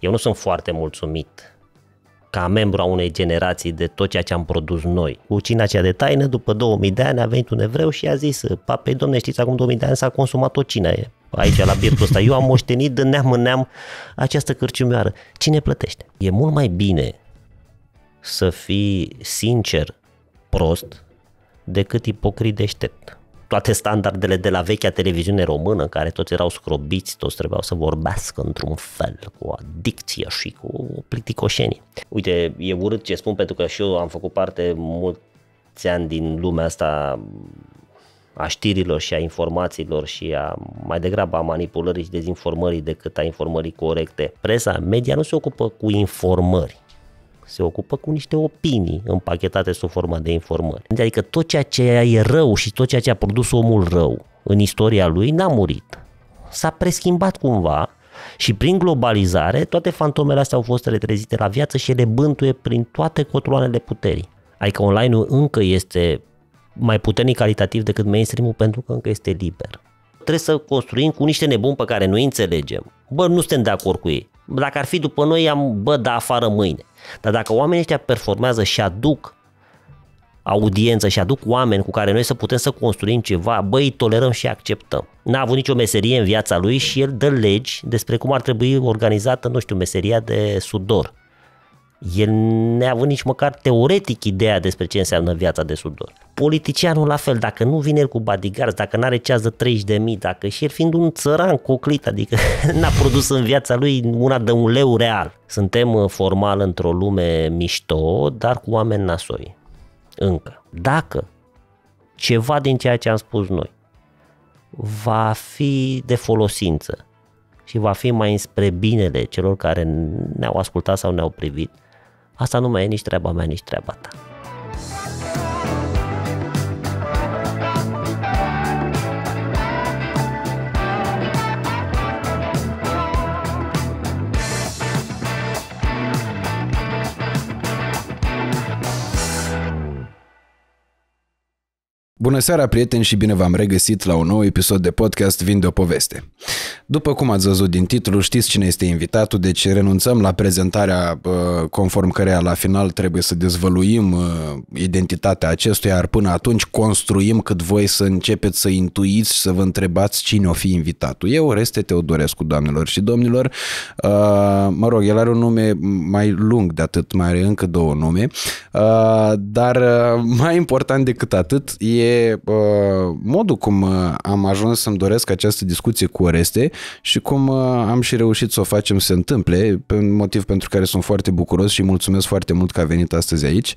Eu nu sunt foarte mulțumit ca membru a unei generații de tot ceea ce am produs noi. Ucina aceea de taină, după 2000 de ani a venit un evreu și a zis, pe păi, domne, știți, acum 2000 de ani s-a consumat o cină aici la pieptul ăsta. Eu am moștenit de neam în neam această cârciumioară. Cine plătește? E mult mai bine să fii sincer prost decât ipocrit deștept toate standardele de la vechea televiziune română, în care toți erau scrobiți, toți trebuiau să vorbească într-un fel, cu adicție și cu plicticoșenii. Uite, e urât ce spun, pentru că și eu am făcut parte mulți ani din lumea asta a știrilor și a informațiilor și a mai degrabă a manipulării și dezinformării decât a informării corecte. Presa, media nu se ocupă cu informări se ocupă cu niște opinii împachetate sub formă de informări. Adică tot ceea ce e rău și tot ceea ce a produs omul rău în istoria lui n-a murit. S-a preschimbat cumva și prin globalizare toate fantomele astea au fost retrezite la viață și ele bântuie prin toate cotroanele puterii. Adică online-ul încă este mai puternic calitativ decât mainstream-ul pentru că încă este liber. Trebuie să construim cu niște nebuni pe care nu înțelegem. Bă, nu suntem de acord cu ei. Dacă ar fi după noi, am, bă, da afară mâine. Dar dacă oamenii ăștia performează și aduc audiență și aduc oameni cu care noi să putem să construim ceva, băi, tolerăm și acceptăm. N-a avut nicio meserie în viața lui și el dă legi despre cum ar trebui organizată, nu știu, meseria de sudor el neavând nici măcar teoretic ideea despre ce înseamnă viața de sudor. Politicianul la fel, dacă nu vine el cu bodyguards, dacă nu are ceas de 30 de mii, dacă și el fiind un țăran coclit, adică n-a produs în viața lui una de un leu real. Suntem uh, formal într-o lume mișto, dar cu oameni nasoi. Încă. Dacă ceva din ceea ce am spus noi va fi de folosință și va fi mai înspre binele celor care ne-au ascultat sau ne-au privit, Asta nu mai e nici treaba mea, nici treaba ta. Bună seara, prieteni, și bine v-am regăsit la un nou episod de podcast Vin de o poveste. După cum ați văzut din titlu, știți cine este invitatul, deci renunțăm la prezentarea uh, conform căreia la final trebuie să dezvăluim uh, identitatea acestuia, iar până atunci construim cât voi să începeți să intuiți și să vă întrebați cine o fi invitatul. Eu, Reste Teodorescu, doamnelor și domnilor, uh, mă rog, el are un nume mai lung de atât, mai are încă două nume, dar mai important decât atât e uh, modul cum uh, am ajuns să-mi doresc această discuție cu Oreste și cum uh, am și reușit să o facem să se întâmple, un motiv pentru care sunt foarte bucuros și mulțumesc foarte mult că a venit astăzi aici.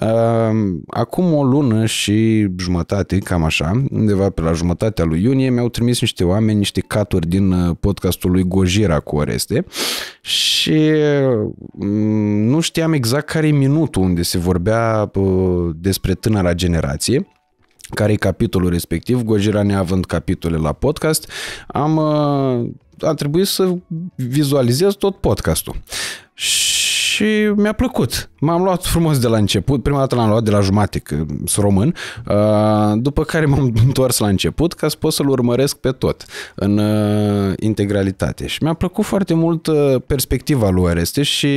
Uh, acum o lună și jumătate, cam așa, undeva pe la jumătatea lui iunie, mi-au trimis niște oameni niște caturi din uh, podcastul lui Gojira cu Oreste și mm, nu știam exact care e minutul unde se vorbea despre tânăra generație care e capitolul respectiv, Gojira neavând capitole la podcast, am, uh, a trebuit să vizualizez tot podcastul. Și și mi-a plăcut. M-am luat frumos de la început. Prima dată l-am luat de la jumate, că uh, sunt român. Uh, după care m-am întors la început ca să pot să-l urmăresc pe tot în uh, integralitate. Și mi-a plăcut foarte mult perspectiva lui Oreste și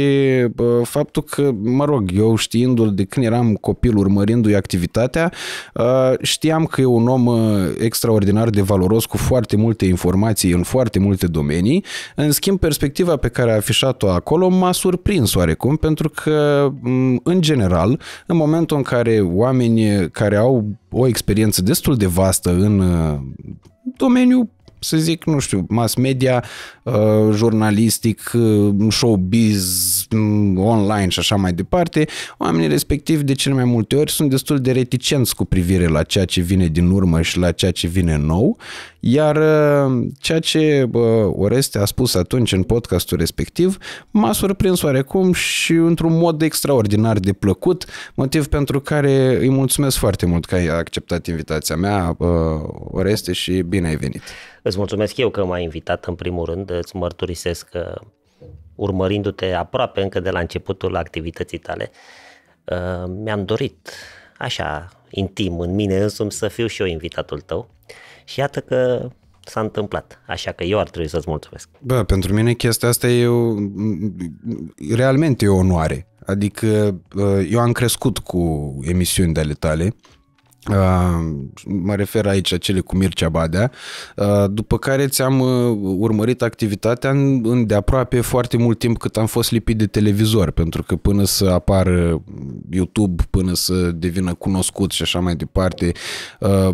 faptul că, mă rog, eu știindu-l de când eram copil, urmărindu-i activitatea, știam că e un om extraordinar de valoros cu foarte multe informații în foarte multe domenii. În schimb, perspectiva pe care a afișat-o acolo m-a surprins oare oarecum, pentru că, în general, în momentul în care oamenii care au o experiență destul de vastă în uh, domeniul să zic, nu știu, mass media, uh, jurnalistic, uh, showbiz, mm, online și așa mai departe, oamenii respectivi de cele mai multe ori sunt destul de reticenți cu privire la ceea ce vine din urmă și la ceea ce vine nou, iar uh, ceea ce Oreste a spus atunci în podcastul respectiv m-a surprins oarecum și într-un mod extraordinar de plăcut, motiv pentru care îi mulțumesc foarte mult că ai acceptat invitația mea, Oreste, și bine ai venit! Îți mulțumesc eu că m-ai invitat în primul rând, îți mărturisesc că urmărindu-te aproape încă de la începutul activității tale, uh, mi-am dorit așa intim în mine însumi să fiu și eu invitatul tău și iată că s-a întâmplat, așa că eu ar trebui să-ți mulțumesc. Bă, da, pentru mine chestia asta e o, realmente e o onoare. Adică uh, eu am crescut cu emisiuni de ale tale Uh, mă refer aici cele cu Mircea Badea, uh, după care ți-am uh, urmărit activitatea în, de aproape foarte mult timp cât am fost lipit de televizor, pentru că până să apară YouTube, până să devină cunoscut și așa mai departe,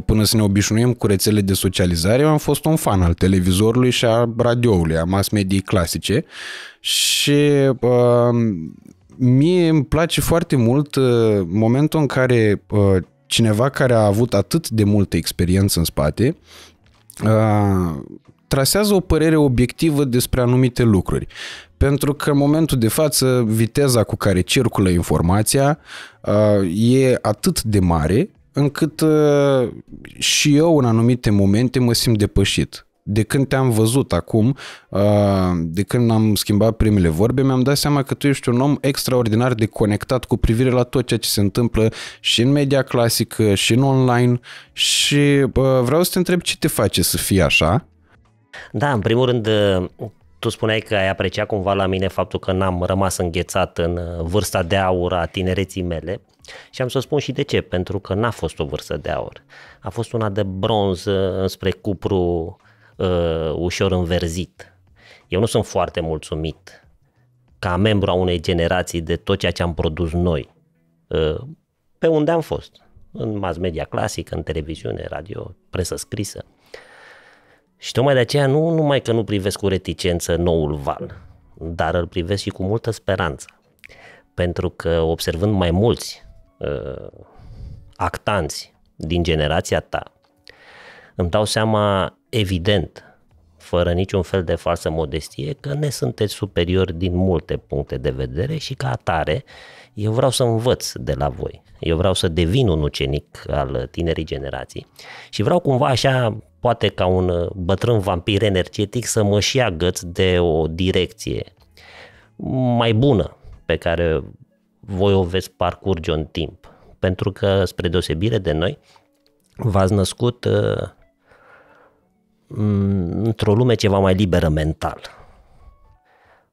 până să ne obișnuim cu rețele de socializare, eu am fost un fan al televizorului și a radioului, a mass mediei clasice și uh, mie îmi place foarte mult uh, momentul în care uh, cineva care a avut atât de multă experiență în spate, a, uh, trasează o părere obiectivă despre anumite lucruri. Pentru că în momentul de față viteza cu care circulă informația uh, e atât de mare încât uh, și eu în anumite momente mă simt depășit de când te-am văzut acum, uh, de când am schimbat primele vorbe, mi-am dat seama că tu ești un om extraordinar de conectat cu privire la tot ceea ce se întâmplă și în media clasică, și în online și uh, vreau să te întreb ce te face să fii așa? Da, în primul rând, uh, tu spuneai că ai apreciat cumva la mine faptul că n-am rămas înghețat în vârsta de aur a tinereții mele și am să spun și de ce, pentru că n-a fost o vârstă de aur. A fost una de bronz înspre cupru uh, ușor înverzit. Eu nu sunt foarte mulțumit ca membru a unei generații de tot ceea ce am produs noi, uh, pe unde am fost, în mass media clasică, în televiziune, radio, presă scrisă. Și tocmai de aceea nu numai că nu privesc cu reticență noul val, dar îl privesc și cu multă speranță. Pentru că observând mai mulți uh, actanți din generația ta, îmi dau seama evident, fără niciun fel de falsă modestie, că ne sunteți superiori din multe puncte de vedere și ca atare eu vreau să învăț de la voi. Eu vreau să devin un ucenic al tinerii generații și vreau cumva așa, poate ca un uh, bătrân vampir energetic, să mă și agăț de o direcție mai bună pe care voi o veți parcurge în timp. Pentru că, spre deosebire de noi, v-ați născut uh, Mm, într-o lume ceva mai liberă mental.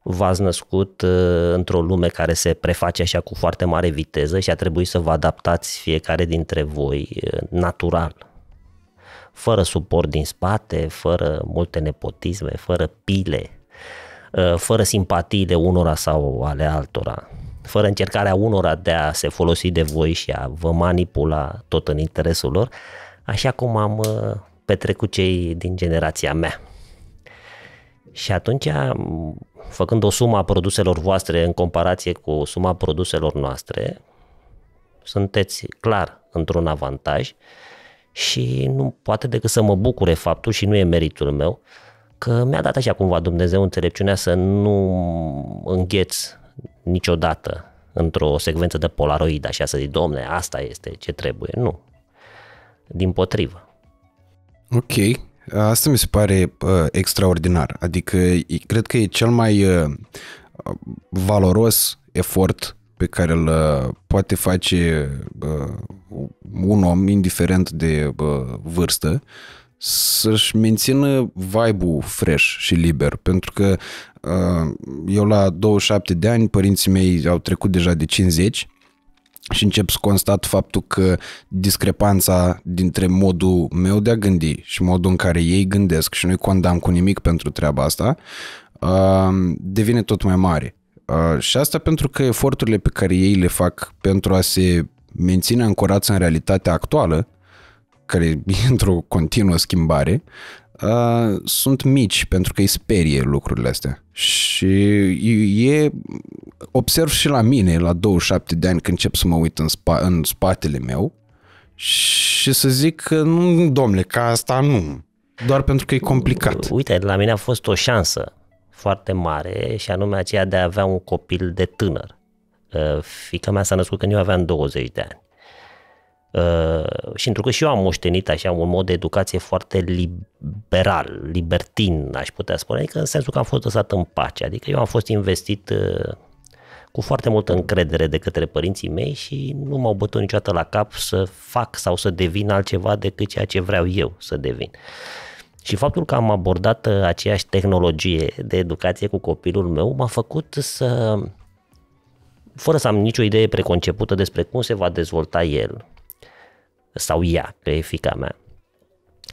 V-ați născut uh, într-o lume care se preface așa cu foarte mare viteză și a trebuit să vă adaptați fiecare dintre voi uh, natural, fără suport din spate, fără multe nepotisme, fără pile, uh, fără simpatiile unora sau ale altora, fără încercarea unora de a se folosi de voi și a vă manipula tot în interesul lor, așa cum am petrecut cei din generația mea. Și atunci, făcând o sumă a produselor voastre în comparație cu suma produselor noastre, sunteți clar într-un avantaj și nu poate decât să mă bucure faptul și nu e meritul meu că mi-a dat așa cumva Dumnezeu înțelepciunea să nu îngheț niciodată într-o secvență de polaroid, așa să zic, domne, asta este ce trebuie. Nu. Din potrivă. Ok. Asta mi se pare uh, extraordinar. Adică cred că e cel mai uh, valoros efort pe care îl poate face uh, un om, indiferent de uh, vârstă, să-și mențină vibe-ul fresh și liber, pentru că uh, eu la 27 de ani, părinții mei au trecut deja de 50 și încep să constat faptul că discrepanța dintre modul meu de a gândi și modul în care ei gândesc și nu-i condam cu nimic pentru treaba asta, uh, devine tot mai mare. Uh, și asta pentru că eforturile pe care ei le fac pentru a se menține ancorați în realitatea actuală, care e într-o continuă schimbare, Uh, sunt mici pentru că îi sperie lucrurile astea. Și e, observ și la mine, la 27 de ani, când încep să mă uit în, spa, în spatele meu și să zic că nu, domnule, ca asta nu. Doar pentru că e complicat. Uite, la mine a fost o șansă foarte mare și anume aceea de a avea un copil de tânăr. Uh, fica mea s-a născut când eu aveam 20 de ani. Uh, și întrucât și eu am moștenit așa un mod de educație foarte liberal, libertin, aș putea spune, adică în sensul că am fost lăsat în pace, adică eu am fost investit uh, cu foarte multă încredere de către părinții mei și nu m-au bătut niciodată la cap să fac sau să devin altceva decât ceea ce vreau eu să devin. Și faptul că am abordat uh, aceeași tehnologie de educație cu copilul meu m-a făcut să, fără să am nicio idee preconcepută despre cum se va dezvolta el, sau ea, că e fica mea,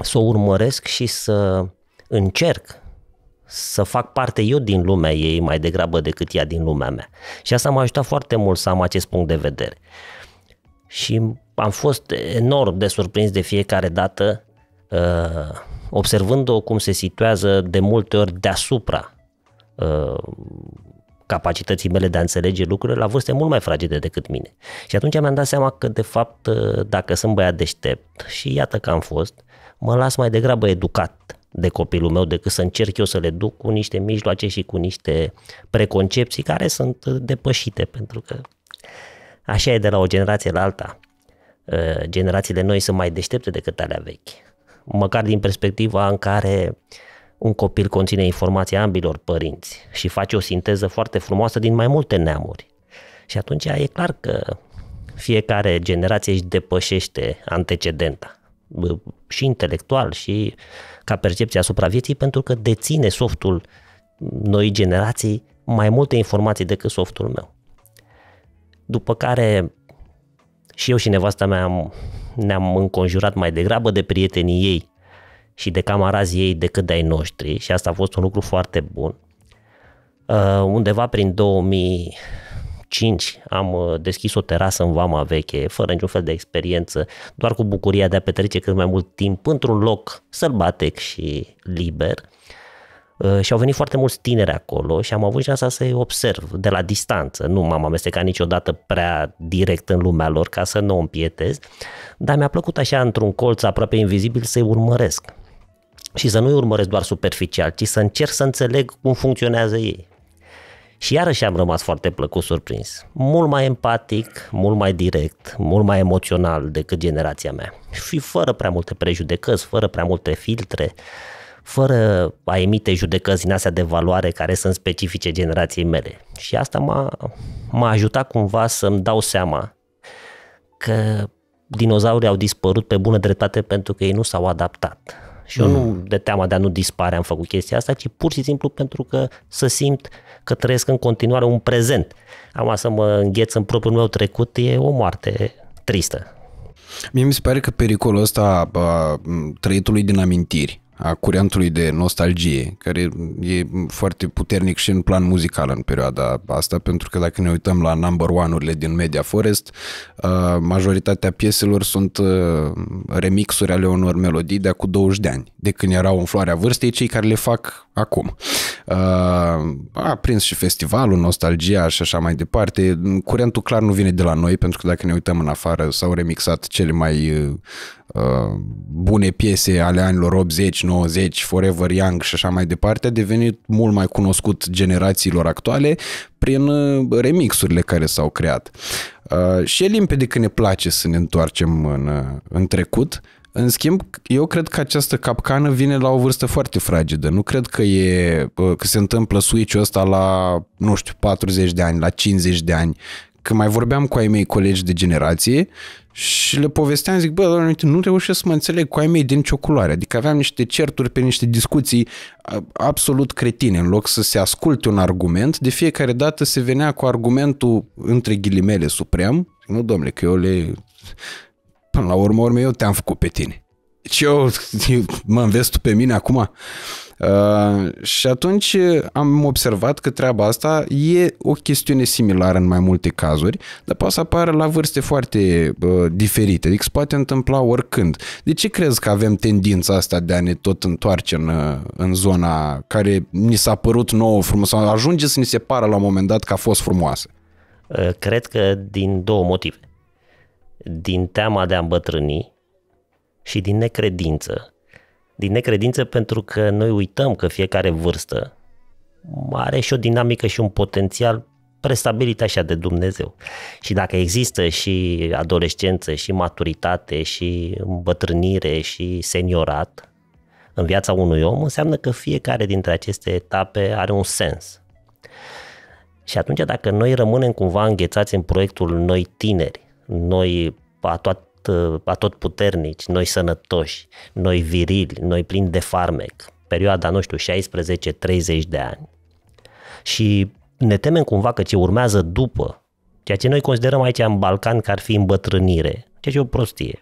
să o urmăresc și să încerc să fac parte eu din lumea ei mai degrabă decât ea din lumea mea. Și asta m-a ajutat foarte mult să am acest punct de vedere. Și am fost enorm de surprins de fiecare dată uh, observând-o cum se situează de multe ori deasupra uh, capacității mele de a înțelege lucrurile la vârste mult mai fragede decât mine. Și atunci mi-am dat seama că, de fapt, dacă sunt băiat deștept, și iată că am fost, mă las mai degrabă educat de copilul meu decât să încerc eu să le duc cu niște mijloace și cu niște preconcepții care sunt depășite, pentru că așa e de la o generație la alta. Ă, generațiile noi sunt mai deștepte decât alea vechi. Măcar din perspectiva în care uh, un copil conține informația ambilor părinți și face o sinteză foarte frumoasă din mai multe neamuri. Și atunci e clar că fiecare generație își depășește antecedenta și intelectual și ca percepție asupra vieții pentru că deține softul noi generații mai multe informații decât softul meu. După care și eu și nevasta mea am, ne-am înconjurat mai degrabă de prietenii ei și de camarazi ei decât de ai noștri și asta a fost un lucru foarte bun. Uh, undeva prin 2005 am uh, deschis o terasă în Vama Veche, fără niciun fel de experiență, doar cu bucuria de a petrece cât mai mult timp într-un loc sălbatec și liber. Uh, și au venit foarte mulți tineri acolo și am avut șansa să-i observ de la distanță. Nu m-am amestecat niciodată prea direct în lumea lor ca să nu o împietez, dar mi-a plăcut așa într-un colț aproape invizibil să-i urmăresc și să nu-i urmăresc doar superficial, ci să încerc să înțeleg cum funcționează ei. Și iarăși am rămas foarte plăcut surprins. Mult mai empatic, mult mai direct, mult mai emoțional decât generația mea. Și fără prea multe prejudecăți, fără prea multe filtre, fără a emite judecăți din astea de valoare care sunt specifice generației mele. Și asta m-a, m-a ajutat cumva să-mi dau seama că dinozaurii au dispărut pe bună dreptate pentru că ei nu s-au adaptat și eu nu mhm. de teama de a nu dispare am făcut chestia asta, ci pur și simplu pentru că să simt că trăiesc în continuare un prezent. Am să mă îngheț în propriul meu trecut e o moarte tristă. Mie mi se pare că pericolul ăsta a trăitului din amintiri, a curentului de nostalgie, care e foarte puternic și în plan muzical în perioada asta, pentru că dacă ne uităm la number one-urile din Media Forest, majoritatea pieselor sunt remixuri ale unor melodii de cu 20 de ani, de când erau în floarea vârstei cei care le fac acum. A prins și festivalul, nostalgia și așa mai departe. Curentul clar nu vine de la noi, pentru că dacă ne uităm în afară, s-au remixat cele mai Uh, bune piese ale anilor 80, 90, Forever Young și așa mai departe, a devenit mult mai cunoscut generațiilor actuale prin uh, remixurile care s-au creat. Uh, și e limpede că ne place să ne întoarcem în, uh, în trecut, în schimb, eu cred că această capcană vine la o vârstă foarte fragedă. Nu cred că e că se întâmplă switch-ul ăsta la, nu știu, 40 de ani, la 50 de ani că mai vorbeam cu ai mei colegi de generație și le povesteam, zic, bă, doamne, nu reușesc să mă înțeleg cu ai mei din nicio culoare. Adică aveam niște certuri pe niște discuții absolut cretine. În loc să se asculte un argument, de fiecare dată se venea cu argumentul între ghilimele suprem. Nu, domnule, că eu le... Până la urmă, urmă, eu te-am făcut pe tine. Deci eu, mă înveți tu pe mine acum? Uh, și atunci uh, am observat că treaba asta e o chestiune similară în mai multe cazuri, dar poate să apară la vârste foarte uh, diferite, adică se poate întâmpla oricând. De ce crezi că avem tendința asta de a ne tot întoarce în, uh, în zona care ni s-a părut nouă frumoasă, ajunge să ni se pară la un moment dat că a fost frumoasă? Uh, cred că din două motive. Din teama de a îmbătrâni și din necredință din necredință pentru că noi uităm că fiecare vârstă are și o dinamică și un potențial prestabilit așa de Dumnezeu. Și dacă există și adolescență, și maturitate, și îmbătrânire, și seniorat în viața unui om, înseamnă că fiecare dintre aceste etape are un sens. Și atunci dacă noi rămânem cumva înghețați în proiectul noi tineri, noi a toat, Uh, atot puternici, noi sănătoși, noi virili, noi plini de farmec, perioada, nu știu, 16-30 de ani. Și ne temem cumva că ce urmează după, ceea ce noi considerăm aici în Balcan că ar fi îmbătrânire, ceea ce e o prostie.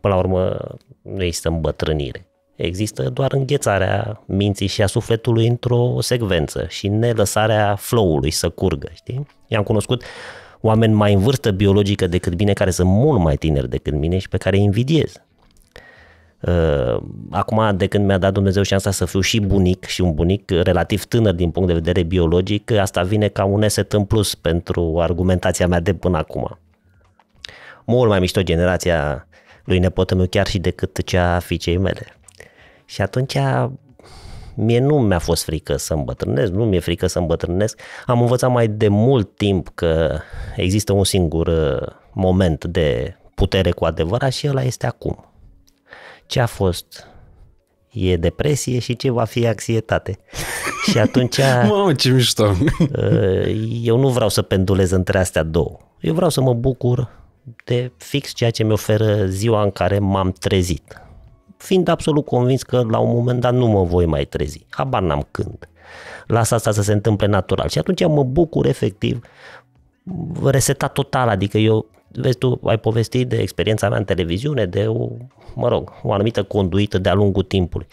Până la urmă, nu există îmbătrânire. Există doar înghețarea minții și a sufletului într-o secvență și nelăsarea flow-ului să curgă, știi? I-am cunoscut oameni mai în vârstă biologică decât mine, care sunt mult mai tineri decât mine și pe care îi invidiez. Uh, acum, de când mi-a dat Dumnezeu șansa să fiu și bunic și un bunic relativ tânăr din punct de vedere biologic, asta vine ca un eset în plus pentru argumentația mea de până acum. Mult mai mișto generația lui nepotă meu chiar și decât cea a fiicei mele. Și atunci Mie nu mi-a fost frică să îmbătrânesc, nu mi-e frică să îmbătrânesc. Am învățat mai de mult timp că există un singur uh, moment de putere cu adevărat și ăla este acum. Ce a fost e depresie și ce va fi anxietate. și atunci... Mamă, ce mișto! Uh, eu nu vreau să pendulez între astea două. Eu vreau să mă bucur de fix ceea ce mi oferă ziua în care m-am trezit fiind absolut convins că la un moment dat nu mă voi mai trezi. Habar n-am când. Las asta să se întâmple natural. Și atunci mă bucur efectiv resetat total, adică eu vezi, tu ai povestit de experiența mea în televiziune, de o, mă rog, o anumită conduită de-a lungul timpului.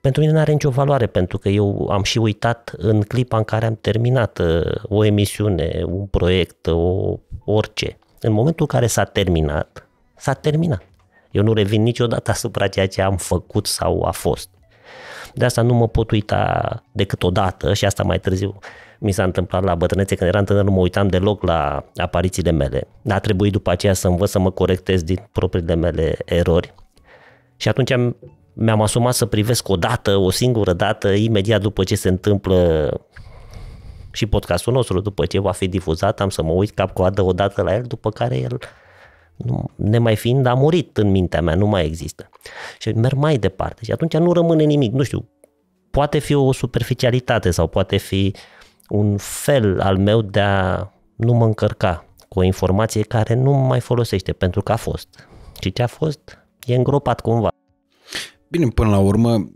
Pentru mine nu are nicio valoare, pentru că eu am și uitat în clipa în care am terminat uh, o emisiune, un proiect, uh, o, orice. În momentul în care s-a terminat, s-a terminat. Eu nu revin niciodată asupra ceea ce am făcut sau a fost. De asta nu mă pot uita decât o dată și asta mai târziu mi s-a întâmplat la bătrânețe, când eram tânăr nu mă uitam deloc la aparițiile mele. Dar a trebuit după aceea să învăț să mă corectez din propriile mele erori. Și atunci am, mi-am asumat să privesc o dată, o singură dată, imediat după ce se întâmplă și podcastul nostru, după ce va fi difuzat, am să mă uit cap-coadă o dată la el, după care el nu, nemai fiind, a murit în mintea mea, nu mai există. Și merg mai departe și atunci nu rămâne nimic, nu știu, poate fi o superficialitate sau poate fi un fel al meu de a nu mă încărca cu o informație care nu mai folosește pentru că a fost. Și ce a fost e îngropat cumva. Bine, până la urmă,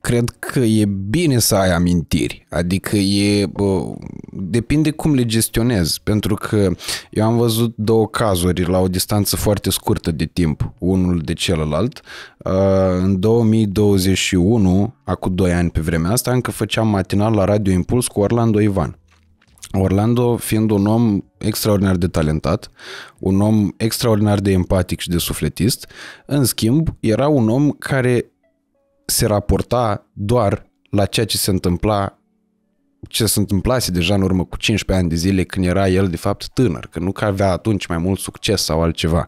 cred că e bine să ai amintiri. Adică e... Bă, depinde cum le gestionezi. Pentru că eu am văzut două cazuri la o distanță foarte scurtă de timp, unul de celălalt. În 2021, acum 2 ani pe vremea asta, încă făceam matinal la Radio Impuls cu Orlando Ivan. Orlando fiind un om extraordinar de talentat, un om extraordinar de empatic și de sufletist, în schimb, era un om care se raporta doar la ceea ce se întâmpla ce se întâmplase deja în urmă cu 15 ani de zile când era el de fapt tânăr, că nu că avea atunci mai mult succes sau altceva.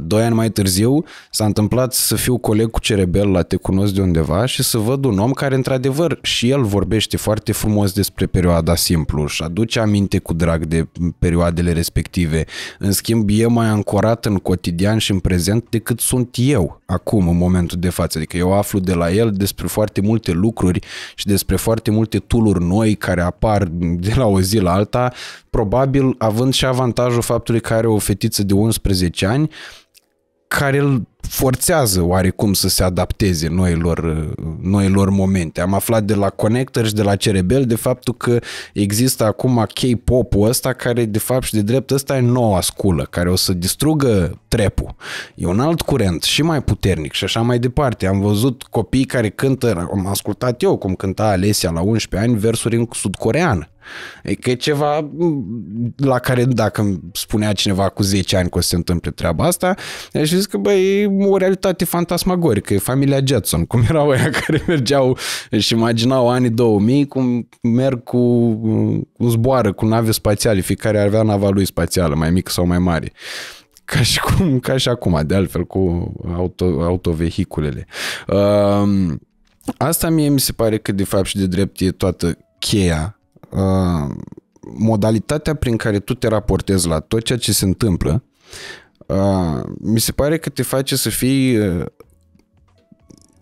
Doi ani mai târziu s-a întâmplat să fiu coleg cu Cerebel la Te Cunosc de undeva și să văd un om care într-adevăr și el vorbește foarte frumos despre perioada simplu și aduce aminte cu drag de perioadele respective. În schimb, e mai ancorat în cotidian și în prezent decât sunt eu acum, în momentul de față. Adică eu aflu de la el despre foarte multe lucruri și despre foarte multe tooluri noi care apar de la o zi la alta, probabil având și avantajul faptului că are o fetiță de 11 ani care îl forțează oarecum să se adapteze noilor, noilor momente. Am aflat de la Connector și de la Cerebel de faptul că există acum K-pop-ul ăsta care de fapt și de drept ăsta e noua sculă, care o să distrugă trepul. E un alt curent și mai puternic și așa mai departe. Am văzut copii care cântă, am ascultat eu cum cânta Alesia la 11 ani versuri în sudcoreană. E că e ceva la care dacă îmi spunea cineva cu 10 ani că o să se întâmple treaba asta, aș zis că, bă, e o realitate fantasmagorică, e familia Jetson, cum erau aia care mergeau și imaginau anii 2000, cum merg cu, cu zboară, cu nave spațiale, fiecare avea nava lui spațială, mai mică sau mai mare ca și, cum, ca și acum, de altfel, cu auto, autovehiculele. Uh, asta mie mi se pare că, de fapt și de drept, e toată cheia Uh, modalitatea prin care tu te raportezi la tot ceea ce se întâmplă, uh, mi se pare că te face să fii uh,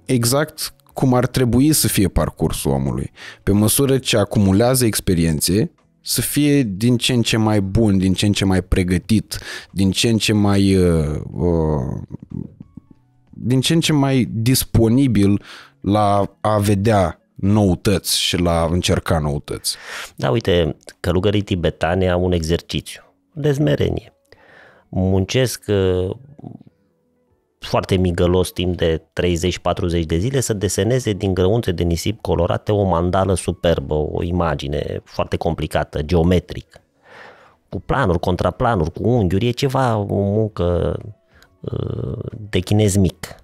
exact cum ar trebui să fie parcursul omului. Pe măsură ce acumulează experiențe, să fie din ce în ce mai bun, din ce în ce mai pregătit, din ce în ce mai uh, uh, din ce în ce mai disponibil la a vedea noutăți și la încerca noutăți. Da, uite, călugării tibetane au un exercițiu de zmerenie. Muncesc uh, foarte migălos timp de 30-40 de zile să deseneze din grăunțe de nisip colorate o mandală superbă, o imagine foarte complicată, geometric, cu planuri, contraplanuri, cu unghiuri, e ceva, o muncă uh, de chinez mic.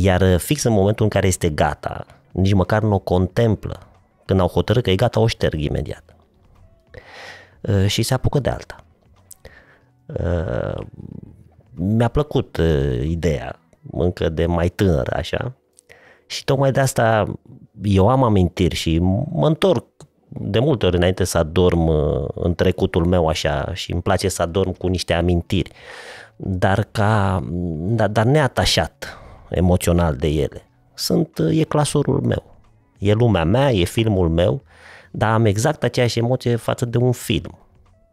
Iar fix în momentul în care este gata, nici măcar nu o contemplă. Când au hotărât că e gata, o șterg imediat. Uh, și se apucă de alta. Uh, mi-a plăcut uh, ideea, încă de mai tânăr, așa. Și tocmai de asta eu am amintiri și mă întorc de multe ori înainte să adorm în trecutul meu așa și îmi place să adorm cu niște amintiri, dar, ca, da, dar, neatașat emoțional de ele sunt, e clasorul meu, e lumea mea, e filmul meu, dar am exact aceeași emoție față de un film.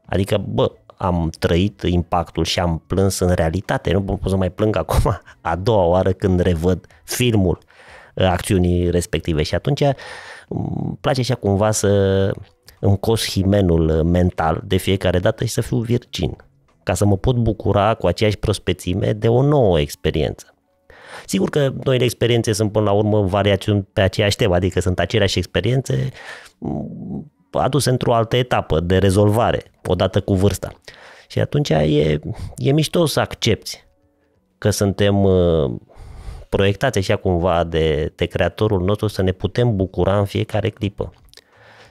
Adică, bă, am trăit impactul și am plâns în realitate, nu pot să mai plâng acum a doua oară când revăd filmul uh, acțiunii respective și atunci îmi place așa cumva să îmi cos himenul uh, mental de fiecare dată și să fiu virgin, ca să mă pot bucura cu aceeași prospețime de o nouă experiență. Sigur că noile experiențe sunt până la urmă variațiuni pe aceeași temă, adică sunt aceleași experiențe mm, aduse într-o altă etapă de rezolvare, odată cu vârsta. Și atunci e, e mișto să accepti că suntem uh, proiectați așa cumva de, de creatorul nostru să ne putem bucura în fiecare clipă.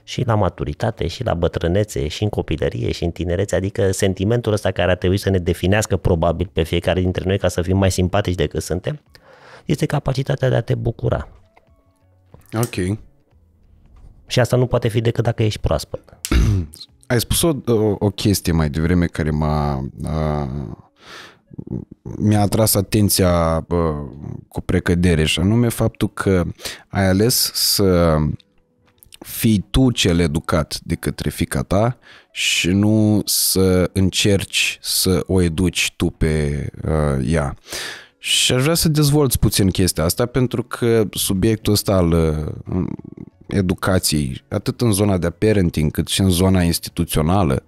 Și la maturitate, și la bătrânețe, și în copilărie, și în tinerețe, adică sentimentul ăsta care ar trebui să ne definească probabil pe fiecare dintre noi ca să fim mai simpatici decât suntem, este capacitatea de a te bucura. Ok. Și asta nu poate fi decât dacă ești proaspăt. Ai spus o, o, chestie mai devreme care m-a... A, mi-a atras atenția bă, cu precădere și anume faptul că ai ales să fii tu cel educat de către fica ta și nu să încerci să o educi tu pe uh, ea. Și aș vrea să dezvolți puțin chestia asta, pentru că subiectul ăsta al uh, educației, atât în zona de parenting, cât și în zona instituțională,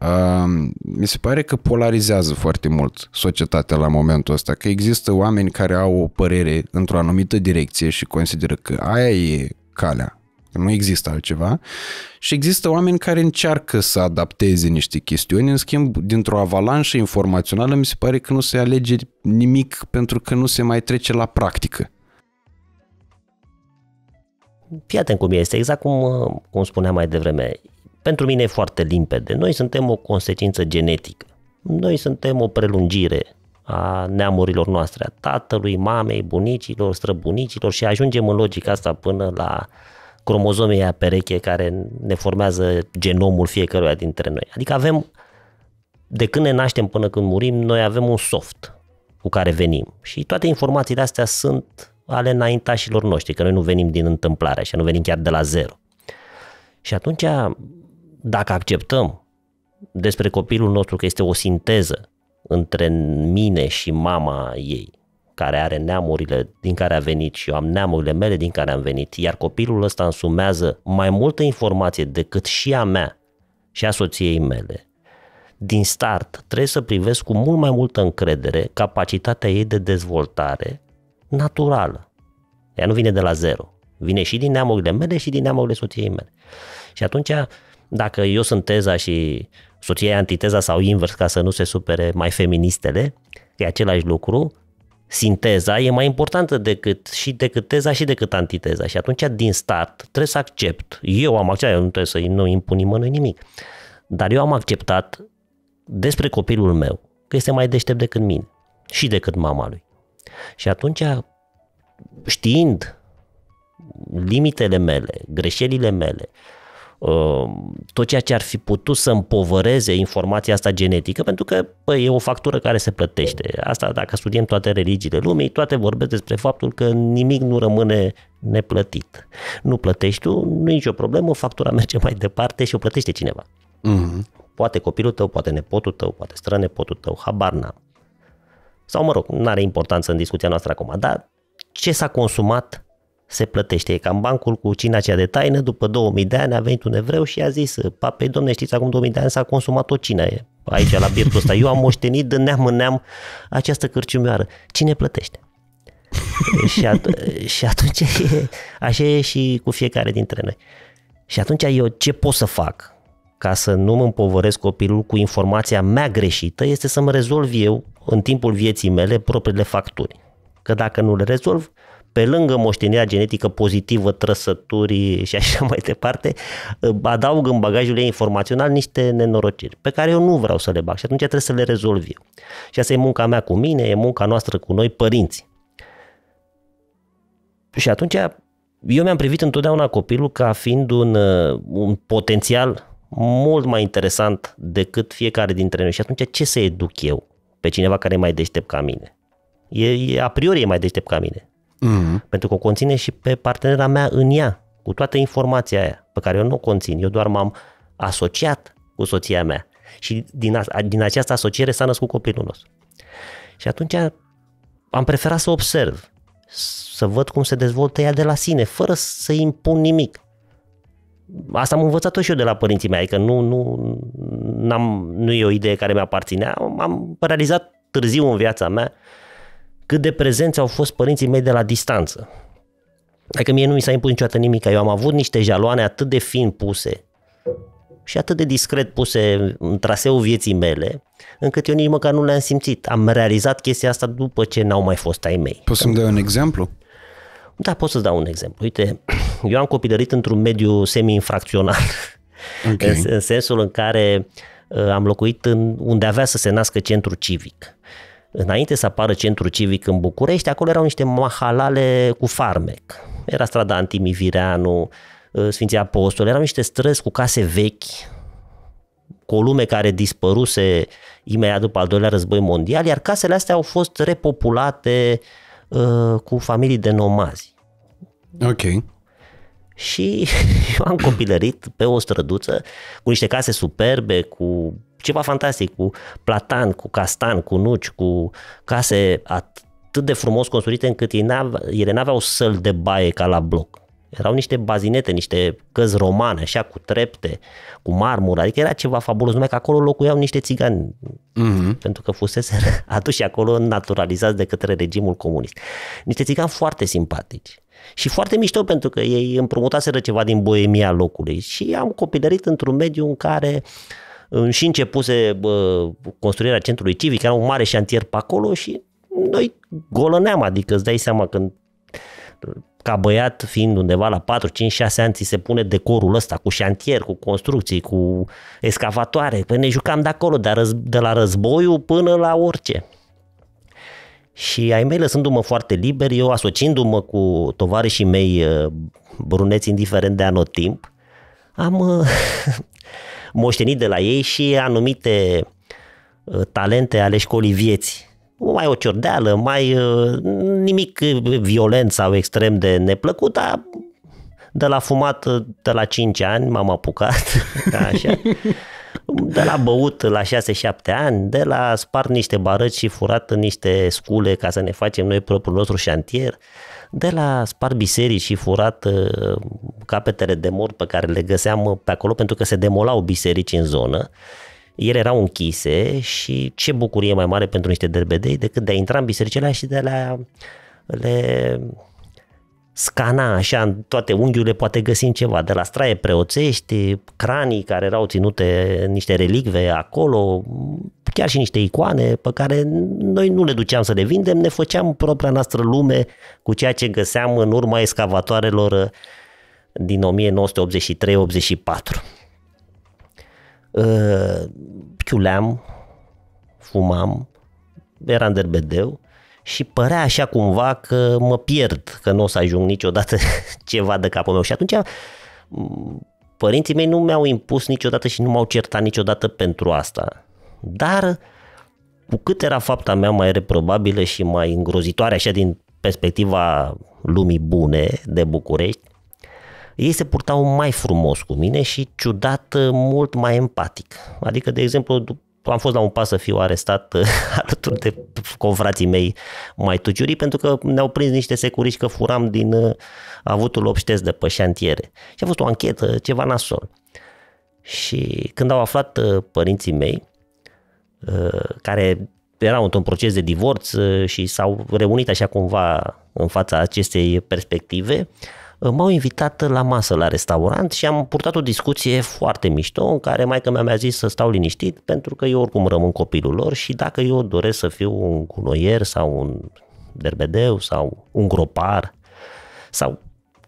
uh, mi se pare că polarizează foarte mult societatea la momentul ăsta, că există oameni care au o părere într-o anumită direcție și consideră că aia e calea nu există altceva. Și există oameni care încearcă să adapteze niște chestiuni, în schimb, dintr-o avalanșă informațională, mi se pare că nu se alege nimic pentru că nu se mai trece la practică. Fii atent cum este, exact cum, uh, cum spuneam mai devreme. Pentru mine e foarte limpede. Noi suntem o consecință genetică. Noi suntem o prelungire a neamurilor noastre, a tatălui, mamei, bunicilor, străbunicilor și ajungem în logica asta până la uh, cromozomii aia pereche care ne formează genomul fiecăruia dintre noi. Adică avem, de când ne naștem până când murim, noi avem un soft cu care venim. Și toate informațiile astea sunt ale înaintașilor noștri, că noi nu venim din întâmplare, așa, nu venim chiar de la zero. Și atunci, dacă acceptăm despre copilul nostru că este o sinteză între mine și mama ei, care are neamurile din care a venit și eu am neamurile mele din care am venit, iar copilul ăsta însumează mai multă informație decât și a mea și a soției mele, din start trebuie să privesc cu mult mai multă încredere capacitatea ei de dezvoltare naturală. Ea nu vine de la zero. Vine și din neamurile mele și din neamurile soției mele. Și atunci, dacă eu sunt teza și soția e antiteza sau invers, ca să nu se supere mai feministele, e același lucru, sinteza e mai importantă decât și decât teza și decât antiteza. Și atunci, din start, trebuie să accept. Eu am acceptat, eu nu trebuie să nu impun nimănui nimic. Dar eu am acceptat despre copilul meu că este mai deștept decât mine și decât mama lui. Și atunci, știind limitele mele, greșelile mele, Uh, tot ceea ce ar fi putut să împovăreze informația asta genetică, pentru că bă, e o factură care se plătește. Asta dacă studiem toate religiile lumii, toate vorbesc despre faptul că nimic nu rămâne neplătit. Nu plătești tu, nu e nicio problemă, factura merge mai departe și o plătește cineva. Mm-hmm. Poate copilul tău, poate nepotul tău, poate strănepotul tău, habar n-am. Sau mă rog, nu are importanță în discuția noastră acum, dar ce s-a consumat se plătește. E cam bancul cu cina aceea de taină, după 2000 de ani a venit un evreu și a zis, pape, domne, știți, acum 2000 de ani s-a consumat o cină aici la birtul ăsta. Eu am moștenit de neam în neam această cârciumioară. Cine plătește? și, at- și atunci așa e și cu fiecare dintre noi. Și atunci eu ce pot să fac ca să nu mă împovăresc copilul cu informația mea greșită este să mă rezolv eu în timpul vieții mele propriile facturi. Că dacă nu le rezolv, pe lângă moștenirea genetică pozitivă, trăsături și așa mai departe, adaug în bagajul ei informațional niște nenorociri pe care eu nu vreau să le bag și atunci trebuie să le rezolv eu. Și asta e munca mea cu mine, e munca noastră cu noi, părinți. Și atunci eu mi-am privit întotdeauna copilul ca fiind un, un potențial mult mai interesant decât fiecare dintre noi. Și atunci ce să educ eu pe cineva care e mai deștept ca mine? E, e, a priori e mai deștept ca mine. Mm-hmm. Pentru că o conține și pe partenera mea în ea, cu toată informația aia pe care eu nu o conțin. Eu doar m-am asociat cu soția mea și din, a, din această asociere s-a născut copilul nostru. Și atunci am preferat să observ, să văd cum se dezvoltă ea de la sine, fără să impun nimic. Asta am învățat-o și eu de la părinții mei, adică nu, nu, n-am, nu e o idee care mi-aparținea, am realizat târziu în viața mea cât de prezenți au fost părinții mei de la distanță. Dacă mie nu mi s-a impus niciodată nimic, eu am avut niște jaloane atât de fin puse și atât de discret puse în traseul vieții mele, încât eu nici măcar nu le-am simțit. Am realizat chestia asta după ce n-au mai fost ai mei. Poți să-mi dai un exemplu? Da, pot să-ți dau un exemplu. Uite, eu am copilărit într-un mediu semi-infracțional. Okay. în, sensul în care uh, am locuit în, unde avea să se nască centru civic. Înainte să apară centru civic în București, acolo erau niște mahalale cu farmec. Era strada Antimivireanu, ă, Sfinții Apostoli, erau niște străzi cu case vechi, cu o lume care dispăruse imediat după al doilea război mondial, iar casele astea au fost repopulate uh, cu familii de nomazi. Ok. Și eu am copilărit pe o străduță cu niște case superbe, cu ceva fantastic, cu platan, cu castan, cu nuci, cu case atât de frumos construite încât ei n ele n-aveau săl de baie ca la bloc. Erau niște bazinete, niște căzi romane, așa, cu trepte, cu marmură, adică era ceva fabulos, numai că acolo locuiau niște țigani, uh-huh. pentru că fusese aduși acolo naturalizați de către regimul comunist. Niște țigani foarte simpatici și foarte mișto pentru că ei împrumutaseră ceva din boemia locului și am copilărit într-un mediu în care uh, și începuse construirea centrului civic, era un mare șantier pe acolo și noi golăneam, adică îți dai seama când ca băiat, fiind undeva la 4, 5, 6 ani, ți se pune decorul ăsta cu șantier, cu construcții, cu escavatoare. Păi ne jucam de acolo, de la, răz- de la războiul până la orice. Și ai mei lăsându-mă foarte liber, eu asociindu-mă cu tovarășii mei bruneți, indiferent de anotimp, am moștenit de la ei și anumite uh, talente ale școlii vieții. Mai o ciordeală, mai uh, nimic violent sau extrem de neplăcut, dar de la fumat uh, de la 5 ani m-am apucat, așa. De la băut la 6-7 ani, de la spart niște barăci și furat niște scule ca să ne facem noi propriul nostru șantier de la spart biserici și furat uh, capetele de mor pe care le găseam uh, pe acolo pentru că se demolau biserici în zonă, ele erau închise și ce bucurie mai mare pentru niște derbedei decât de a intra în bisericile și de a le scana așa în toate unghiurile, poate găsim ceva, de la straie preoțești, cranii care erau ținute niște relicve acolo, chiar și niște icoane pe care noi nu le duceam să le vindem, ne făceam propria noastră lume cu ceea ce găseam în urma escavatoarelor din 1983-84. Ă, chiuleam, fumam, eram derbedeu, și părea așa cumva că mă pierd, că nu o să ajung niciodată ceva de capul meu. Și atunci părinții mei nu mi-au impus niciodată și nu m-au certat niciodată pentru asta. Dar cu cât era fapta mea mai reprobabilă și mai îngrozitoare așa din perspectiva lumii bune de București, ei se purtau mai frumos cu mine și ciudat mult mai empatic. Adică, de exemplu, am fost la un pas să fiu arestat alături de confrații mei mai tuciurii, pentru că ne-au prins niște securiști că furam din uh, avutul obștesc de pe șantiere. Și a fost o anchetă, ceva nasol. Și când au aflat uh, părinții mei, uh, care erau într-un proces de divorț și s-au reunit așa cumva în fața acestei perspective, Eh, m-au invitat la masă la restaurant și am purtat o discuție foarte mișto în care mai mea mi-a zis să stau liniștit pentru că eu oricum rămân copilul lor și dacă eu doresc să fiu un gunoier sau un derbedeu sau un gropar sau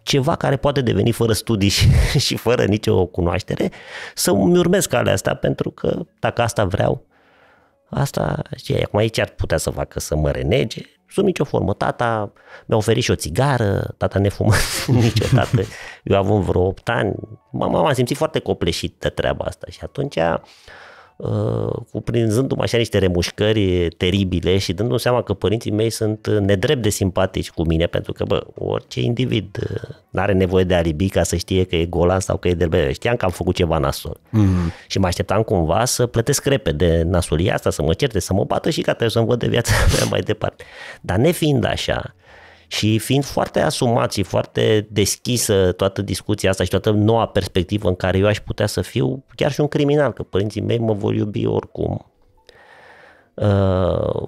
ceva care poate deveni fără studii și, și fără nicio cunoaștere, să mi urmez calea asta pentru că dacă asta vreau, asta, și acum aici ar putea să facă să mă renege, sub nicio formă. Tata mi-a oferit și o țigară, tata ne fumă niciodată. Eu avut vreo 8 ani. m am simțit foarte copleșit de treaba asta și atunci Uh, cuprinzându-mă așa niște remușcări teribile și dându-mi seama că părinții mei sunt nedrept de simpatici cu mine, pentru că, bă, orice individ uh, nu are nevoie de alibi ca să știe că e golan sau că e delbele. Știam că am făcut ceva nasol. Mm-hmm. Și mă așteptam cumva să plătesc repede nasulia asta, să mă certe, să mă bată și gata, să-mi văd de viața mea mai departe. Dar nefiind așa, și fiind foarte asumat și foarte deschisă toată discuția asta și toată noua perspectivă în care eu aș putea să fiu chiar și un criminal, că părinții mei mă vor iubi oricum, Uh,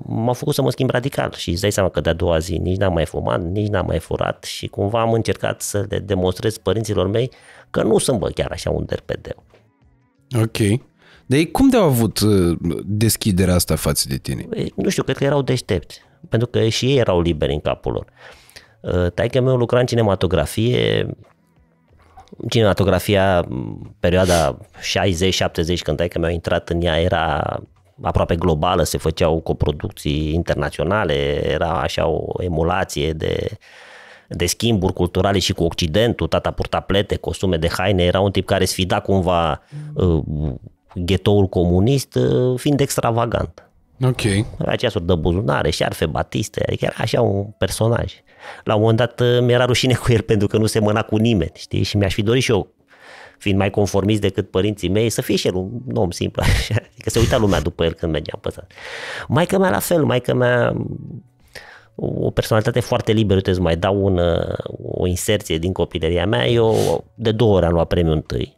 m-au făcut să mă schimb radical și îți dai seama că de-a doua zi nici n-am mai fumat, nici n-am mai furat și cumva am încercat să le demonstrez părinților mei că nu sunt bă chiar așa un derpedeu. Ok. Dar ei cum de-au avut uh, deschiderea asta față de tine? Nu știu, cred că erau deștepți pentru că și ei erau liberi în capul lor. Uh, taică meu lucra în cinematografie, cinematografia perioada 60-70 când taică meu a intrat în ea era aproape globală, se făceau coproducții internaționale, era așa o emulație de, de schimburi culturale și cu Occidentul, tata purta plete, costume de haine, era un tip care sfida cumva mm. uh, ghetoul comunist, uh, fiind extravagant. Ok. Avea ceasuri de buzunare, șarfe, batiste, adică era așa un personaj. La un moment dat uh, mi-era rușine cu el pentru că nu mâna cu nimeni, știi? Și mi-aș fi dorit și eu, fiind mai conformist decât părinții mei, să fie și el un om simplu, așa. Adică se uita lumea după el când mergeam pe sat. Maica mea la fel, maica mea o personalitate foarte liberă. Uite, îți mai dau un, uh, o inserție din copilăria mea. Eu de două ori am luat premiul întâi.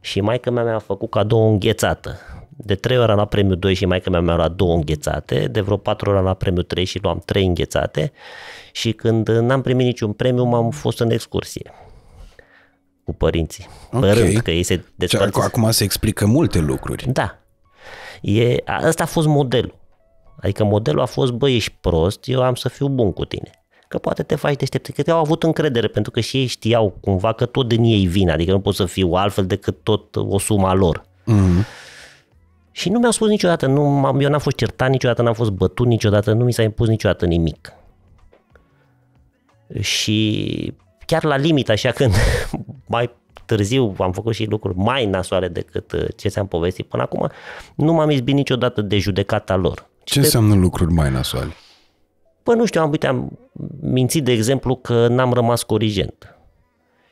Și maica mea mi-a făcut cadou înghețată de 3 ori am luat premiul 2 și mai că mi-am luat două înghețate, de vreo 4 ori am luat premiul 3 și luam 3 înghețate și când n-am primit niciun premiu m-am fost în excursie cu părinții, okay. părând că ei se despărțesc. Acum se explică multe lucruri. Da. E, asta a fost modelul. Adică modelul a fost, băi, ești prost, eu am să fiu bun cu tine că poate te faci deștept, că te-au avut încredere, pentru că și ei știau cumva că tot din ei vin, adică nu pot să fiu altfel decât tot o suma lor. Mm-hmm. Și nu mi-au spus niciodată, nu, m-am, eu n-am fost certat niciodată, n-am fost bătut niciodată, nu mi s-a impus niciodată nimic. Și chiar la limit, așa când mai târziu am făcut și lucruri mai nasoare decât uh, ce ți-am povestit până acum, nu m-am izbit niciodată de judecata lor. Ce de... înseamnă lucruri mai nasoale? Păi nu știu, am, uite, am mințit de exemplu că n-am rămas corigent.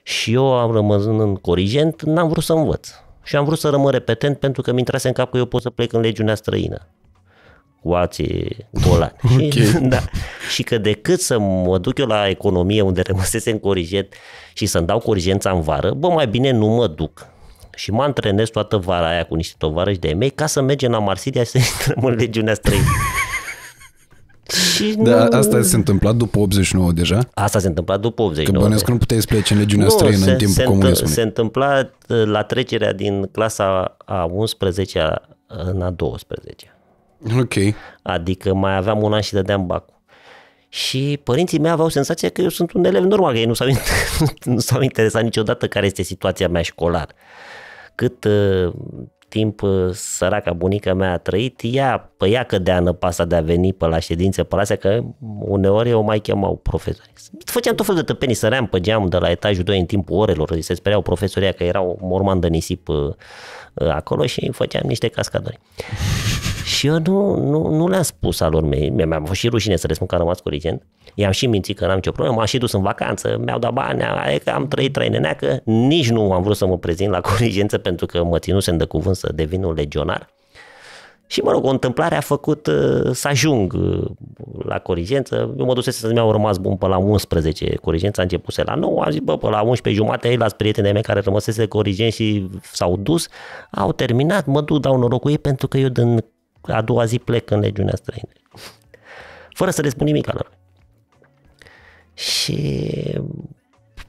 Și eu am rămas în corigent, n-am vrut să învăț. Și am vrut să rămân repetent pentru că mi intrase în cap că eu pot să plec în legiunea străină cu alții golani. okay. și, da. și că decât să mă duc eu la economie unde rămăsese în corigent și să-mi dau corijența în vară, bă, mai bine nu mă duc. Și mă antrenez toată vara aia cu niște tovarăși de mei ca să mergem la Marsilia și să intrăm în legiunea străină. Și da, nu... asta s-a întâmplat după 89 deja? Asta s-a întâmplat după 89. Că bănesc că nu puteai să pleci în legiunea nu, străină se, în timpul se comunismului. a întâmplat uh, la trecerea din clasa a 11-a în a 12 Ok. Adică mai aveam un an și dădeam bacul. Și părinții mei aveau senzația că eu sunt un elev normal, că ei nu s-au, nu s-au interesat niciodată care este situația mea școlară. Cât uh, timp uh, săraca bunica mea a trăit, ea, pe ea cădea în pasa de a veni pe la ședințe, pe la astea, că uneori eu mai chemau profesori. Făceam tot felul de tăpenii, săream pe geam de la etajul 2 în timpul orelor, se speriau profesoria că erau morman de nisip uh, uh, acolo și făceam niște cascadori. Și eu nu, nu, nu le-am spus alor mei, mi-a fost și rușine să le spun că am rămas cu corigent. I-am și mințit că n-am nicio problemă, m-am și dus în vacanță, mi-au dat bani, adică am trăit trei neneacă, nici nu am vrut să mă prezint la corigență pentru că mă ținusem de cuvânt să devin un legionar. Și mă rog, o întâmplare a făcut uh, să ajung uh, la corigență. Eu mă dusese să-mi au rămas bun pe la 11. Corigența a început la 9. Am zis, bă, pe la 11 jumate, ei las prietenii mei care rămăsese corigen și s-au dus. Au terminat, mă duc, dau noroc cu ei pentru că eu din a doua zi plec în legiunea străină. Fără să le spun nimic lor. Și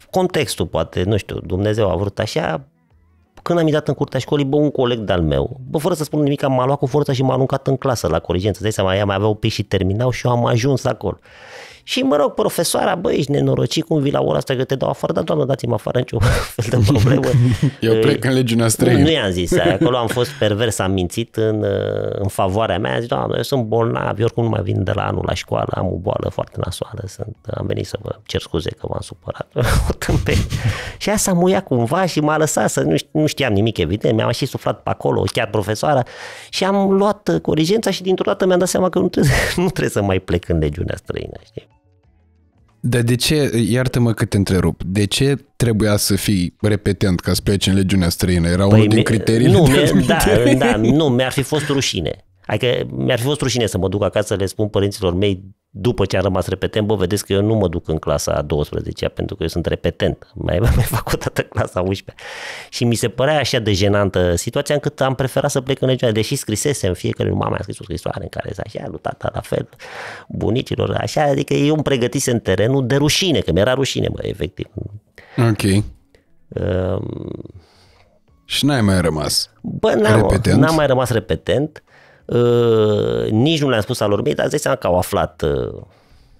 contextul, poate, nu știu, Dumnezeu a vrut așa, când am intrat în curtea școlii, bă, un coleg de-al meu, bă, fără să spun nimic, m-a luat cu forța și m-a aruncat în clasă la corigență. Dai seama, ea mai avea o pe și terminau și eu am ajuns acolo. Și mă rog, profesoara, băi, ești nenorocit, cum vii la ora asta că te dau afară, dar doamnă, dați-mă afară, nicio fel de problemă. Eu plec în legiunea străină. Nu, nu i-am zis, acolo am fost pervers, am mințit în, în favoarea mea, zic, doamnă, eu sunt bolnav, eu oricum nu mai vin de la anul la școală, am o boală foarte nasoală, sunt, am venit să vă cer scuze că m-am supărat, și aia s-a muiat cumva și m-a lăsat să nu, nu știam nimic, evident, mi-am și suflat pe acolo, chiar profesoara, și am luat uh, corigența și dintr-o dată mi-am dat seama că nu trebuie, nu trebuie să mai plec în legiunea străină, știi? Dar de ce, iartă-mă că te întrerup, de ce trebuia să fii repetent ca să pleci în legiunea străină? Era păi unul mi- din criteriile? Nu, mi- da, da, nu, mi-ar fi fost rușine. Adică mi-ar fi fost rușine să mă duc acasă să le spun părinților mei după ce am rămas repetent, bă, vedeți că eu nu mă duc în clasa a 12 pentru că eu sunt repetent. Mai, mai fac o dată clasa 11 Și mi se părea așa de jenantă situația încât am preferat să plec în regiune, deși scrisesem fiecare, mama a scris o scrisoare în care să așa, lui tata la fel, bunicilor, așa, adică eu îmi pregătisem terenul de rușine, că mi-era rușine, mă, efectiv. Ok. Um, și n-ai mai rămas Bă, n-am, repetent. n-am mai rămas repetent. Ă, nici nu le-am spus al mei, dar îți dai că au aflat. Ă,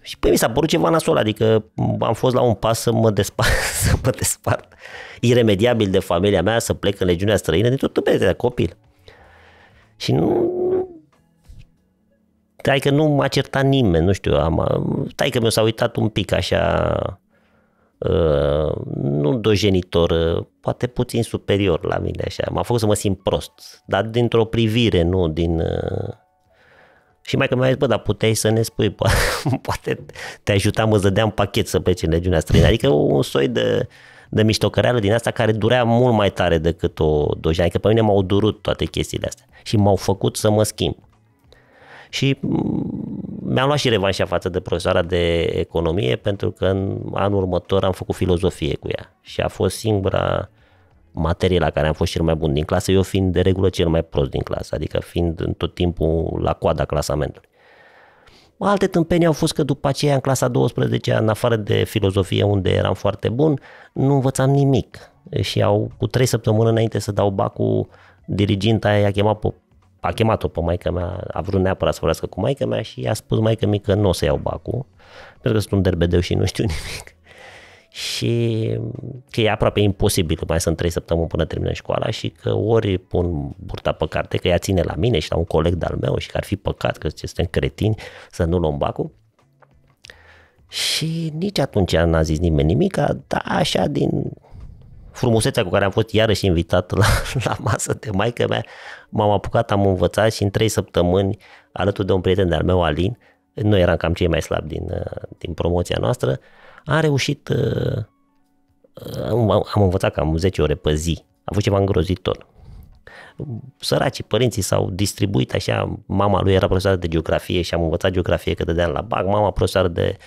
și păi mi s-a părut ceva nasol, adică am fost la un pas să mă, despart, să mă despart iremediabil de familia mea, să plec în legiunea străină, din tot pe de copil. Și nu, tai că nu m-a certat nimeni, nu știu, am, tai că mi s-a uitat un pic așa Uh, nu dojenitor, uh, poate puțin superior la mine așa. M-a făcut să mă simt prost, dar dintr-o privire, nu din... Uh, și mai că mi-a zis, bă, dar puteai să ne spui, po- poate te ajutam, îți dădeam pachet să pleci în legiunea străină. Adică un soi de, de miștocăreală din asta care durea mult mai tare decât o dojenă. Adică pe mine m-au durut toate chestiile astea și m-au făcut să mă schimb și mi-am luat și revanșa față de profesoara de economie pentru că în anul următor am făcut filozofie cu ea și a fost singura materie la care am fost cel mai bun din clasă, eu fiind de regulă cel mai prost din clasă, adică fiind în tot timpul la coada clasamentului. Alte tâmpenii au fost că după aceea în clasa 12, în afară de filozofie unde eram foarte bun, nu învățam nimic. Și au, cu trei săptămâni înainte să dau bacul, diriginta i-a chemat pe a chemat-o pe maica mea, a vrut neapărat să vorbească cu maica mea și i-a spus maica mea că nu o să iau bacul, pentru că sunt un derbedeu și nu știu nimic. și că e aproape imposibil că mai sunt trei săptămâni până termină școala și că ori pun burta pe carte, că ea ține la mine și la un coleg de-al meu și că ar fi păcat că suntem cretini să nu luăm bacul. Și nici atunci n-a zis nimeni nimic, dar așa din frumusețea cu care am fost iarăși invitat la, la masă de maică mea, m-am apucat, am învățat și în trei săptămâni, alături de un prieten de-al meu, Alin, noi eram cam cei mai slabi din, uh, din promoția noastră, am reușit, uh, uh, am, am învățat cam 10 ore pe zi. A fost ceva îngrozitor. Săracii părinții s-au distribuit așa, mama lui era profesoară de geografie și am învățat geografie că dădeam la bag. mama profesoară de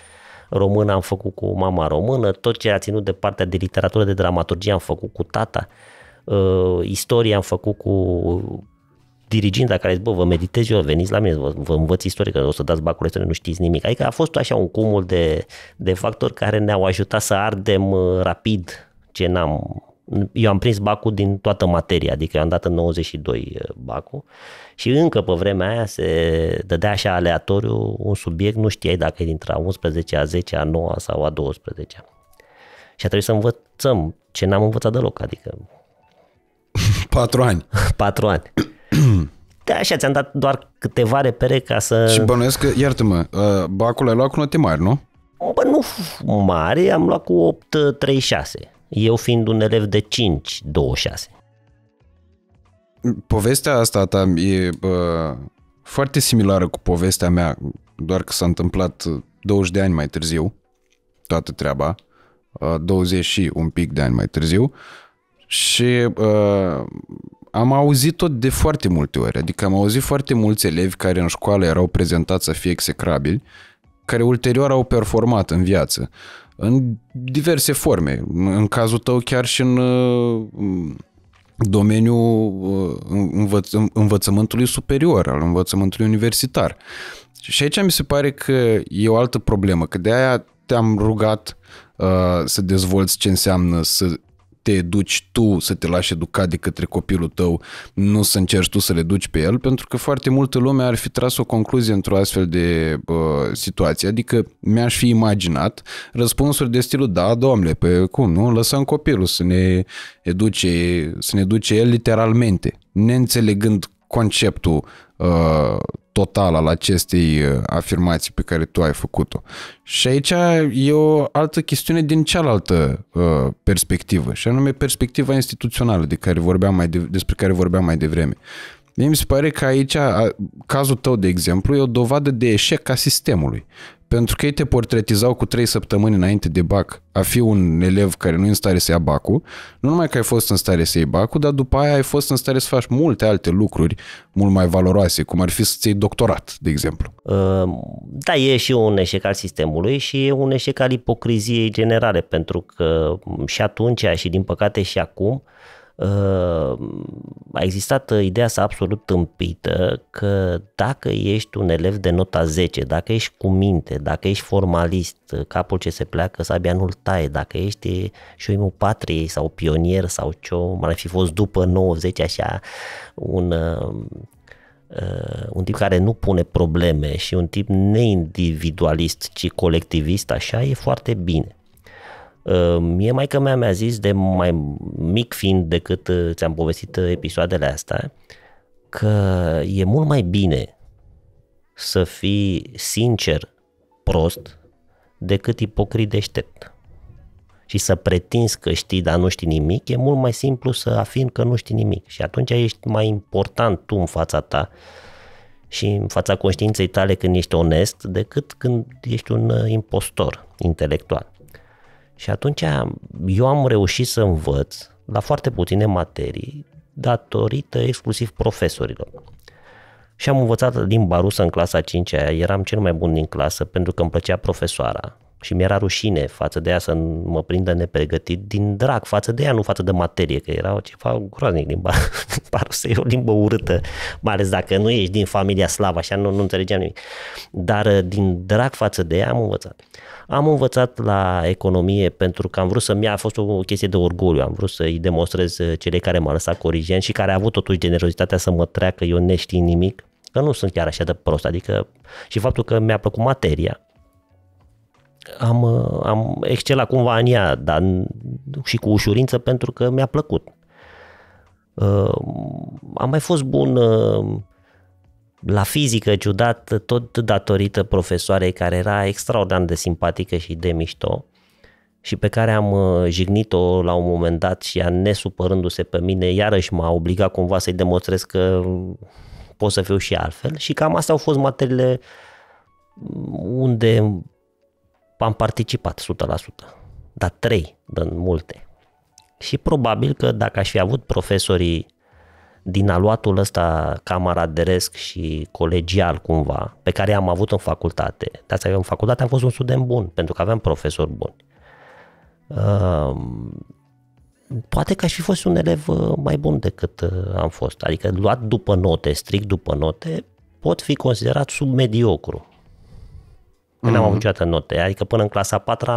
română am făcut cu mama română, tot ce a ținut de partea de literatură, de dramaturgie am făcut cu tata, uh, istorie am făcut cu diriginta care zis, bă, vă meditez eu, veniți la mine, vă, vă învăț istorică, o să dați bacul să nu știți nimic. Adică a fost așa un cumul de, de factori care ne-au ajutat să ardem uh, rapid ce n-am... Eu am prins bacul din toată materia, adică eu am dat în 92 uh, bacul și încă pe vremea aia se dădea așa aleatoriu un subiect, nu știai dacă e dintre a 11, a 10, a 9 sau a 12. Și a trebuit să învățăm ce n-am învățat deloc, adică... Patru ani. Patru ani. Da, așa, ți-am dat doar câteva repere ca să... Și bănuiesc că, iartă-mă, ă, bacul ai luat cu note mari, nu? Bă, nu mari, am luat cu 8-3-6. Eu fiind un elev de 5 5,26 povestea asta ta e uh, foarte similară cu povestea mea, doar că s-a întâmplat 20 uh, de ani mai târziu, toată treaba, uh, 20 și un pic de ani mai târziu, și uh, am auzit-o de foarte multe ori, adică am auzit foarte mulți elevi care în școală erau prezentați să fie execrabili, care ulterior au performat în viață, în diverse forme, în cazul tău chiar și în uh, domeniul uh, învăț- învățământului superior, al învățământului universitar. Și aici mi se pare că e o altă problemă, că de aia te-am rugat uh, să dezvolți ce înseamnă să te educi tu, să te lași educat de către copilul tău, nu să încerci tu să le duci pe el, pentru că foarte multă lume ar fi tras o concluzie într-o astfel de uh, situație. Adică mi-aș fi imaginat răspunsuri de stilul, da, domnule, pe cum, nu? Lăsăm copilul să ne educe, să ne educe el literalmente, neînțelegând conceptul uh, total al acestei uh, afirmații pe care tu ai făcut-o. Și aici e o altă chestiune din cealaltă uh, perspectivă, și anume perspectiva instituțională de care vorbeam mai de, despre care vorbeam mai devreme. Mie mi se pare că aici, a, cazul tău, de exemplu, e o dovadă de eșec a sistemului. Pentru că ei te portretizau cu trei săptămâni înainte de BAC a fi un elev care nu e în stare să ia bacul, nu numai că ai fost în stare să iei bacul, dar după aia ai fost în stare să faci multe alte lucruri mult mai valoroase, cum ar fi să-ți iei doctorat, de exemplu. Ă, da, e și un eșec al sistemului și e un eșec al ipocriziei generale, pentru că și atunci și din păcate și acum, a existat ideea asta absolut tâmpită că dacă ești un elev de nota 10, dacă ești cu minte, dacă ești formalist, capul ce se pleacă, sabia nu-l taie, dacă ești și șoimul patriei sau pionier sau ce mai fi fost după 90, așa, un uh, uh, un tip care nu pune probleme și un tip neindividualist, ci colectivist, așa, e foarte bine. Mie maica mea mi-a zis de mai mic fiind decât uh, ți-am povestit uh, episoadele astea, că e mult mai bine să fii sincer prost decât ipocrit deștept. Și să pretinzi că știi, dar nu știi nimic, e mult mai simplu să afirm că nu știi nimic. Și atunci ești mai important tu în fața ta și în fața conștiinței tale când ești onest decât când ești un uh, impostor intelectual. Și atunci eu am reușit să învăț la foarte puține materii datorită exclusiv profesorilor. Și am învățat din barusă în clasa 5 eram cel mai bun din clasă pentru că îmi plăcea profesoara și mi-era rușine față de ea să mă prindă nepregătit din drag față de ea, nu față de materie, că era ceva groaznic limba, barusă, e o limbă urâtă, mai ales dacă nu ești din familia slavă, așa nu, nu înțelegeam nimic. Dar uh, din drag față de ea am învățat. Am învățat la economie pentru că am vrut să-mi a fost o chestie de orgoliu, am vrut să-i demonstrez uh, cele care m-au lăsat corigen și care a avut totuși generozitatea să mă treacă, eu știu nimic, că nu sunt chiar așa de prost, adică și faptul că mi-a plăcut materia, am, uh, am excelat cumva în ea, dar și cu ușurință pentru că mi-a plăcut. Uh, am mai fost bun uh, la fizică ciudat, tot datorită profesoarei care era extraordinar de simpatică și de mișto și pe care am uh, jignit-o la un moment dat și ea nesupărându-se pe mine, iarăși m-a obligat cumva să-i demonstrez că pot să fiu și altfel și cam astea au fost materiile unde am participat 100%, dar trei din multe. Și probabil că dacă aș fi avut profesorii din aluatul ăsta camaraderesc și colegial cumva, pe care am avut în facultate, de asta că în facultate am fost un student bun, pentru că aveam profesori buni. Uh, poate că aș fi fost un elev uh, mai bun decât uh, am fost. Adică luat după note, strict după note, pot fi considerat submediocru. Că mm-hmm. n-am mhm. avut niciodată note. Adică până în clasa 4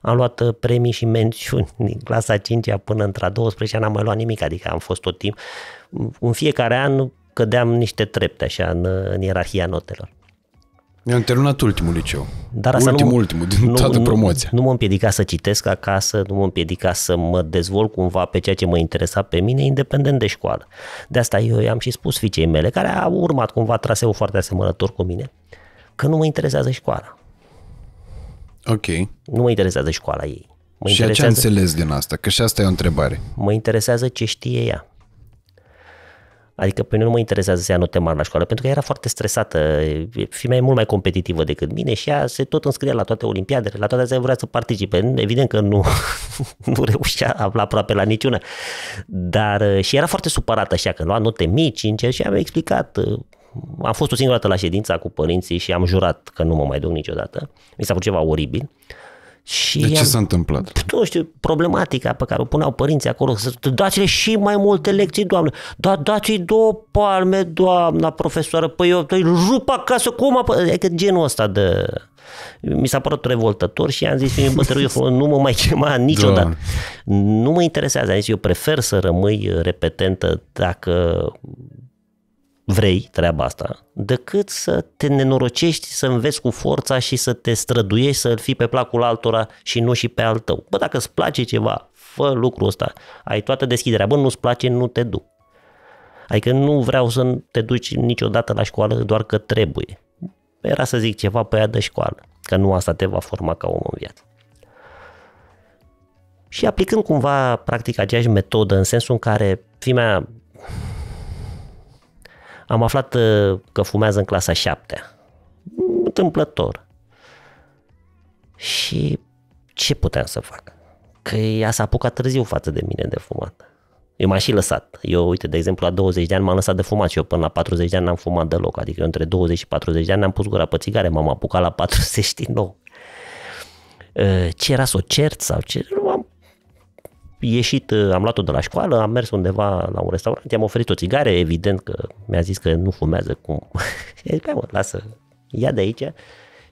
am luat uh, premii și mențiuni. Din clasa 5 până între 12 n-am mai luat nimic. Adică am fost tot timp. Mm, în fiecare an cădeam niște trepte așa în, în ierarhia notelor. Mi-am terminat ultimul liceu. Dar asta ultimul, nu, ultimul, din nu, toată promoția. Nu, nu mă împiedica să citesc acasă, nu mă împiedica să mă dezvolt cumva pe ceea ce mă interesa pe mine, independent de școală. De asta eu i-am și spus fiicei mele, care a urmat cumva traseul foarte asemănător cu mine, că nu mă interesează școala. Ok. Nu mă interesează școala ei. Mă și ce înțeles din asta? Că și asta e o întrebare. Mă interesează ce știe ea. Adică pe mine nu mă interesează să ia note mari la școală, pentru că era foarte stresată. fiind e mult mai competitivă decât mine și ea se tot înscria la toate olimpiadele, la toate astea vrea să participe. Evident că nu, nu reușea la aproape la niciuna. Dar și era foarte supărată așa că lua note mici, încerc și am explicat am fost o singură dată la ședința cu părinții și am jurat că nu mă mai duc niciodată. Mi s-a părut ceva oribil. Și de ce am, s-a întâmplat? Păi, nu știu, problematica pe care o puneau părinții acolo, să dați-le și mai multe lecții, doamne. da, dați-i două palme, doamna profesoară, păi eu îi păi, rup acasă, cum apă... că genul ăsta de... Mi s-a părut revoltător și am zis, bine, eu nu mă mai chema niciodată. Da. Nu mă interesează, am zis, eu prefer să rămâi repetentă dacă vrei treaba asta, decât să te nenorocești, să înveți cu forța și să te străduiești să-l fii pe placul altora și nu și pe al tău. Bă, dacă îți place ceva, fă lucrul ăsta, ai toată deschiderea. Bă, nu-ți place, nu te du. Adică nu vreau să te duci niciodată la școală doar că trebuie. Era să zic ceva pe ea de școală, că nu asta te va forma ca om în viață. Și aplicând cumva practic aceeași metodă, în sensul în care fimea am aflat uh, că fumează în clasa 7. Întâmplător. Și ce puteam să fac? Că ea s-a apucat târziu față de mine de fumat. Eu m-am și lăsat. Eu, uite, de exemplu, la 20 de ani m-am lăsat de fumat și eu până la 40 de ani n-am fumat deloc. Adică eu între 20 și 40 de ani n-am pus gura pe țigare, m-am apucat la 49. Uh, ce era să o cert sau ce? ieșit, uh, am luat-o de la școală, am mers undeva la un restaurant, i-am oferit o țigare, evident că mi-a zis că nu fumează cum. Și a zis, mă, lasă, ia de aici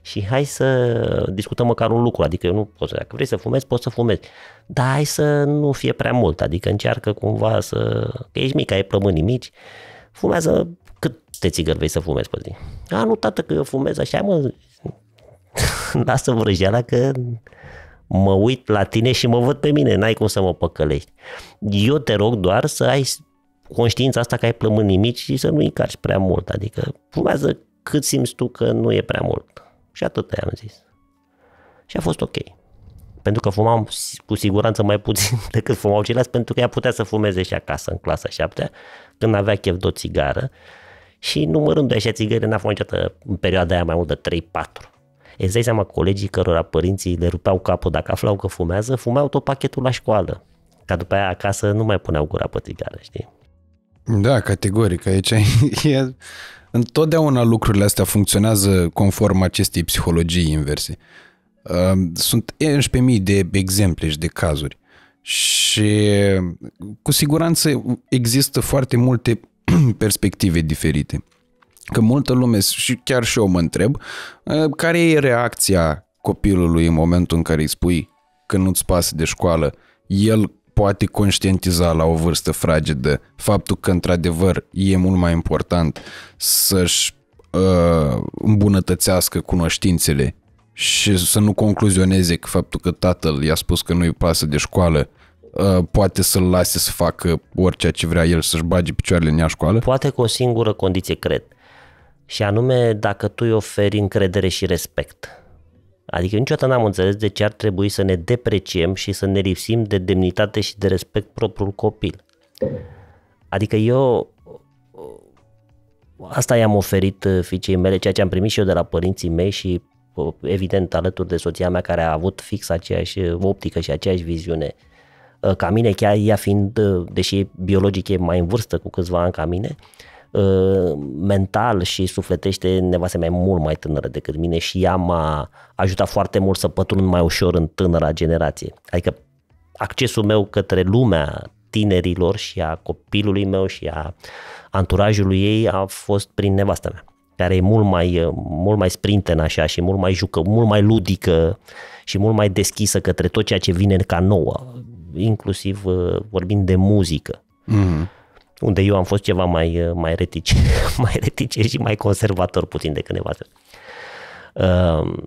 și hai să discutăm măcar un lucru, adică eu nu pot să, dacă vrei să fumezi, poți să fumezi, dar hai să nu fie prea mult, adică încearcă cumva să, că ești mic, ai plămânii mici, fumează cât te țigări vei să fumezi pe zi. A, nu, tată, că eu fumez așa, mă, lasă vrăjeala că mă uit la tine și mă văd pe mine, n-ai cum să mă păcălești. Eu te rog doar să ai conștiința asta că ai plămâni mici și să nu încarci prea mult, adică fumează cât simți tu că nu e prea mult. Și atât am zis. Și a fost ok. Pentru că fumam cu siguranță mai puțin decât fumau ceilalți, pentru că ea putea să fumeze și acasă, în clasa 7 când avea chef de o țigară. Și numărându-i așa țigări, n-a fumat niciodată în perioada aia mai mult de 3-4 Îți dai seama, colegii cărora părinții le rupeau capul dacă aflau că fumează, fumeau tot pachetul la școală. Ca după aia acasă nu mai puneau gura pe țigară, știi? Da, categoric. Aici e... Întotdeauna lucrurile astea funcționează conform acestei psihologii inverse. Sunt 11.000 de exemple și de cazuri. Și cu siguranță există foarte multe perspective diferite că multă lume, și chiar și eu mă întreb, care e reacția copilului în momentul în care îi spui că nu-ți pasă de școală, el poate conștientiza la o vârstă fragedă faptul că, într-adevăr, e mult mai important să-și uh, îmbunătățească cunoștințele și să nu concluzioneze că faptul că tatăl i-a spus că nu-i pasă de școală uh, poate să-l lase să facă orice ce vrea el, să-și bage picioarele în ea școală? Poate cu o singură condiție, cred. Uh, și anume dacă tu îi oferi încredere și respect. Adică niciodată n-am înțeles de ce ar trebui să ne depreciem și să ne lipsim de demnitate și de respect propriul copil. Adică eu asta i-am oferit uh, fiicei mele, ceea ce am primit și eu de la părinții mei și uh, evident alături de soția mea care a avut fix aceeași uh, optică și aceeași viziune ca mine, chiar ea fiind, deși biologic e mai în vârstă cu câțiva ani ca mine, Uh, mental și sufletește neva mai mult mai tânără decât mine și ea m-a ajutat foarte mult să pătrund mai ușor în tânăra generație. Adică accesul meu către lumea tinerilor și a copilului meu și a anturajului ei a fost prin nevasta mea care e mult mai, uh, mult mai sprinten așa și mult mai jucă, mult mai ludică și mult mai deschisă către tot ceea ce vine ca nouă, inclusiv uh, vorbind de muzică. Mm-hmm unde eu am fost ceva mai, eh, mai, retice, mai retice și mai conservator puțin decât nevastă. Ehm,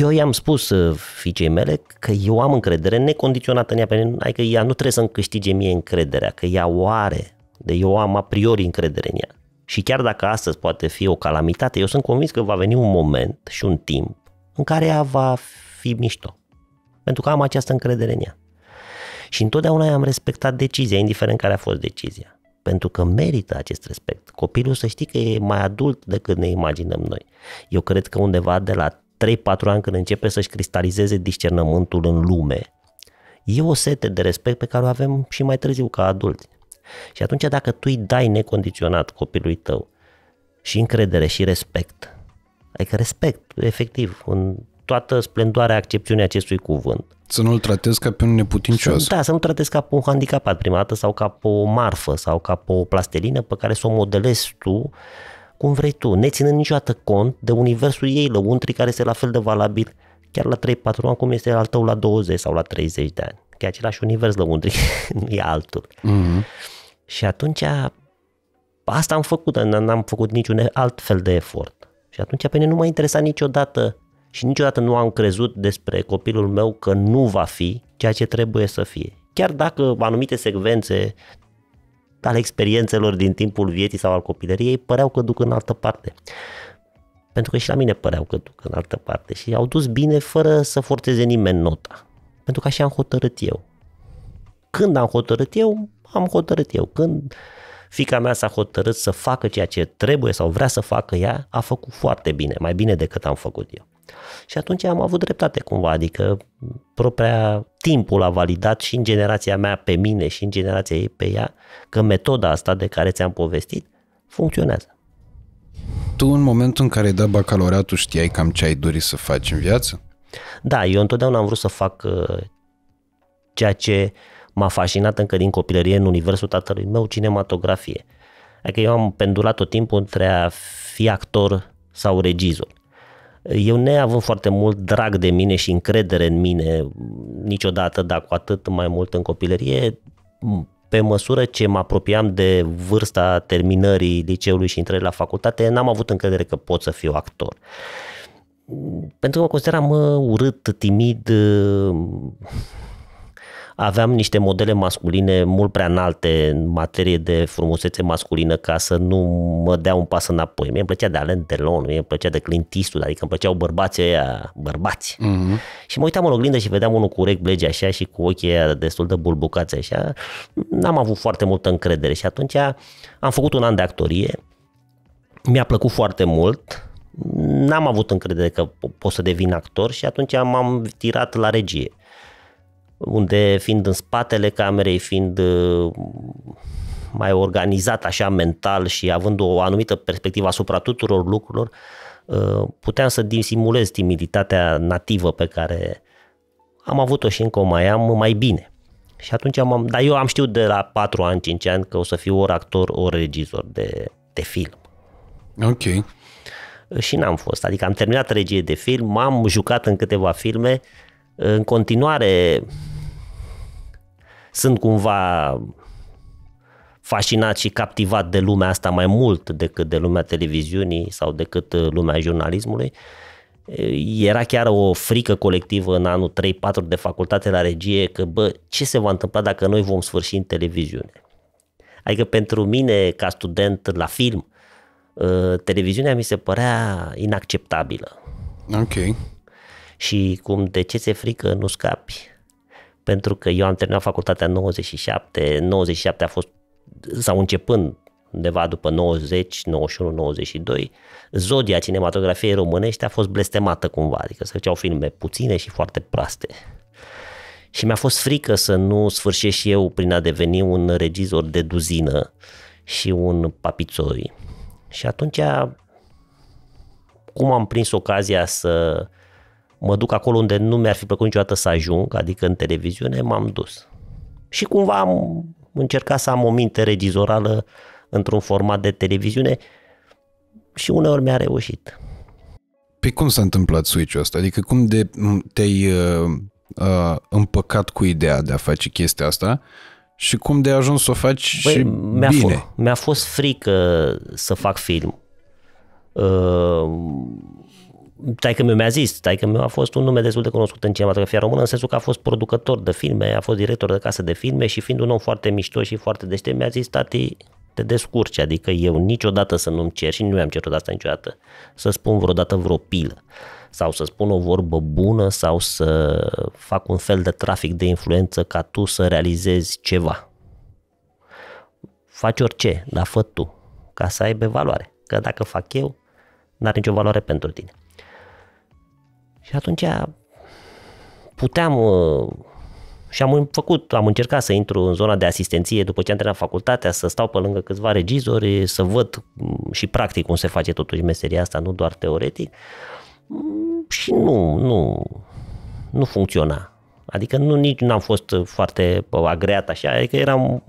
eu i-am spus eh, fiicei mele că eu am încredere necondiționată în ea, pentru că adică ea nu trebuie să-mi câștige mie încrederea, că ea o are, de eu am a priori încredere în ea. Și chiar dacă astăzi poate fi o calamitate, eu sunt convins că va veni un moment și un timp în care ea va fi mișto. Pentru că am această încredere în ea. Și întotdeauna am respectat decizia, indiferent care a fost decizia. Pentru că merită acest respect. Copilul să știi că e mai adult decât ne imaginăm noi. Eu cred că undeva de la 3-4 ani când începe să-și cristalizeze discernământul în lume, e o sete de respect pe care o avem și mai târziu ca adulți. Și atunci dacă tu îi dai necondiționat copilului tău și încredere și respect, adică respect, efectiv, în toată splendoarea accepțiunii acestui cuvânt, să nu-l tratez ca pe un neputincios. Da, să nu tratez ca pe un handicapat prima dată sau ca pe o marfă sau ca pe o plastelină pe care să o modelezi tu cum vrei tu, ne ținând niciodată cont de universul ei lăuntrii care este la fel de valabil chiar la 3-4 ani cum este al tău la 20 sau la 30 de ani. Că e același univers lăuntrii, nu e altul. Mm-hmm. Și atunci asta am făcut, n-am făcut niciun alt fel de efort. Și atunci pe mine nu m-a interesat niciodată și niciodată nu am crezut despre copilul meu că nu va fi ceea ce trebuie să fie. Chiar dacă anumite secvențe ale experiențelor din timpul vieții sau al copilăriei păreau că duc în altă parte. Pentru că și la mine păreau că duc în altă parte și au dus bine fără să forțeze nimeni nota. Pentru că așa am hotărât eu. Când am hotărât eu, am hotărât eu. Când fica mea s-a hotărât să facă ceea ce trebuie sau vrea să facă ea, a făcut foarte bine, mai bine decât am făcut eu. Și atunci am avut dreptate cumva, adică propria timpul a validat și în generația mea pe mine și în generația ei pe ea că metoda asta de care ți-am povestit funcționează. Tu în momentul în care ai dat bacalaureatul știai cam ce ai dorit să faci în viață? Da, eu întotdeauna am vrut să fac uh, ceea ce m-a fascinat încă din copilărie în universul tatălui meu, cinematografie. Adică eu am pendulat tot timpul între a fi actor sau regizor. Eu neavând foarte mult drag de mine și încredere în mine niciodată, dar cu atât mai mult în copilărie, pe măsură ce mă apropiam de vârsta terminării liceului și intrării la facultate, n-am avut încredere că pot să fiu actor. Pentru că mă consideram urât, timid, aveam niște modele masculine mult prea înalte în materie de frumusețe masculină ca să nu mă dea un pas înapoi. Mie îmi plăcea de Alain Delon, mie îmi plăcea de Clint Eastwood, adică îmi plăceau bărbații aia, bărbați. Mm-hmm. Și mă uitam în oglindă și vedeam unul cu urechi blege așa și cu ochii aia destul de bulbucați așa. N-am avut foarte multă încredere și atunci am făcut un an de actorie, mi-a plăcut foarte mult, n-am avut încredere că pot să devin actor și atunci m-am tirat la regie unde fiind în spatele camerei, fiind uh, mai organizat așa mental și având o anumită perspectivă asupra tuturor lucrurilor, uh, puteam să disimulez timiditatea nativă pe care am avut-o și încă o mai am mai bine. Și atunci am, dar eu am știut de la 4 ani, 5 ani că o să fiu ori actor, ori regizor de, de film. Ok. Și n-am fost. Adică am terminat regie de film, m-am jucat în câteva filme, în continuare sunt cumva fascinat și captivat de lumea asta mai mult decât de lumea televiziunii sau decât uh, lumea jurnalismului. Era chiar o frică colectivă în anul 3-4 de facultate la regie că, bă, ce se va întâmpla dacă noi vom sfârși în televiziune? Adică pentru mine, ca student la film, uh, televiziunea mi se părea inacceptabilă. Ok. Și cum de ce se frică, nu scapi pentru că eu am terminat facultatea în 97, 97 a fost, sau începând undeva după 90, 91, 92, zodia cinematografiei românești a fost blestemată cumva, adică se făceau filme puține și foarte proaste. Și mi-a fost frică să nu sfârșesc și eu prin a deveni un regizor de duzină și un papițoi. Și atunci, cum am prins ocazia să mă duc acolo unde nu mi-ar fi plăcut niciodată să ajung, adică în televiziune, m-am dus. Și cumva am încercat să am o minte regizorală într-un format de televiziune și uneori mi-a reușit. Pe cum s-a întâmplat switch-ul ăsta? Adică cum de te-ai uh, uh, împăcat cu ideea de a face chestia asta și cum de ai ajuns să o faci Băi, și mi-a bine? Fost, mi-a fost frică să fac film. Uh, taică mi-a zis, taică mi a fost un nume destul de cunoscut în cinematografia română, în sensul că a fost producător de filme, a fost director de casă de filme și fiind un om foarte mișto și foarte deștept, mi-a zis, tati, te descurci, adică eu niciodată să nu-mi cer și nu mi-am cerut asta niciodată, să spun vreodată vreo pilă sau să spun o vorbă bună sau să fac un fel de trafic de influență ca tu să realizezi ceva. Faci orice, dar fă tu, ca să aibă valoare. Că dacă fac eu, n-are nicio valoare pentru tine. Și atunci puteam uh, și am făcut, am încercat să intru în zona de asistenție după ce am terminat facultatea, să stau pe lângă câțiva regizori, să văd mm, și practic cum se face totuși meseria asta, nu doar teoretic. Mm, și nu, nu, nu funcționa. Adică nu, nici nu am fost foarte agreat așa, adică eram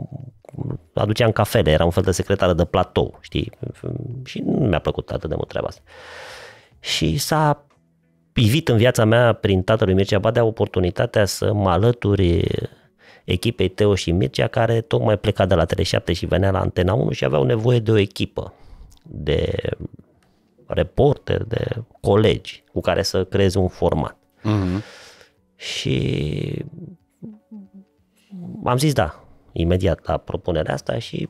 aduceam cafele, eram un fel de secretară de platou, știi? Și nu mi-a plăcut atât de mult treaba asta. Și s-a ivit în viața mea prin tatălui Mircea Badea oportunitatea să mă alături echipei Teo și Mircea, care tocmai pleca de la 37 și venea la Antena 1 și aveau nevoie de o echipă de reporteri, de colegi cu care să creeze un format. Uh-huh. Și am zis da, imediat la propunerea asta și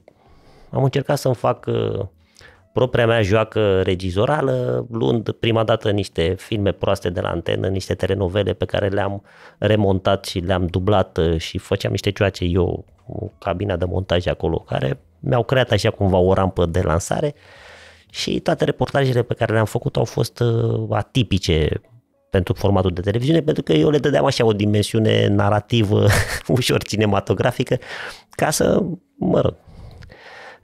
am încercat să-mi fac propria mea joacă regizorală, luând prima dată niște filme proaste de la antenă, niște telenovele pe care le-am remontat și le-am dublat uh, și făceam niște cioace eu, cabina de montaj acolo, care mi-au creat așa cumva o rampă de lansare și toate reportajele pe care le-am făcut au fost uh, atipice pentru formatul de televiziune, pentru că eu le dădeam așa o dimensiune narrativă ușor cinematografică, ca să, mă rog,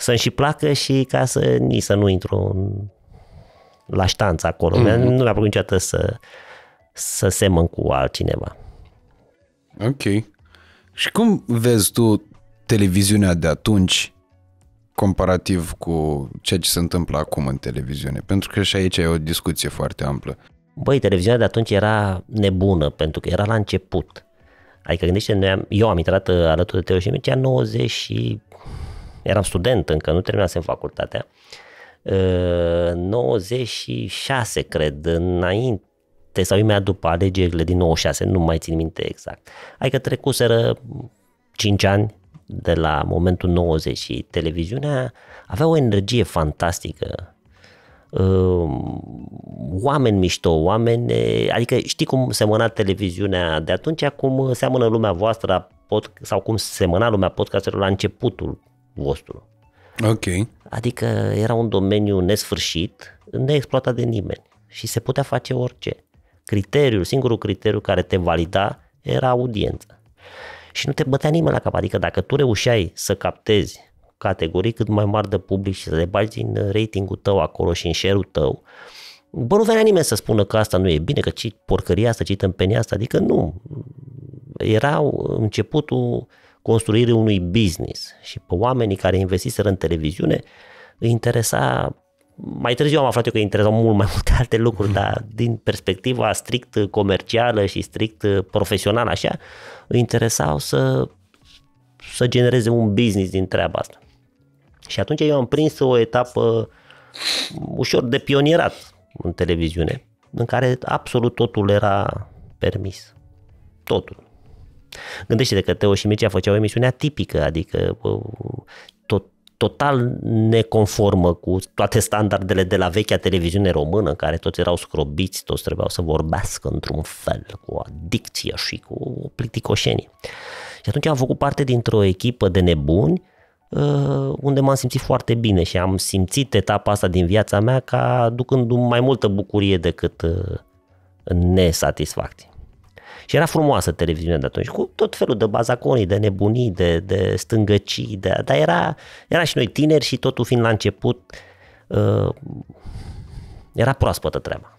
să-mi și placă și ca să, nici să nu intru în, la ștanță acolo. Mm-hmm. Nu mi-a plăcut niciodată să, să semăn cu altcineva. Ok. Și cum vezi tu televiziunea de atunci comparativ cu ceea ce se întâmplă acum în televiziune? Pentru că și aici e o discuție foarte amplă. Băi, televiziunea de atunci era nebună, pentru că era la început. Adică gândește, noi am, eu am intrat alături de Teo și Mircea în 90 și eram student încă, nu terminasem facultatea, 96, ă, cred, înainte sau imediat după alegerile din 96, nu mai țin minte exact. Adică trecuseră 5 ani de la momentul 90 și televiziunea avea o energie fantastică. Ă, oameni mișto, oameni... Adică știi cum semăna televiziunea de atunci, cum seamănă lumea voastră pod, sau cum semăna lumea podcastelor la începutul vostru. Ok. Adică era un domeniu nesfârșit, neexploatat de nimeni și se putea face orice. Criteriul, singurul criteriu care te valida era audiența. Și nu te bătea nimeni la cap. Adică dacă tu reușeai să captezi categorii cât mai mari de public și să le bagi din ratingul tău acolo și în share-ul tău, bă, nu venea nimeni să spună că asta nu e bine, că ci porcăria asta, ci tâmpenia asta, adică nu. Era începutul construirii unui business și pe oamenii care investiseră în televiziune îi interesa mai târziu am aflat eu că interesau mult mai multe alte lucruri, dar din perspectiva strict comercială și strict profesională așa, îi interesau să, să genereze un business din treaba asta. Și atunci eu am prins o etapă ușor de pionierat în televiziune, în care absolut totul era permis. Totul. Gândește-te că Teo și Mircea făceau o emisiune atipică, adică tot, total neconformă cu toate standardele de la vechea televiziune română, care toți erau scrobiți, toți trebuiau să vorbească într-un fel, cu o adicție și cu o plicticoșenie. Și atunci am făcut parte dintr-o echipă de nebuni ă, unde m-am simțit foarte bine și am simțit etapa asta din viața mea ca ducând mai multă bucurie decât ă, nesatisfacție. Și era frumoasă televiziunea de atunci, cu tot felul de bazaconii, de nebunii, de, de stângăcii, de, dar era, era și noi tineri și totul fiind la început, uh, era proaspătă treaba.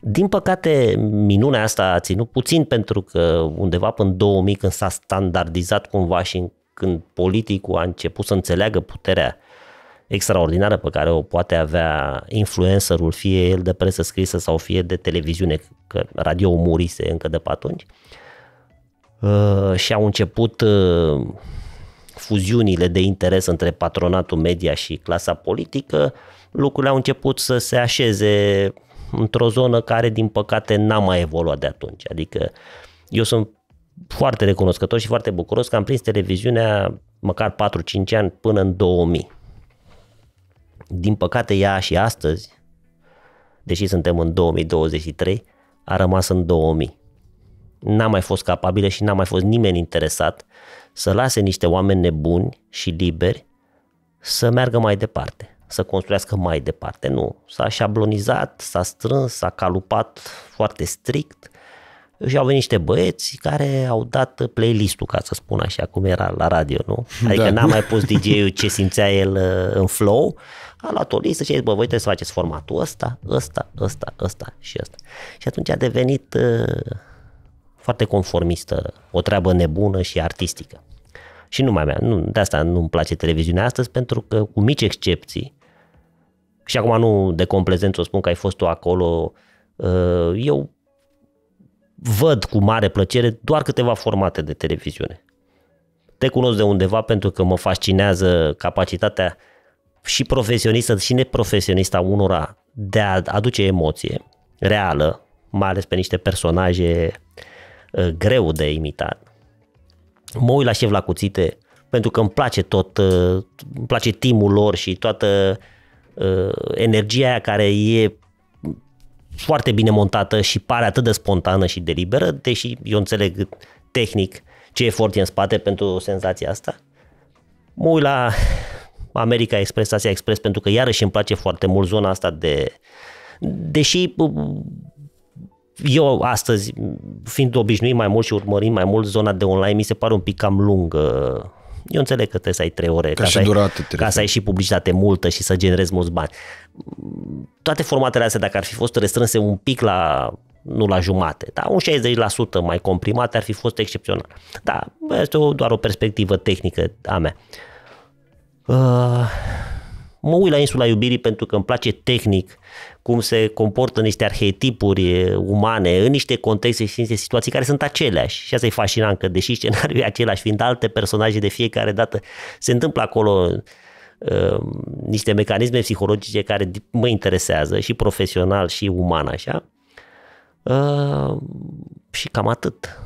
Din păcate, minunea asta a ținut puțin pentru că undeva până 2000, când s-a standardizat cumva și când politicul a început să înțeleagă puterea extraordinară pe care o poate avea influencerul, fie el de presă scrisă sau fie de televiziune, că radio murise încă de pe atunci. Uh, și au început uh, fuziunile de interes între patronatul media și clasa politică, lucrurile au început să se așeze într-o zonă care, din păcate, n-a mai evoluat de atunci. Adică eu sunt foarte recunoscător și foarte bucuros că am prins televiziunea măcar 4-5 ani până în 2000. Din păcate, ea și astăzi, deși suntem în 2023, a rămas în 2000. N-a mai fost capabilă și n-a mai fost nimeni interesat să lase niște oameni nebuni și liberi să meargă mai departe, să construiască mai departe. Nu, s-a șablonizat, s-a strâns, s-a calupat foarte strict și au venit niște băieți care au dat playlist-ul, ca să spun așa, cum era la radio, nu? Da. Adică da. n-a mai pus DJ-ul ce simțea el uh, în flow, a luat o listă și a zis, bă, voi trebuie să faceți formatul ăsta, ăsta, ăsta, ăsta și ăsta. Și atunci a devenit uh, foarte conformistă, o treabă nebună și artistică. Și nu mai mea, nu, de asta nu-mi place televiziunea astăzi, pentru că cu mici excepții, și acum nu de complezență o spun că ai fost tu acolo, uh, eu văd cu mare plăcere doar câteva formate de televiziune. Te cunosc de undeva pentru că mă fascinează capacitatea și profesionistă și neprofesionistă a unora de a aduce emoție reală, mai ales pe niște personaje uh, greu de imitat. Mă uit la șef la cuțite pentru că îmi place tot, uh, îmi place timul lor și toată uh, energia aia care e foarte bine montată și pare atât de spontană și de liberă, deși eu înțeleg tehnic ce efort e în spate pentru senzația asta. Mă uit la America Express, Asia Express, pentru că iarăși îmi place foarte mult zona asta de... Deși eu astăzi, fiind obișnuit mai mult și urmărind mai mult zona de online, mi se pare un pic cam lungă eu înțeleg că trebuie să ai trei ore ca, ca, și să, ai, durată, ca să ai și publicitate multă și să generezi mulți bani. Toate formatele astea, dacă ar fi fost restrânse un pic la nu la jumate, dar un 60% mai comprimate ar fi fost excepțional. Da, este o, doar o perspectivă tehnică a mea. Uh, Uh, mă uit la insula iubirii pentru că îmi place tehnic cum se comportă niște arhetipuri umane în niște contexte și niște situații care sunt aceleași. Și asta e fascinant, că deși scenariul e același, fiind alte personaje de fiecare dată, se întâmplă acolo uh, niște mecanisme psihologice care mă interesează și profesional și uman așa. Uh, și cam atât.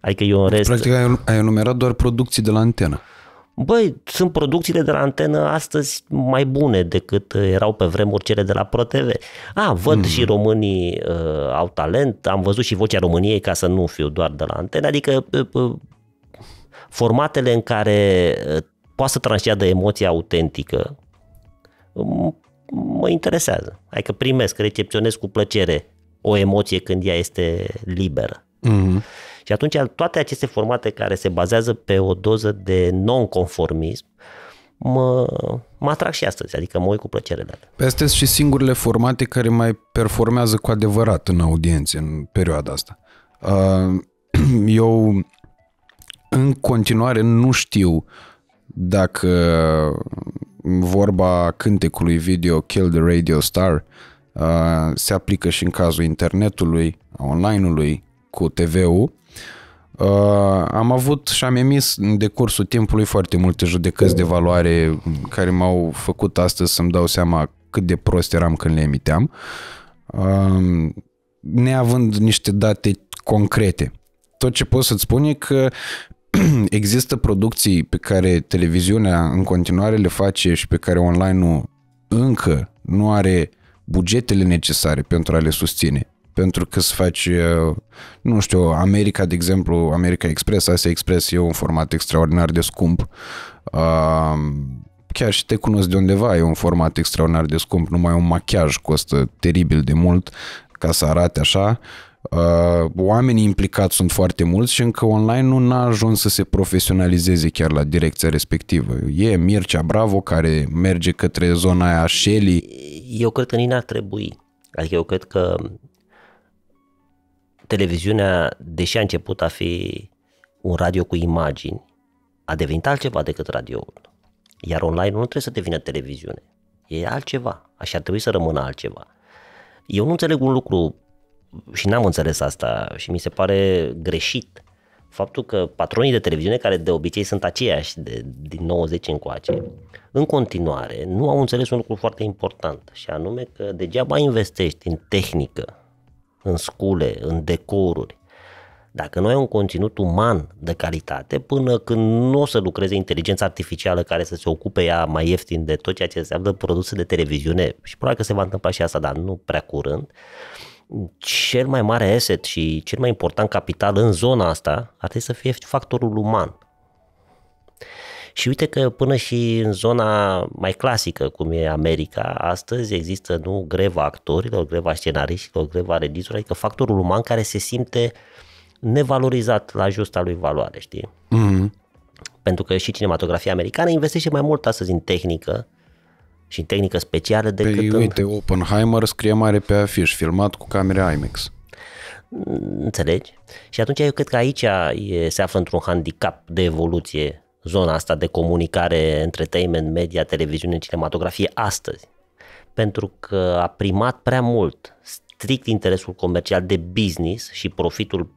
Adică eu în rest... Practic ai, ai enumerat doar producții de la antenă. Băi, sunt producțiile de la antenă astăzi mai bune decât erau pe vremuri cele de la ProTV. A, văd mm. și românii uh, au talent, am văzut și vocea României ca să nu fiu doar de la antenă, adică uh, uh formatele în care uh, poate să tranșea de emoția autentică mă interesează. Adică primesc, recepționez cu plăcere o emoție când ea este liberă. Mm. Și atunci toate aceste formate care se bazează pe o doză de non-conformism mă, mă atrag și astăzi, adică mă uit cu plăcere de alea. Pe astea și singurele formate care mai performează cu adevărat în audiențe în perioada asta. Uh, eu în continuare nu știu dacă vorba cântecului video Kill the Radio Star uh, se aplică și în cazul internetului, online-ului cu TV-ul, Uh, am avut și am emis de cursul timpului foarte multe judecăți de valoare care m-au făcut astăzi să-mi dau seama cât de prost eram când le emiteam, uh, neavând niște date concrete. Tot ce pot să-ți spun e că există producții pe care televiziunea în continuare le face și pe care online-ul încă nu are bugetele necesare pentru a le susține pentru că se face, nu știu, America, de exemplu, America Express, Asia Express e un format extraordinar de scump. Chiar și te cunosc de undeva, e un format extraordinar de scump, numai un machiaj costă teribil de mult ca să arate așa. Oamenii implicați sunt foarte mulți și încă online nu n-a ajuns să se profesionalizeze chiar la direcția respectivă. E Mircea Bravo care merge către zona aia Shelly. Eu cred că nici n-ar trebui. Adică eu cred că televiziunea, deși a început a fi un radio cu imagini, a devenit altceva decât radioul. Iar online nu trebuie să devină televiziune. E altceva. Așa ar trebui să rămână altceva. Eu nu înțeleg un lucru și n-am înțeles asta și mi se pare greșit faptul că patronii de televiziune, care de obicei sunt aceiași de, din 90 încoace, în continuare nu au înțeles un lucru foarte important și anume că degeaba investești în tehnică în scule, în decoruri. Dacă nu ai un conținut uman de calitate, până când nu o să lucreze inteligența artificială care să se ocupe ea mai ieftin de tot ceea ce înseamnă produse de televiziune, și probabil că se va întâmpla și asta, dar nu prea curând, cel mai mare asset și cel mai important capital în zona asta ar trebui să fie factorul uman. Și uite că până și în zona mai clasică, cum e America, astăzi există nu greva actorilor, greva scenariștilor, greva regizorilor, adică factorul uman care se simte nevalorizat la justa lui valoare, știi? Mm-hmm. Pentru că și cinematografia americană investește mai mult astăzi în tehnică, și în tehnică specială păi decât păi, în... uite, Oppenheimer scrie mare pe afiș, filmat cu camere IMAX. Înțelegi? Și atunci eu cred că aici e, se află într-un handicap de evoluție zona asta de comunicare, entertainment, media, televiziune, cinematografie astăzi. Pentru că a primat prea mult strict interesul comercial de business și profitul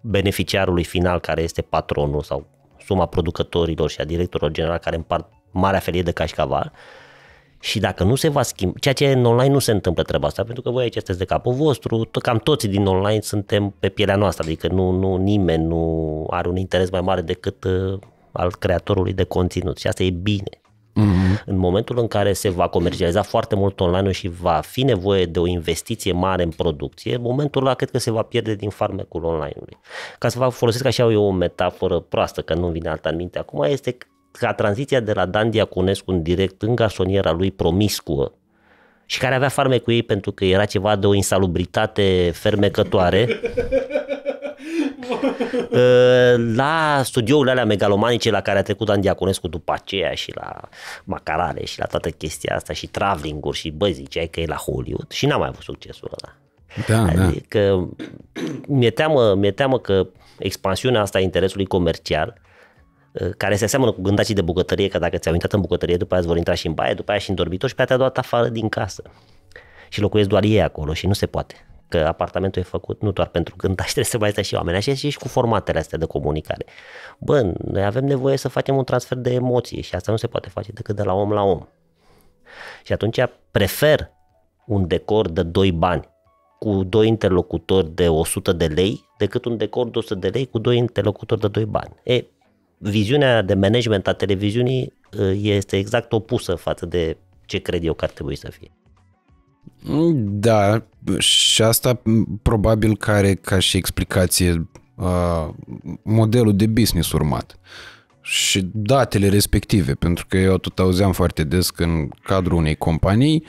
beneficiarului final care este patronul sau suma producătorilor și a directorilor general care împart marea felie de cașcaval și dacă nu se va schimba, ceea ce în online nu se întâmplă treaba asta, pentru că voi aici sunteți de capul vostru, cam toți din online suntem pe pielea noastră, adică nu, nu nimeni nu are un interes mai mare decât uh, al creatorului de conținut și asta e bine. Mm-hmm. În momentul în care se va comercializa foarte mult online și va fi nevoie de o investiție mare în producție, momentul ăla cred că se va pierde din farmecul online-ului. Ca să vă folosesc așa eu o metaforă proastă, că nu vine alta în minte acum, este ca tranziția de la Dan Diaconescu în direct în garsoniera lui promiscuă, și care avea farme cu ei pentru că era ceva de o insalubritate fermecătoare la studiourile alea megalomanice la care a trecut Dan Diaconescu după aceea și la Macarale și la toată chestia asta și traveling și bă, ziceai că e la Hollywood și n-am mai avut succesul ăla. Da, da. adică da. mi-e teamă, mi-e teamă că expansiunea asta a interesului comercial uh, care se aseamănă cu gândacii de bucătărie, că dacă ți-au intrat în bucătărie, după aia îți vor intra și în baie, după aia și în dormitor și pe aia te-a dat afară din casă. Și locuiesc doar ei acolo și nu se poate că apartamentul e făcut nu doar pentru gândași, trebuie să mai stea și oameni, așa și cu formatele astea de comunicare. Bă, noi avem nevoie să facem un transfer de emoție și asta nu se poate face decât de la om la om. Și atunci prefer un decor de 2 bani cu doi interlocutori de 100 de lei decât un decor de 100 de lei cu doi interlocutori de 2 bani. E, viziunea de management a televiziunii este exact opusă față de ce cred eu că ar trebui să fie. Da, și asta probabil care ca și explicație uh, modelul de business urmat și datele respective, pentru că eu tot auzeam foarte des că în cadrul unei companii,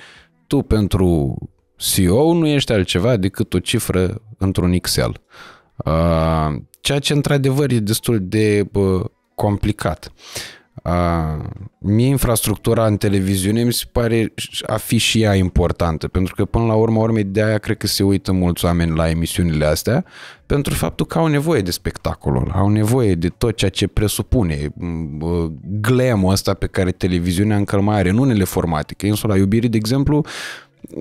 tu pentru CEO nu ești altceva decât o cifră într-un Excel. Uh, ceea ce într-adevăr e destul de uh, complicat. A, mie infrastructura în televiziune mi se pare a fi și ea importantă, pentru că până la urmă urmei de aia cred că se uită mulți oameni la emisiunile astea, pentru faptul că au nevoie de spectacolul, au nevoie de tot ceea ce presupune glamul ăsta pe care televiziunea încă mai are în unele formate, că insula iubirii, de exemplu,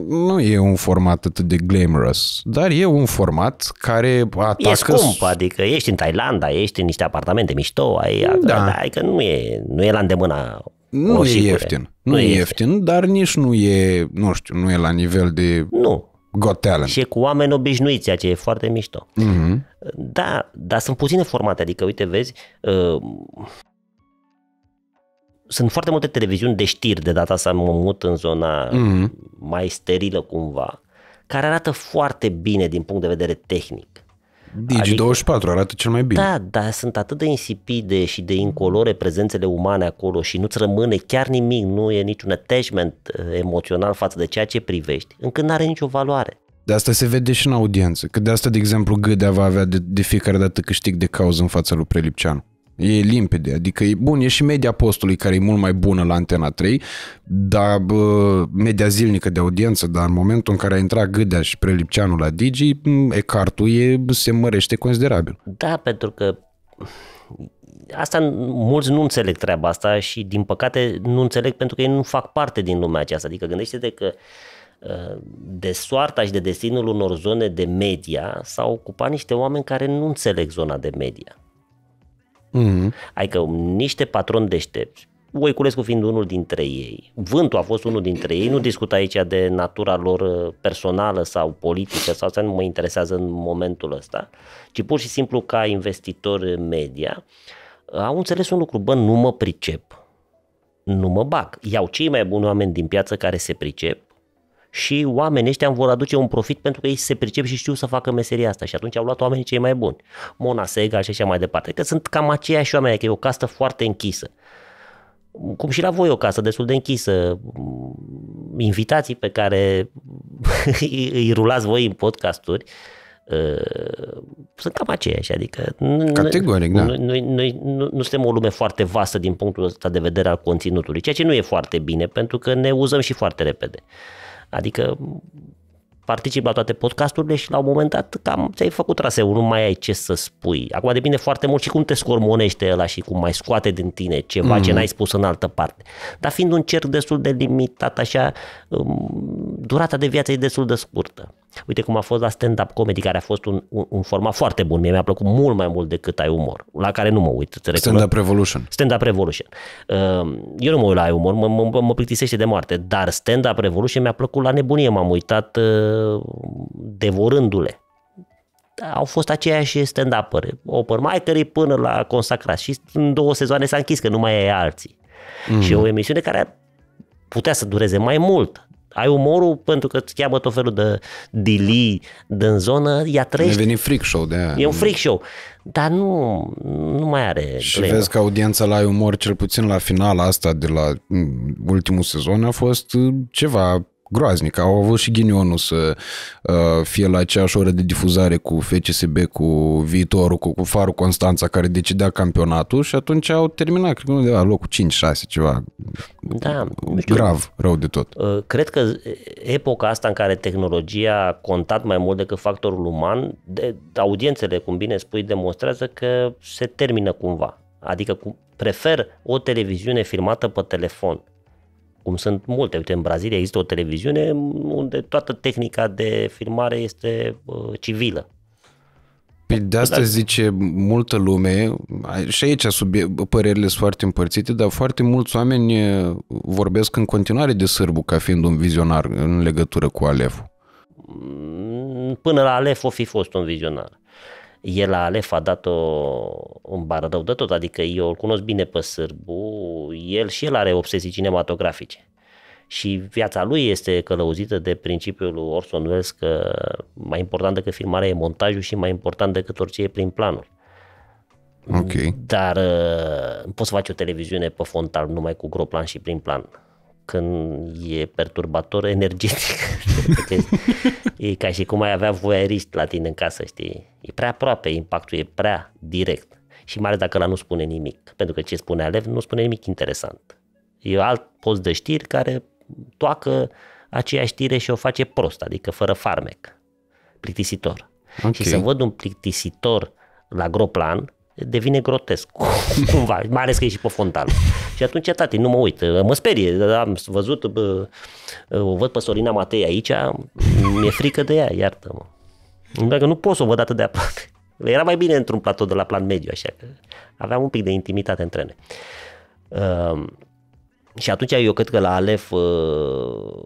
nu e un format atât de glamorous, dar e un format care atacă... E scump, adică ești în Thailanda, ești în niște apartamente mișto, ai, da. adică nu e, nu e la îndemâna nu roșicule. e ieftin. Nu, nu e ieftin, ieftin, dar nici nu e, nu știu, nu e la nivel de nu. Got Talent. Și e cu oameni obișnuiți, ceea ce e foarte mișto. Mm-hmm. Da, dar sunt puține formate, adică uite, vezi, uh, sunt foarte multe televiziuni de știri, de data asta mă mut în zona mm-hmm. mai sterilă cumva, care arată foarte bine din punct de vedere tehnic. Digi24 adică, arată cel mai bine. Da, dar sunt atât de insipide și de incolore prezențele umane acolo și nu-ți rămâne chiar nimic, nu e niciun attachment uh, emoțional față de ceea ce privești, încât nu are nicio valoare. De asta se vede și în audiență, că de asta, de exemplu, Gâdea va avea de, de fiecare dată câștig de cauză în fața lui Prelipceanu. E limpede. Adică, e bun, e și media postului care e mult mai bună la Antena 3, dar bă, media zilnică de audiență, dar în momentul în care a intrat Gâdea și Prelipceanu la Digi, ecartul e, se mărește considerabil. Da, pentru că asta mulți nu înțeleg treaba asta și din păcate nu înțeleg pentru că ei nu fac parte din lumea aceasta. Adică gândește-te că ă, de soarta și de destinul unor zone de media s-au ocupat niște oameni care nu înțeleg zona de media. Mm-hmm. Adică niște patroni deștepți, Voiculescu fiind unul dintre ei. Vântul a fost unul dintre ei, nu discut aici de natura lor uh, personală sau politică sau asta nu mă interesează în momentul ăsta, ci pur și simplu ca investitor media uh, au înțeles un lucru, bă, nu mă pricep, nu mă bag. Iau cei mai buni oameni din piață care se pricep și oamenii ăștia îmi vor aduce un profit pentru că ei se pricep și știu să facă meseria asta și atunci au luat oamenii cei mai buni. Mona Segal și așa mai departe. Că sunt cam aceiași oameni, că adică e o castă foarte închisă. Cum și la voi o casă destul de închisă, invitații pe care îi rulați voi în podcasturi, ă, sunt cam aceiași, adică Categoric, noi, da. noi, noi nu, nu suntem o lume foarte vastă din punctul ăsta de vedere al conținutului, ceea ce nu e foarte bine, pentru că ne uzăm și foarte repede. Uh, Adică particip la toate podcasturile și la un moment dat cam ți-ai făcut traseul, nu mai ai ce să spui. Acum depinde foarte mult și cum te scormonește ăla și cum mai scoate din tine ceva mm. ce mhm. n-ai spus în altă parte. Dar fiind un cerc destul de limitat, așa, um, durata de viață e destul de scurtă. Uite cum a fost la stand-up comedy, care a fost un, un, un format foarte bun. Mie mi-a plăcut mult mai mult decât ai umor, la care nu mă uit. Stand-up Revolution. Stand-up Revolution. Ehm, eu nu mă uit la ai umor, mă, mă, mă plictisește de moarte, dar stand-up Revolution mi-a plăcut la nebunie, m-am uitat ehm, devorându-le au fost aceiași stand-up-uri, open mic până la consacrați și în două sezoane s-a închis că nu mai e alții. Mm. Și e o emisiune care putea să dureze mai mult, ai umorul pentru că îți cheamă tot felul de dili din zonă, ea trăiește. Deveni freak show de aia. E un freak show. Dar nu, nu mai are Și playă. vezi că audiența la umor, cel puțin la finala asta de la mm, ultimul sezon, a fost mm, ceva groaznic. Au avut și ghinionul să uh, fie la aceeași oră de difuzare cu FCSB, cu viitorul, cu, cu Farul Constanța, care decidea campionatul și atunci au terminat, cred că undeva locul 5-6, ceva da, deci grav, rău de tot. Uh, cred că epoca asta în care tehnologia a contat mai mult decât factorul uman, de, audiențele, cum bine spui, demonstrează că se termină cumva. Adică prefer o televiziune filmată pe telefon cum sunt multe. Uite, în Brazilia există o televiziune unde toată tehnica de filmare este uh, civilă. Păi de asta da. zice multă lume, și aici subie- părerile sunt foarte împărțite, dar foarte mulți oameni uh, vorbesc în continuare de Sârbu ca fiind un vizionar în legătură cu Alef. Mm, până la Alef o fi fost un vizionar el la Alef a dat-o un bară rău de tot, adică eu îl cunosc bine pe Sârbu, el și el are obsesii cinematografice. Și viața lui este călăuzită de principiul lui Orson Welles că mai important decât filmarea e montajul și mai important decât orice e prin planul. Okay. Dar nu uh, poți să faci o televiziune pe frontal numai cu groplan și prin plan când e perturbator energetic. e ca și cum ai avea voieriști la tine în casă, știi? E prea aproape, impactul e prea direct. Și mai ales dacă la nu spune nimic. Pentru că ce spune Alev nu spune nimic interesant. E alt post de știri care toacă aceea știre și o face prost, adică fără farmec, plictisitor. Okay. Și să văd un plictisitor la groplan, devine grotesc, cumva, mai ales că e și pe fontan. și atunci, tati, nu mă uit, mă sperie, am văzut, o văd pe Sorina Matei aici, mi-e frică de ea, iartă-mă. Dacă nu pot să o văd atât de aproape. Era mai bine într-un platou de la plan mediu, așa că aveam un pic de intimitate între noi. Ehm, și atunci eu cred că la Alef uh, uh,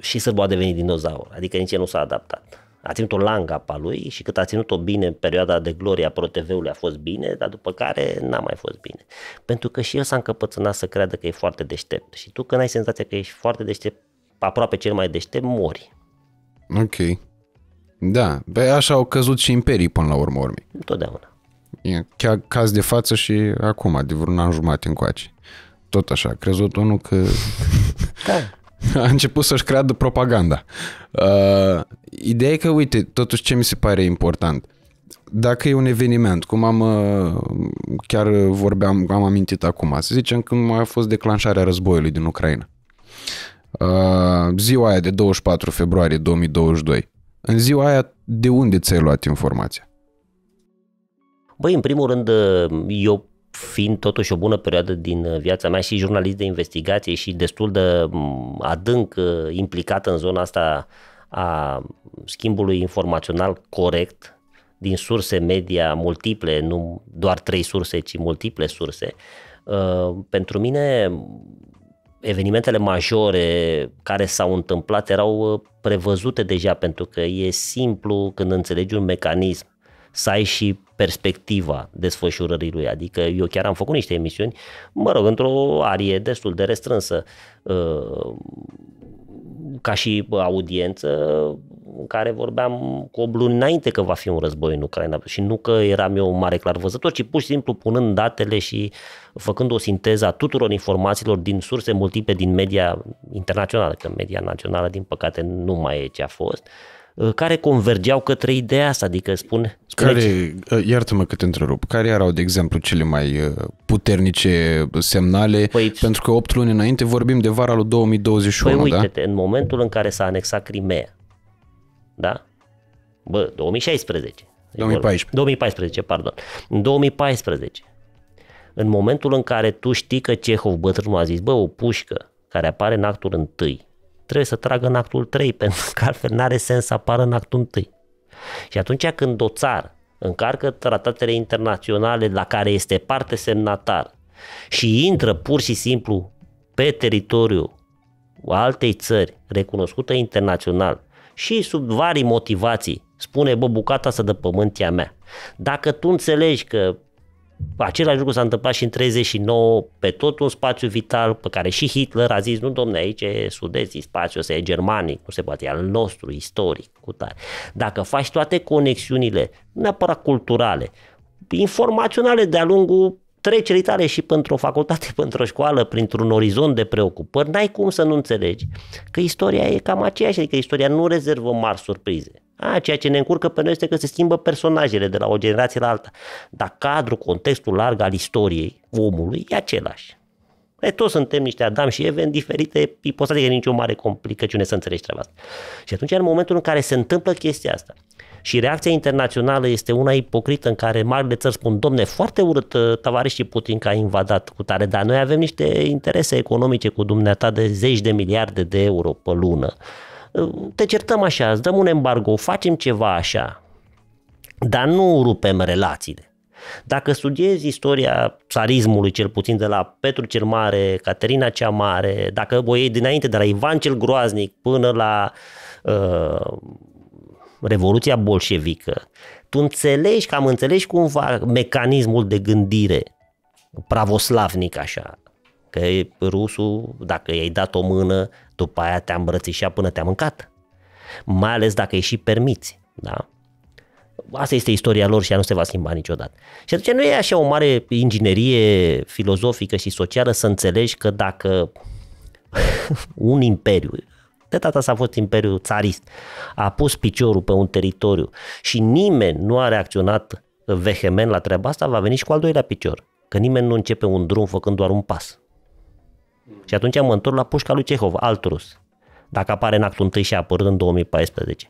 și Sârbu a devenit dinozaur, adică nici el nu s-a adaptat a ținut-o langa pe lui și cât a ținut-o bine în perioada de gloria ProTV-ului a fost bine, dar după care n-a mai fost bine. Pentru că și el s-a încăpățânat să creadă că e foarte deștept și tu când ai senzația că ești foarte deștept, aproape cel mai deștept, mori. Ok. Da, pe păi așa au căzut și imperii până la urmă urmei. Totdeauna. E chiar caz de față și acum, de vreun an jumate încoace. Tot așa, a crezut unul că... Da. a început să-și creadă propaganda. Uh, ideea e că, uite, totuși ce mi se pare important. Dacă e un eveniment, cum am uh, chiar vorbeam, am amintit acum, să zicem când a fost declanșarea războiului din Ucraina. Uh, ziua aia de 24 februarie 2022. În ziua aia, de unde ți-ai luat informația? Băi, în primul rând, uh, eu fiind totuși o bună perioadă din uh, viața mea și jurnalist de investigație și destul de mm, adânc uh, implicat în zona asta a schimbului informațional corect din surse media multiple, nu doar trei surse, ci multiple surse. Uh, pentru mine, evenimentele majore care s-au întâmplat erau prevăzute deja, pentru că e simplu când înțelegi un mecanism să ai și perspectiva desfășurării lui. Adică eu chiar am făcut niște emisiuni, mă rog, într-o arie destul de restrânsă uh, ca și audiență în care vorbeam cu o luni înainte că va fi un război în Ucraina și nu că eram eu un mare clarvăzător, ci pur și simplu punând datele și făcând o sinteză a tuturor informațiilor din surse multiple din media internațională, că media națională din păcate nu mai e ce a fost. Uh, Uh, care convergeau către ideea asta, adică spun... Care, uh, iartă-mă că te întrerup, care erau, de exemplu, cele mai uh, puternice semnale? Păi, pentru că 8 luni înainte vorbim de vara lui 2021, păi, da? uite-te, da? în momentul în care s-a anexat Crimea, da? Bă, 2016. 2014. 2014, pardon. În 2014, în momentul în care tu știi că Cehov, bătrânul, a zis, bă, o pușcă care apare în actul întâi, trebuie să tragă în actul 3, pentru că altfel nu are sens să apară în actul 1. Și atunci când o țară încarcă tratatele internaționale la care este parte semnatar și intră pur și simplu pe teritoriul altei țări recunoscută internațional și sub vari motivații spune, bă, bucata să dă pământ mea. Dacă tu înțelegi că Același lucru s-a întâmplat și în 39 pe tot un spațiu vital pe care și Hitler a zis, nu domne, aici e sudeții, spațiul ăsta e germanic, nu se poate, e al nostru, istoric, cu tare. Dacă faci toate conexiunile, nu neapărat culturale, informaționale de-a lungul trecerii tale și pentru o facultate, pentru o școală, printr-un orizont de preocupări, n-ai cum să nu înțelegi că istoria e cam aceeași, adică istoria nu rezervă mari surprize. A, ceea ce ne încurcă pe noi este că se schimbă personajele de la o generație la alta. Dar cadrul, contextul larg al istoriei omului e același. E, toți suntem niște Adam și Eve în diferite ipostate, că nicio mare complicăciune să înțelegi treaba asta. Și atunci, în momentul în care se întâmplă chestia asta, și reacția internațională este una ipocrită în care marile țări spun, domne, foarte urât ă, tavarești Putin că a invadat cu tare, dar noi avem niște interese economice cu dumneata de zeci de miliarde de euro pe lună te certăm așa, îți dăm un embargo, facem ceva așa, dar nu rupem relațiile. Dacă studiezi istoria țarismului, cel puțin de la Petru cel Mare, Caterina cea Mare, dacă o iei dinainte de la Ivan cel Groaznic până la uh, Revoluția Bolșevică, tu înțelegi, cam înțelegi cumva mecanismul de gândire pravoslavnic așa, că rusul, dacă i-ai dat o mână, după aia te-a îmbrățișat până te-a mâncat. Mai ales dacă îi și permiți, da? Asta este istoria lor și ea nu se va schimba niciodată. Și atunci nu e așa o mare inginerie filozofică și socială să înțelegi că dacă un imperiu, de data s a fost imperiu țarist, a pus piciorul pe un teritoriu și nimeni nu a reacționat vehement la treaba asta, va veni și cu al doilea picior. Că nimeni nu începe un drum făcând doar un pas. Și atunci mă întorc la pușca lui Cehov, alt rus. Dacă apare în actul 1 și a apărut în 2014.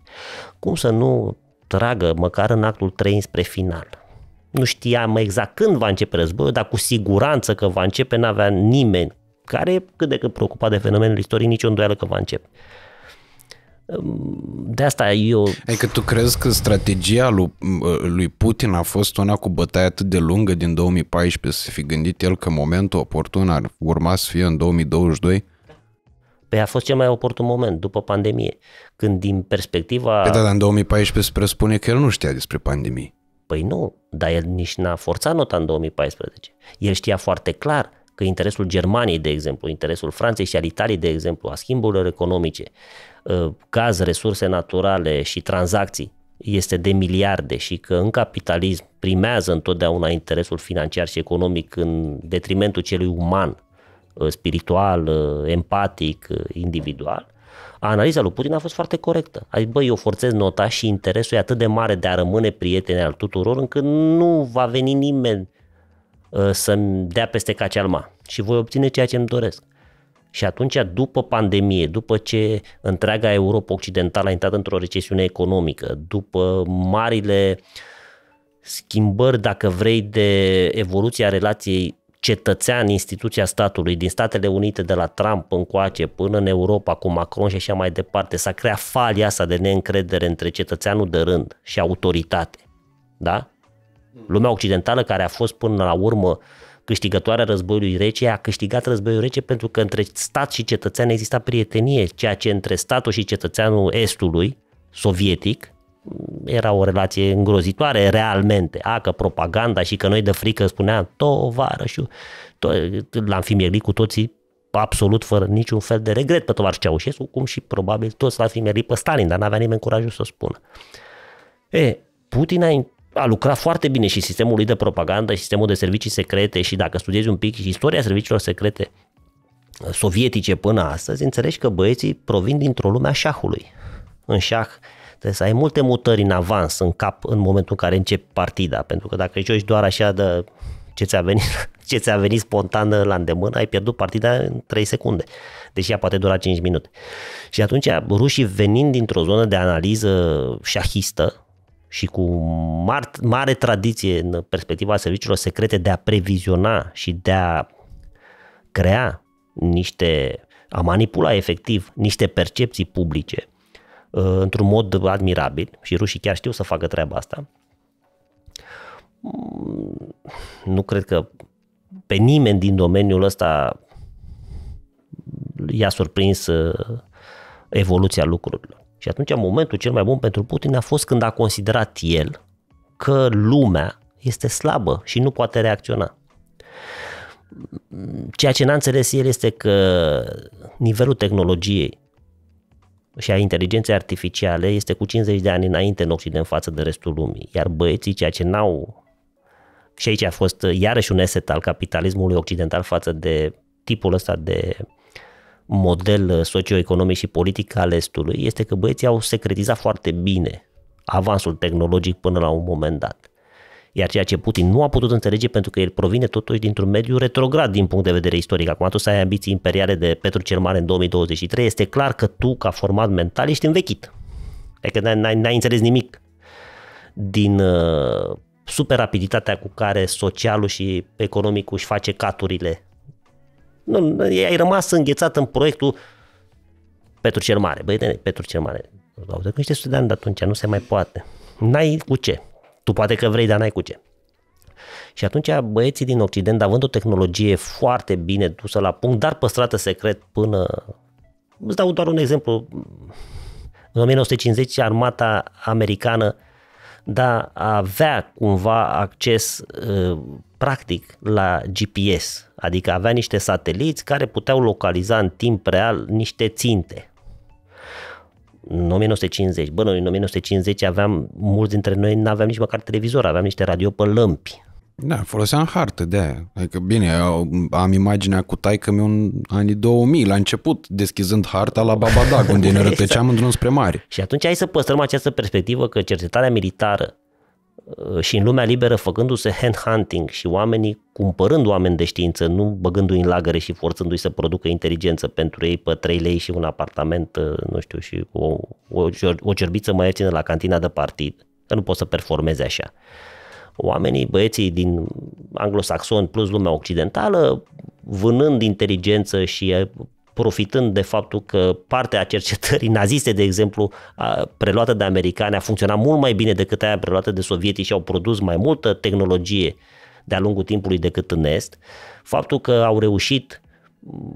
Cum să nu tragă măcar în actul 3 spre final? Nu știam exact când va începe războiul, dar cu siguranță că va începe, n-avea nimeni care cât de cât preocupat de fenomenul istoric, nicio îndoială că va începe. De asta eu... Adică tu crezi că strategia lui, lui Putin a fost una cu bătaia atât de lungă din 2014 să fi gândit el că momentul oportun ar urma să fie în 2022? Păi a fost cel mai oportun moment după pandemie, când din perspectiva... Păi da, dar în 2014 se presupune că el nu știa despre pandemie. Păi nu, dar el nici n-a forțat nota în 2014. El știa foarte clar că interesul Germaniei, de exemplu, interesul Franței și al Italiei, de exemplu, a schimburilor economice, Uh, gaz, resurse naturale și tranzacții este de miliarde și că în capitalism primează întotdeauna interesul financiar și economic în detrimentul celui uman, uh, spiritual, uh, empatic, individual, analiza lui Putin a fost foarte corectă. Adică, băi, eu forțez nota și interesul e atât de mare de a rămâne prieten al tuturor, încât nu va veni nimeni să-mi dea peste cacealma și voi obține ceea ce îmi doresc. Și atunci, după pandemie, după ce întreaga Europa Occidentală a intrat într-o recesiune economică, după marile schimbări, dacă vrei, de evoluția relației cetățean, instituția statului, din Statele Unite, de la Trump încoace, până în Europa, cu Macron și așa mai departe, s-a creat falia asta de neîncredere între cetățeanul de rând și autoritate. Da? Lumea occidentală care a fost până la urmă uh, câștigătoarea războiului rece, a câștigat războiul rece pentru că între stat și cetățean exista prietenie, ceea ce între statul și cetățeanul estului, sovietic, era o relație îngrozitoare realmente. A, că propaganda și că noi de frică spuneam tovarășiu, to- l-am fi mierit cu toții absolut fără niciun fel de regret pe tovarăș Ceaușescu, cum și probabil toți l-ar fi mierit pe Stalin, dar n-avea nimeni curajul să o spună. E, Putin a a lucrat foarte bine și sistemul lui de propagandă, și sistemul de servicii secrete și dacă studiezi un pic istoria serviciilor secrete sovietice până astăzi, înțelegi că băieții provin dintr-o lume a șahului. În șah trebuie să ai multe mutări în avans, în cap, în momentul în care începi partida, pentru că dacă joci doar așa de ce ți-a venit, ce ți-a venit spontan la îndemână, ai pierdut partida în 3 secunde, deși ea poate dura 5 minute. Și atunci rușii venind dintr-o zonă de analiză șahistă, și cu mare, mare tradiție în perspectiva serviciilor secrete de a previziona și de a crea niște, a manipula efectiv niște percepții publice uh, într-un mod admirabil și rușii chiar știu să facă treaba asta. Mm, nu cred că pe nimeni din domeniul ăsta i-a surprins uh, evoluția lucrurilor. Și atunci momentul cel mai bun pentru Putin a fost când a considerat el că lumea este slabă și nu poate reacționa. Ceea ce n-a înțeles el este că nivelul tehnologiei și a inteligenței artificiale este cu 50 de ani înainte în Occident față de restul lumii. Iar băieții, ceea ce n-au... Și aici a fost iarăși un eset al capitalismului occidental față de tipul ăsta de model uh, socioeconomic și politic al Estului este că băieții au secretizat foarte bine avansul tehnologic până la un moment dat. Iar ceea ce Putin nu a putut înțelege pentru că el provine totuși dintr-un mediu retrograd din punct de vedere istoric. Acum tu să ai ambiții imperiale de Petru cel Mare în 2023, este clar că tu ca format mental ești învechit. Adică n-ai, n-ai, n-ai înțeles nimic din uh, super rapiditatea cu care socialul și economicul își face caturile nu, ai rămas înghețat în proiectul Petru cel Mare. Băi, de, Petru cel Mare. Laudă că ești student de atunci, nu se mai poate. N-ai cu ce. Tu poate că vrei, dar n-ai cu ce. Și atunci băieții din Occident, având o tehnologie foarte bine dusă la punct, dar păstrată secret până... Îți dau doar un exemplu. În 1950 armata americană da, avea cumva acces uh, practic la GPS, adică avea niște sateliți care puteau localiza în timp real niște ținte. În 1950, bă, noi în 1950 aveam, mulți dintre noi nu aveam nici măcar televizor, aveam niște radio pe lămpi. Da, foloseam hartă de aia. Adică, bine, eu am imaginea cu taică mi în anii 2000, la început, deschizând harta la Babadag, unde ne rătăceam exact. în drum spre mare. Și atunci hai să păstrăm această perspectivă că cercetarea militară Uh, și în lumea liberă făcându-se handhunting și oamenii cumpărând oameni de știință, nu băgându-i în lagăre și forțându-i să producă inteligență pentru ei pe 3 lei și un apartament, uh, nu știu, și o, o, o cerbiță mai ieftină la cantina de partid, că nu poți să performeze așa. Oamenii, băieții din anglosaxon plus lumea occidentală, vânând inteligență și profitând de faptul că partea cercetării naziste, de exemplu, a, preluată de americani, a funcționat mult mai bine decât aia preluată de sovietici și au produs mai multă tehnologie de-a lungul timpului decât în Est, faptul că au reușit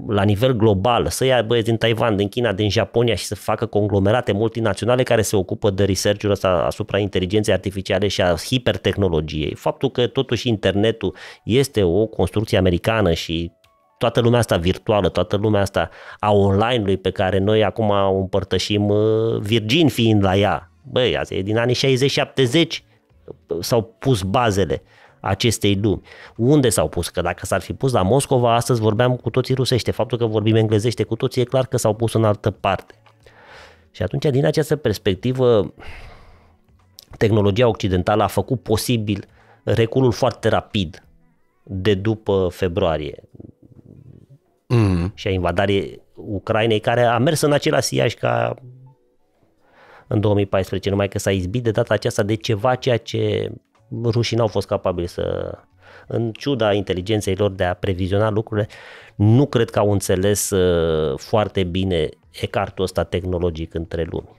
la nivel global, să ia băieți din Taiwan, din China, din Japonia și să facă conglomerate multinaționale care se ocupă de research-ul ăsta asupra inteligenței artificiale și a hipertehnologiei. Faptul că totuși internetul este o construcție americană și toată lumea asta virtuală, toată lumea asta a online-ului pe care noi acum o împărtășim, uh, Virgin fiind la ea, băi, asta e din anii 60-70, uh, s-au pus bazele acestei lumi. Unde s-au pus? Că dacă s-ar fi pus la Moscova, astăzi vorbeam cu toții rusește. Faptul că vorbim englezește cu toții, e clar că s-au pus în altă parte. Și atunci, din această perspectivă, tehnologia occidentală a făcut posibil reculul foarte rapid de după februarie mm-hmm. și a invadării Ucrainei, care a mers în același iași ca în 2014, numai că s-a izbit de data aceasta de ceva ceea ce rușii n-au fost capabili să... În ciuda inteligenței lor de a previziona lucrurile, nu cred că au înțeles uh, foarte bine ecartul ăsta tehnologic între lumi.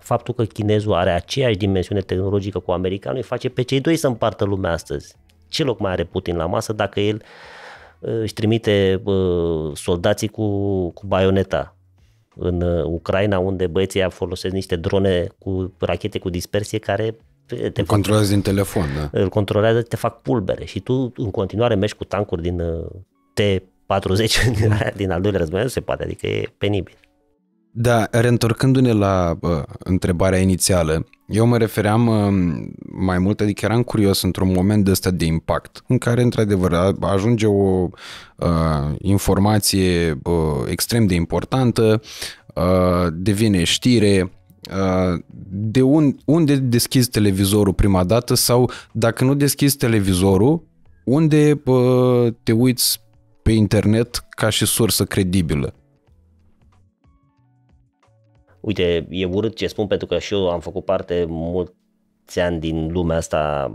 Faptul că chinezul are aceeași dimensiune tehnologică cu americanul îi face pe cei doi să împartă lumea astăzi. Ce loc mai are Putin la masă dacă el Uh, își trimite uh, soldații cu, cu baioneta în uh, Ucraina, unde băieții folosesc niște drone cu rachete cu dispersie care te controlează fac, din telefon, da. Îl controlează, te fac pulbere și tu în continuare mergi cu tancuri din T-40 din al doilea război, nu se poate, adică e penibil. Da, reîntorcându-ne la uh, întrebarea inițială, eu mă refeream uh, mai mult, adică eram curios într-un moment de ăsta de impact, în care, într-adevăr, ajunge o uh, informație uh, extrem de importantă, uh, devine știre, de un, unde deschizi televizorul prima dată sau, dacă nu deschizi televizorul, unde te uiți pe internet ca și sursă credibilă. Uite, e urât ce spun pentru că și eu am făcut parte mulți ani din lumea asta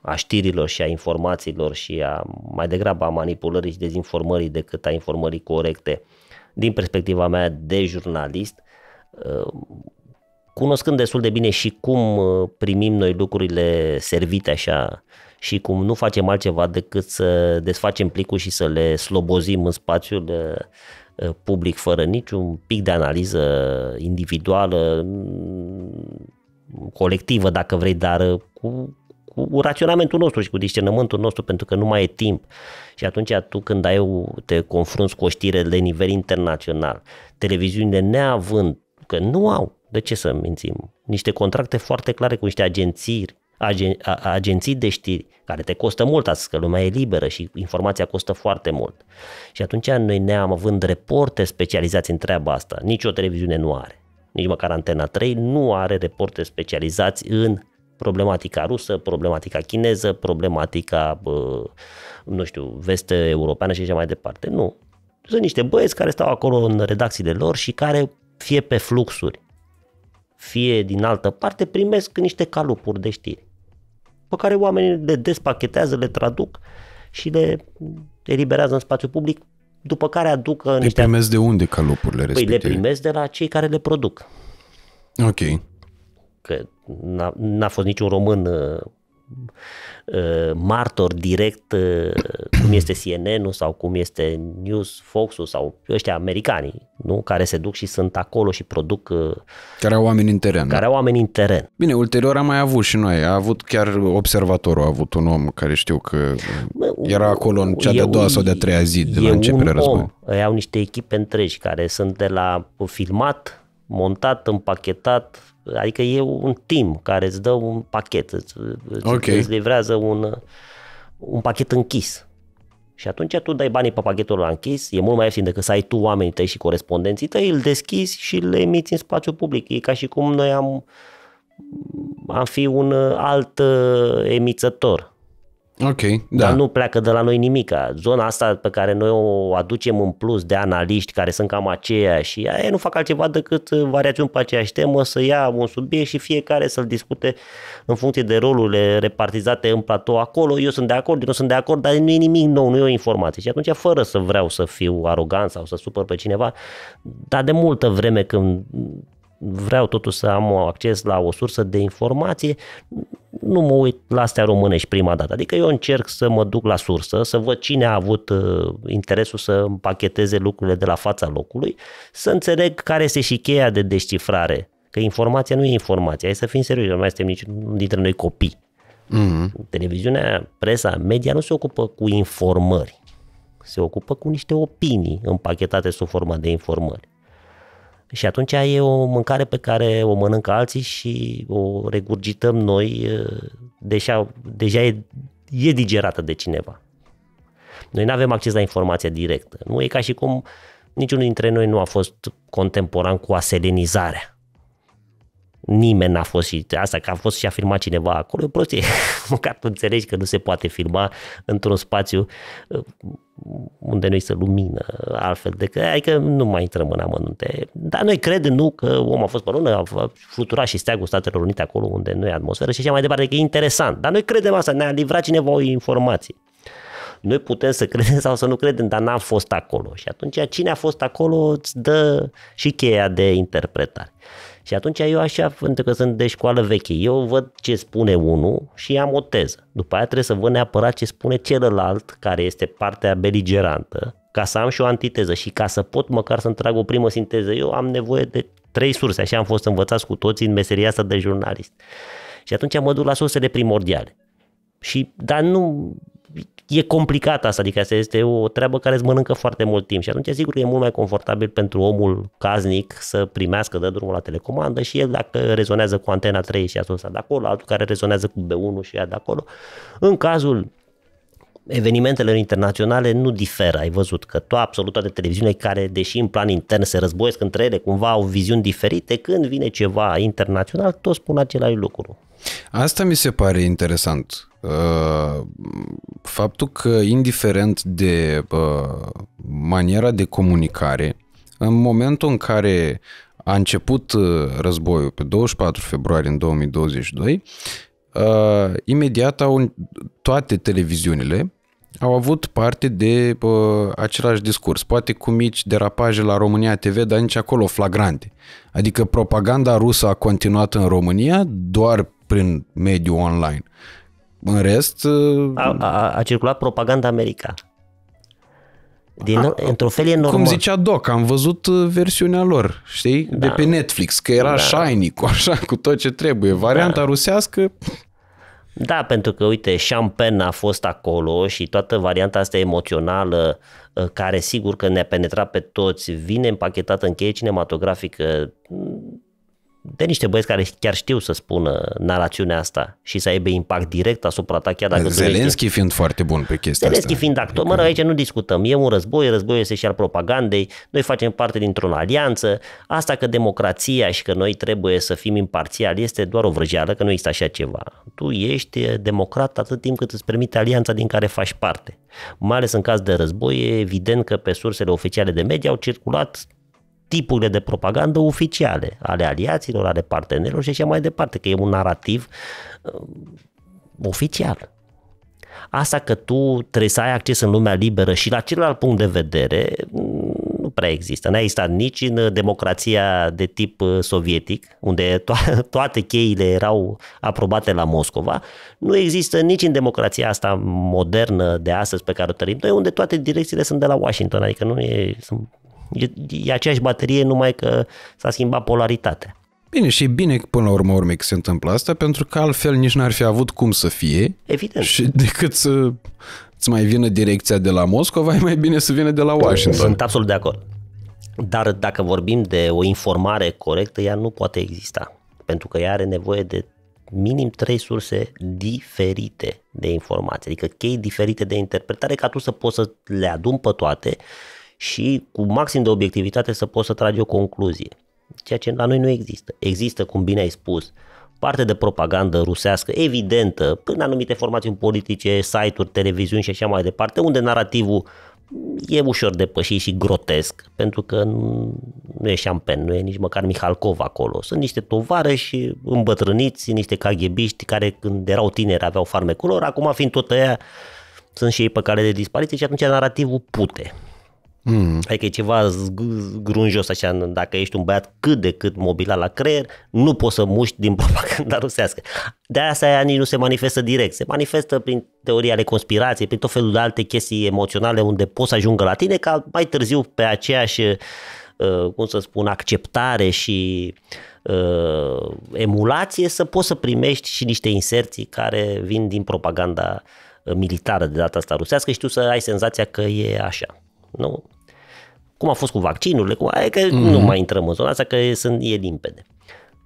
a știrilor și a informațiilor și a, mai degrabă a manipulării și dezinformării decât a informării corecte din perspectiva mea de jurnalist, cunoscând destul de bine și cum uh, primim noi lucrurile servite așa și cum nu facem altceva decât să desfacem plicul și să le slobozim în spațiul uh, Uh, public fără niciun pic de analiză individuală, mm, colectivă dacă vrei, dar uh, cu, cu raționamentul nostru și cu discernământul nostru pentru că nu mai e timp. Și atunci tu când ai, te confrunți cu o știre de nivel internațional, televiziunile neavând, că nu au, de ce să mințim, niște contracte foarte clare cu niște agenții, agen, a, agenții de știri care te costă mult astăzi, că lumea e liberă și informația costă foarte mult. Și atunci noi ne-am având reporte specializați în treaba asta. Nici o televiziune nu are, nici măcar Antena 3 nu are reporte specializați în problematica rusă, problematica chineză, problematica, nu știu, vest-europeană și așa mai departe. Nu. Sunt niște băieți care stau acolo în redacțiile lor și care, fie pe fluxuri, fie din altă parte, primesc niște calupuri de știri după care oamenii le despachetează, le traduc și le eliberează în spațiu public, după care aduc în Le primesc de unde calupurile respective? Păi le primesc de la cei care le produc. Ok. Că n-a, n-a fost niciun român uh, Uh, martor direct, uh, cum este cnn sau cum este News fox sau ăștia americanii, nu? care se duc și sunt acolo și produc... Uh, care au oameni în teren. Care da? au oameni în teren. Bine, ulterior am mai avut și noi. A avut chiar observatorul, a avut un om care știu că era acolo în cea de-a doua un, sau de-a treia zi de la începerea războiului. Au niște echipe întregi care sunt de la filmat, montat, împachetat, Adică e un team care îți dă un pachet, îți, okay. îți livrează un, un pachet închis. Și atunci tu dai banii pe pachetul ăla închis, e mult mai ieftin decât să ai tu oamenii tăi și corespondenții tăi, îl deschizi și le emiți în spațiu public. E ca și cum noi am, am fi un alt uh, emițător Ok, da. Dar nu pleacă de la noi nimica. Zona asta pe care noi o aducem în plus de analiști care sunt cam aceia și ei nu fac altceva decât uh, variațiuni pe aceeași temă, să ia un subiect și fiecare să-l discute în funcție de rolurile repartizate în platou acolo. Eu sunt de acord, eu nu sunt de acord, dar nu e nimic nou, nu e o informație. Și atunci, fără să vreau să fiu arogant sau să supăr pe cineva, dar de multă vreme când vreau totuși să am acces la o sursă de informație, nu mă uit la astea românești prima dată. Adică eu încerc să mă duc la sursă, să văd cine a avut uh, interesul să împacheteze lucrurile de la fața locului, să înțeleg care este și cheia de descifrare. Că informația nu e informație, hai să fim serioși, nu mai suntem nici dintre noi copii. Mm-hmm. Televiziunea, presa, media nu se ocupă cu informări, se ocupă cu niște opinii împachetate sub formă de informări. Și atunci e o mâncare pe care o mănâncă alții și o regurgităm noi, deja, deja e, e digerată de cineva. Noi nu avem acces la informația directă. Nu e ca și cum niciunul dintre noi nu a fost contemporan cu aselenizarea Nimeni n-a fost și asta că a fost și a filmat cineva acolo, e prostie. Măcar tu înțelegi că nu se poate filma într-un spațiu uh, unde nu există lumină, altfel decât, adică nu mai intrăm în amănunte. Dar noi credem, nu, că omul a fost pe lună, a fluturat și steagul Statelor Unite acolo unde nu e atmosferă și așa mai departe, că e interesant. Dar noi credem asta, ne-a livrat cineva o informație. Noi putem să credem sau să nu credem, dar n-am fost acolo. Și atunci cine a fost acolo îți dă și cheia de interpretare. Și atunci eu așa, pentru că sunt de școală veche, eu văd ce spune unul și am o teză. După aia trebuie să văd neapărat ce spune celălalt, care este partea beligerantă, ca să am și o antiteză și ca să pot măcar să-mi trag o primă sinteză. Eu am nevoie de trei surse, așa am fost învățați cu toții în meseria asta de jurnalist. Și atunci mă duc la sursele primordiale. Și, dar nu, e complicat asta, adică asta este o treabă care îți mănâncă foarte mult timp și atunci sigur că e mult mai confortabil pentru omul caznic să primească, dă drumul la telecomandă și el dacă rezonează cu antena 3 și asta de acolo, altul care rezonează cu B1 și ea de acolo. În cazul evenimentele internaționale nu diferă. Ai văzut că to- absolut toate televiziunile care, deși în plan intern se războiesc între ele, cumva au viziuni diferite, când vine ceva internațional, toți spun același lucru. Asta mi se pare interesant. Uh, faptul că, indiferent de uh, maniera de comunicare, în momentul în care a început uh, războiul pe 24 februarie în 2022, uh, imediat au, toate televiziunile au avut parte de uh, același discurs, poate cu mici derapaje la România TV, dar nici acolo flagrante. Adică propaganda rusă a continuat în România doar prin mediul online. În rest... Uh, a, a, a circulat propaganda America. Din, a, ah, într-un fel e normal. Cum zicea Doc, am văzut uh, versiunea lor, știi? Da. De pe Netflix, că era da. shiny, cu așa, cu tot ce trebuie. Da. Varianta da. rusească... Da, pentru că, uite, Champagne a fost acolo și toată varianta asta emoțională, uh, care sigur că ne-a penetrat pe toți, vine împachetată în cheie cinematografică de niște băieți care chiar știu să spună narațiunea asta și să aibă impact direct asupra ta, chiar dacă... Zelenski fiind foarte bun pe chestia Zelenski asta. fiind actor, mă rog, aici nu discutăm. E un război, războiul este și al propagandei, noi facem parte dintr-o alianță. Asta că democrația și că noi trebuie să fim imparțiali este doar o vrăjeală, că nu există așa ceva. Tu ești democrat atât timp cât îți permite alianța din care faci parte. Mai ales în caz de război, e evident că pe sursele oficiale de media au circulat tipurile de propagandă oficiale ale aliaților, ale partenerilor și așa mai departe, că e un narativ uh, oficial. Asta că tu trebuie să ai acces în lumea liberă și la celălalt punct de vedere mm, nu prea există. N-a existat nici în uh, democrația de tip uh, sovietic, unde to- toate cheile erau aprobate la Moscova. Nu există nici în democrația asta modernă de astăzi pe care o trăim noi, unde toate direcțiile sunt de la Washington, adică nu e, sunt E, e aceeași baterie, numai că s-a schimbat polaritatea. Bine, și e bine până la urmă urme că se întâmplă asta, pentru că altfel nici n-ar fi avut cum să fie. Evident. Și decât să îți mai vină direcția de la Moscova, e mai bine să vină de la Washington. Sunt absolut de acord. Dar dacă vorbim de o informare corectă, ea nu poate exista, pentru că ea are nevoie de minim trei surse diferite de informații, adică chei diferite de interpretare ca tu să poți să le adun pe toate și cu maxim de obiectivitate să poți să tragi o concluzie. Ceea ce la noi nu există. Există, cum bine ai spus, parte de propagandă rusească evidentă prin anumite formațiuni politice, site-uri, televiziuni și așa mai departe, unde narativul e ușor depășit și grotesc, pentru că nu e șampen, nu e nici măcar Mihalcov acolo. Sunt niște tovarăși îmbătrâniți, niște caghebiști care când erau tineri aveau lor, acum fiind tot aia, sunt și ei pe cale de dispariție și atunci narativul pute. Mm. Adică e ceva grunjos așa, dacă ești un băiat cât de cât mobilat la creier, nu poți să muști din propaganda rusească. De asta aia nici nu se manifestă direct, se manifestă prin teoria ale conspirației, prin tot felul de alte chestii emoționale unde poți să ajungă la tine ca mai târziu pe aceeași, uh, cum să spun, acceptare și uh, emulație să poți să primești și niște inserții care vin din propaganda militară de data asta rusească și tu să ai senzația că e așa. Nu? cum a fost cu vaccinurile, cum, că mm nu mai intrăm în zona asta, că sunt, e limpede.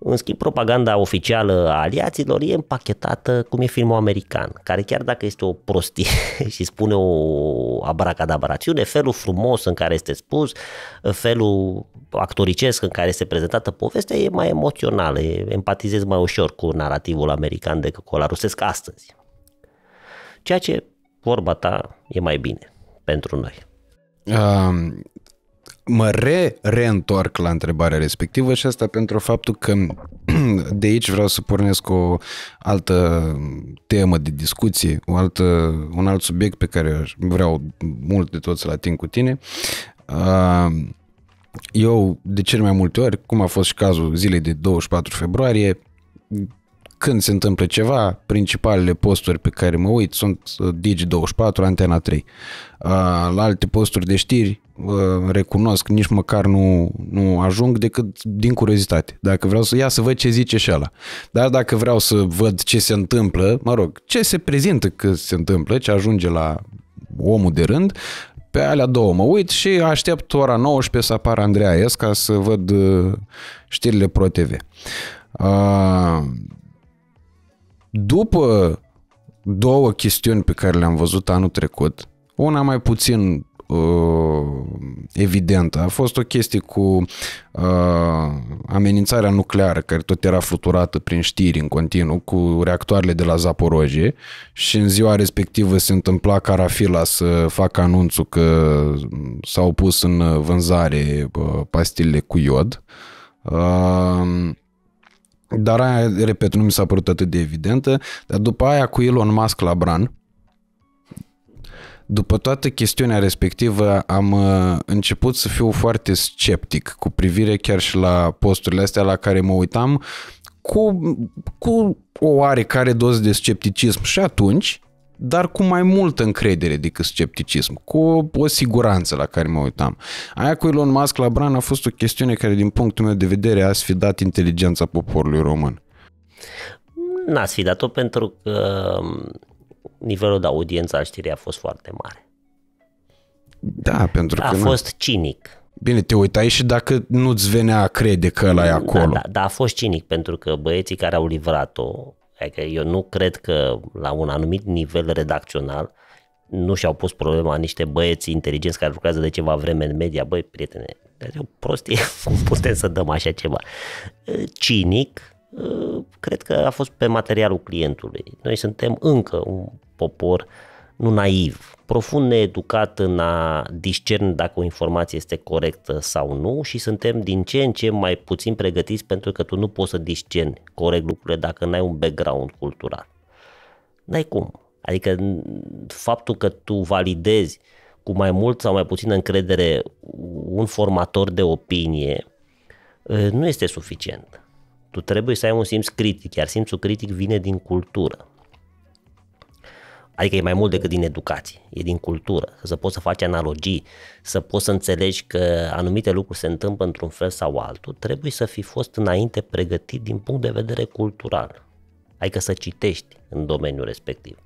În schimb, propaganda oficială a aliaților e împachetată cum e filmul american, care chiar dacă este o prostie și spune o abracadabrațiune, felul frumos în care este spus, felul actoricesc în care este prezentată povestea e mai emoțională, empatizez mai ușor cu narativul american decât cu ăla rusesc astăzi. Ceea ce, vorba ta, e mai bine pentru noi. Uh, mă re-reîntorc la întrebarea respectivă și asta pentru faptul că de aici vreau să pornesc o altă temă de discuție, o altă, un alt subiect pe care vreau mult de tot să-l ating cu tine. Uh, eu, de cele mai multe ori, cum a fost și cazul zilei de 24 februarie, când se întâmplă ceva, principalele posturi pe care mă uit sunt uh, Digi24, Antena 3. Uh, la alte posturi de știri uh, recunosc, nici măcar nu, nu ajung decât din curiozitate. Dacă vreau să ia să văd ce zice și ăla. Dar dacă vreau să văd ce se întâmplă, mă rog, ce se prezintă că se întâmplă, ce ajunge la omul de rând, pe alea două mă uit și aștept ora 19 să apară Andreea Esca să văd știrile ProTV. După două chestiuni pe care le-am văzut anul trecut, una mai puțin uh, evidentă. A fost o chestie cu uh, amenințarea nucleară, care tot era fluturată prin știri în continuu, cu reactoarele de la Zaporoje și în ziua respectivă se întâmpla Carafila să facă anunțul că s-au pus în vânzare uh, pastile cu iod. Uh, dar aia, repet, nu mi s-a părut atât de evidentă. Dar după aia cu Elon Musk la Bran, după toată chestiunea respectivă am uh, început să fiu foarte sceptic cu privire chiar și la posturile astea la care mă uitam cu, cu o oarecare doză de scepticism și atunci dar cu mai multă încredere decât scepticism, cu o, o siguranță la care mă uitam. Aia cu Elon Musk la Bran a fost o chestiune care, din punctul meu de vedere, a sfidat inteligența poporului român. N-a sfidat-o pentru că um, nivelul de audiență al știrii a fost foarte mare. Da, pentru a că... A fost nu. cinic. Bine, te uitai și dacă nu-ți venea a crede că ăla e da, acolo. Da, da, da, a fost cinic pentru că băieții care au livrat-o Adică eu nu cred că la un anumit nivel redacțional nu și-au pus problema niște băieți inteligenți care lucrează de ceva vreme în media, băi, prietene, o prostie, cum putem să dăm așa ceva? Cinic, cred că a fost pe materialul clientului. Noi suntem încă un popor nu naiv, profund needucat în a discern dacă o informație este corectă sau nu și suntem din ce în ce mai puțin pregătiți pentru că tu nu poți să discerni corect lucrurile dacă n-ai un background cultural. N-ai cum. Adică faptul că tu validezi cu mai mult sau mai puțină încredere un formator de opinie nu este suficient. Tu trebuie să ai un simț critic, iar simțul critic vine din cultură. Adică e mai mult decât din educație, e din cultură, să poți să faci analogii, să poți să înțelegi că anumite lucruri se întâmplă într-un fel sau altul, trebuie să fi fost înainte pregătit din punct de vedere cultural, adică să citești în domeniul respectiv.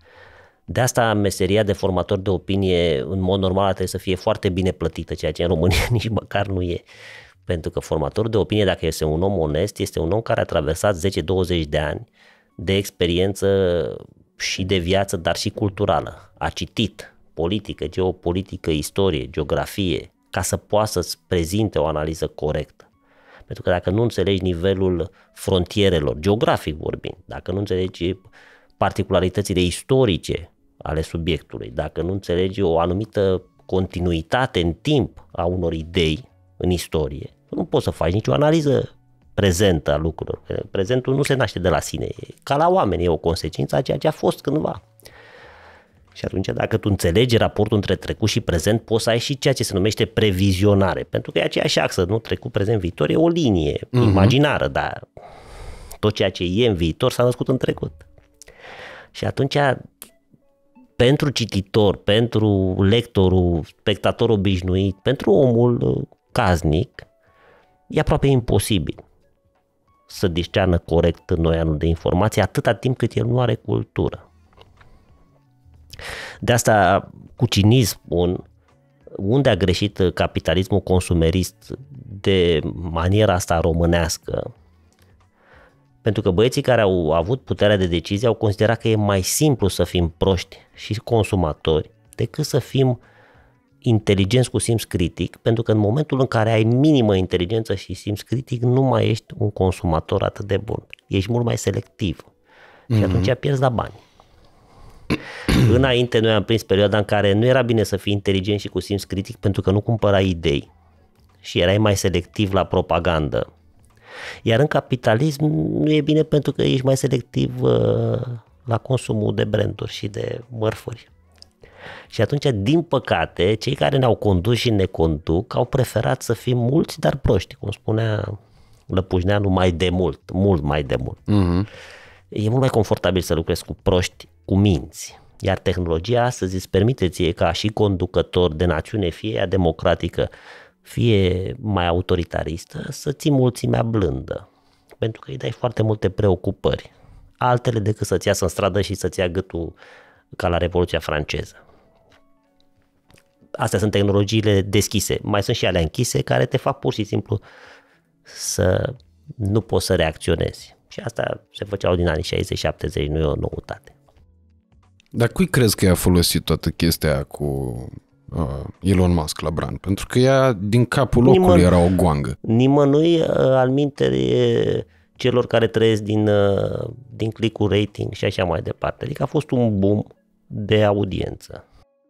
De asta meseria de formator de opinie în mod normal trebuie să fie foarte bine plătită, ceea ce în România nici măcar nu e. Pentru că formatorul de opinie, dacă este un om onest, este un om care a traversat 10-20 de ani de experiență și de viață, dar și culturală. A citit politică, geopolitică, istorie, geografie, ca să poată să-ți prezinte o analiză corectă. Pentru că dacă nu înțelegi nivelul frontierelor, geografic vorbind, dacă nu înțelegi particularitățile istorice ale subiectului, dacă nu înțelegi o anumită continuitate în timp a unor idei în istorie, nu poți să faci nicio analiză prezentă a lucrurilor. Prezentul nu se naște de la sine, ca la oameni e o consecință a ceea ce a fost cândva. Și atunci, dacă tu înțelegi raportul între trecut și prezent, poți să ai și ceea ce se numește previzionare. Pentru că e aceeași axă, nu? Trecut, prezent, viitor e o linie uh-huh. imaginară, dar tot ceea ce e în viitor s-a născut în trecut. Și atunci, pentru cititor, pentru lectorul, spectator obișnuit, pentru omul uh, caznic, e aproape imposibil să discernă corect noianul de informație atâta timp cât el nu are cultură. De asta, cu cinism spun, unde a greșit capitalismul consumerist de maniera asta românească, pentru că băieții care au avut puterea de decizie au considerat că e mai simplu să fim proști și consumatori decât să fim uh, inteligenți cu simț critic, pentru că în momentul în care ai minimă inteligență și simț critic, nu mai ești un consumator atât de bun. Ești mult mai selectiv. Mm-hmm. Și mhm. atunci pierzi la bani. Înainte noi am prins perioada în care nu era bine să fii inteligent și cu simț critic pentru că nu cumpărai idei și erai mai selectiv la propagandă. Iar în capitalism nu e bine pentru că ești mai selectiv uh, la consumul de branduri și de mărfuri. Și atunci, din păcate, cei care ne-au condus și ne conduc au preferat să fim mulți, dar proști, cum spunea Lăpușneanu mai de mult, mult mai de mult. Uh-huh. E mult mai confortabil să lucrezi cu proști, cu minți. Iar tehnologia astăzi îți permite ție ca și conducător de națiune, fie ea democratică, fie mai autoritaristă, să ții mulțimea blândă. Pentru că îi dai foarte multe preocupări. Altele decât să-ți iasă în stradă și să-ți ia gâtul ca la Revoluția franceză astea sunt tehnologiile deschise. Mai sunt și alea închise care te fac pur și simplu să nu poți să reacționezi. Și asta se făceau din anii 60-70, nu e o noutate. Dar cui crezi că i-a folosit toată chestia cu uh, Elon Musk la brand? Pentru că ea din capul locului Nimăn... era o goangă. Nimănui uh, al minteri uh, celor care trăiesc din, uh, din click-ul rating și așa mai departe. Adică a fost un boom de audiență.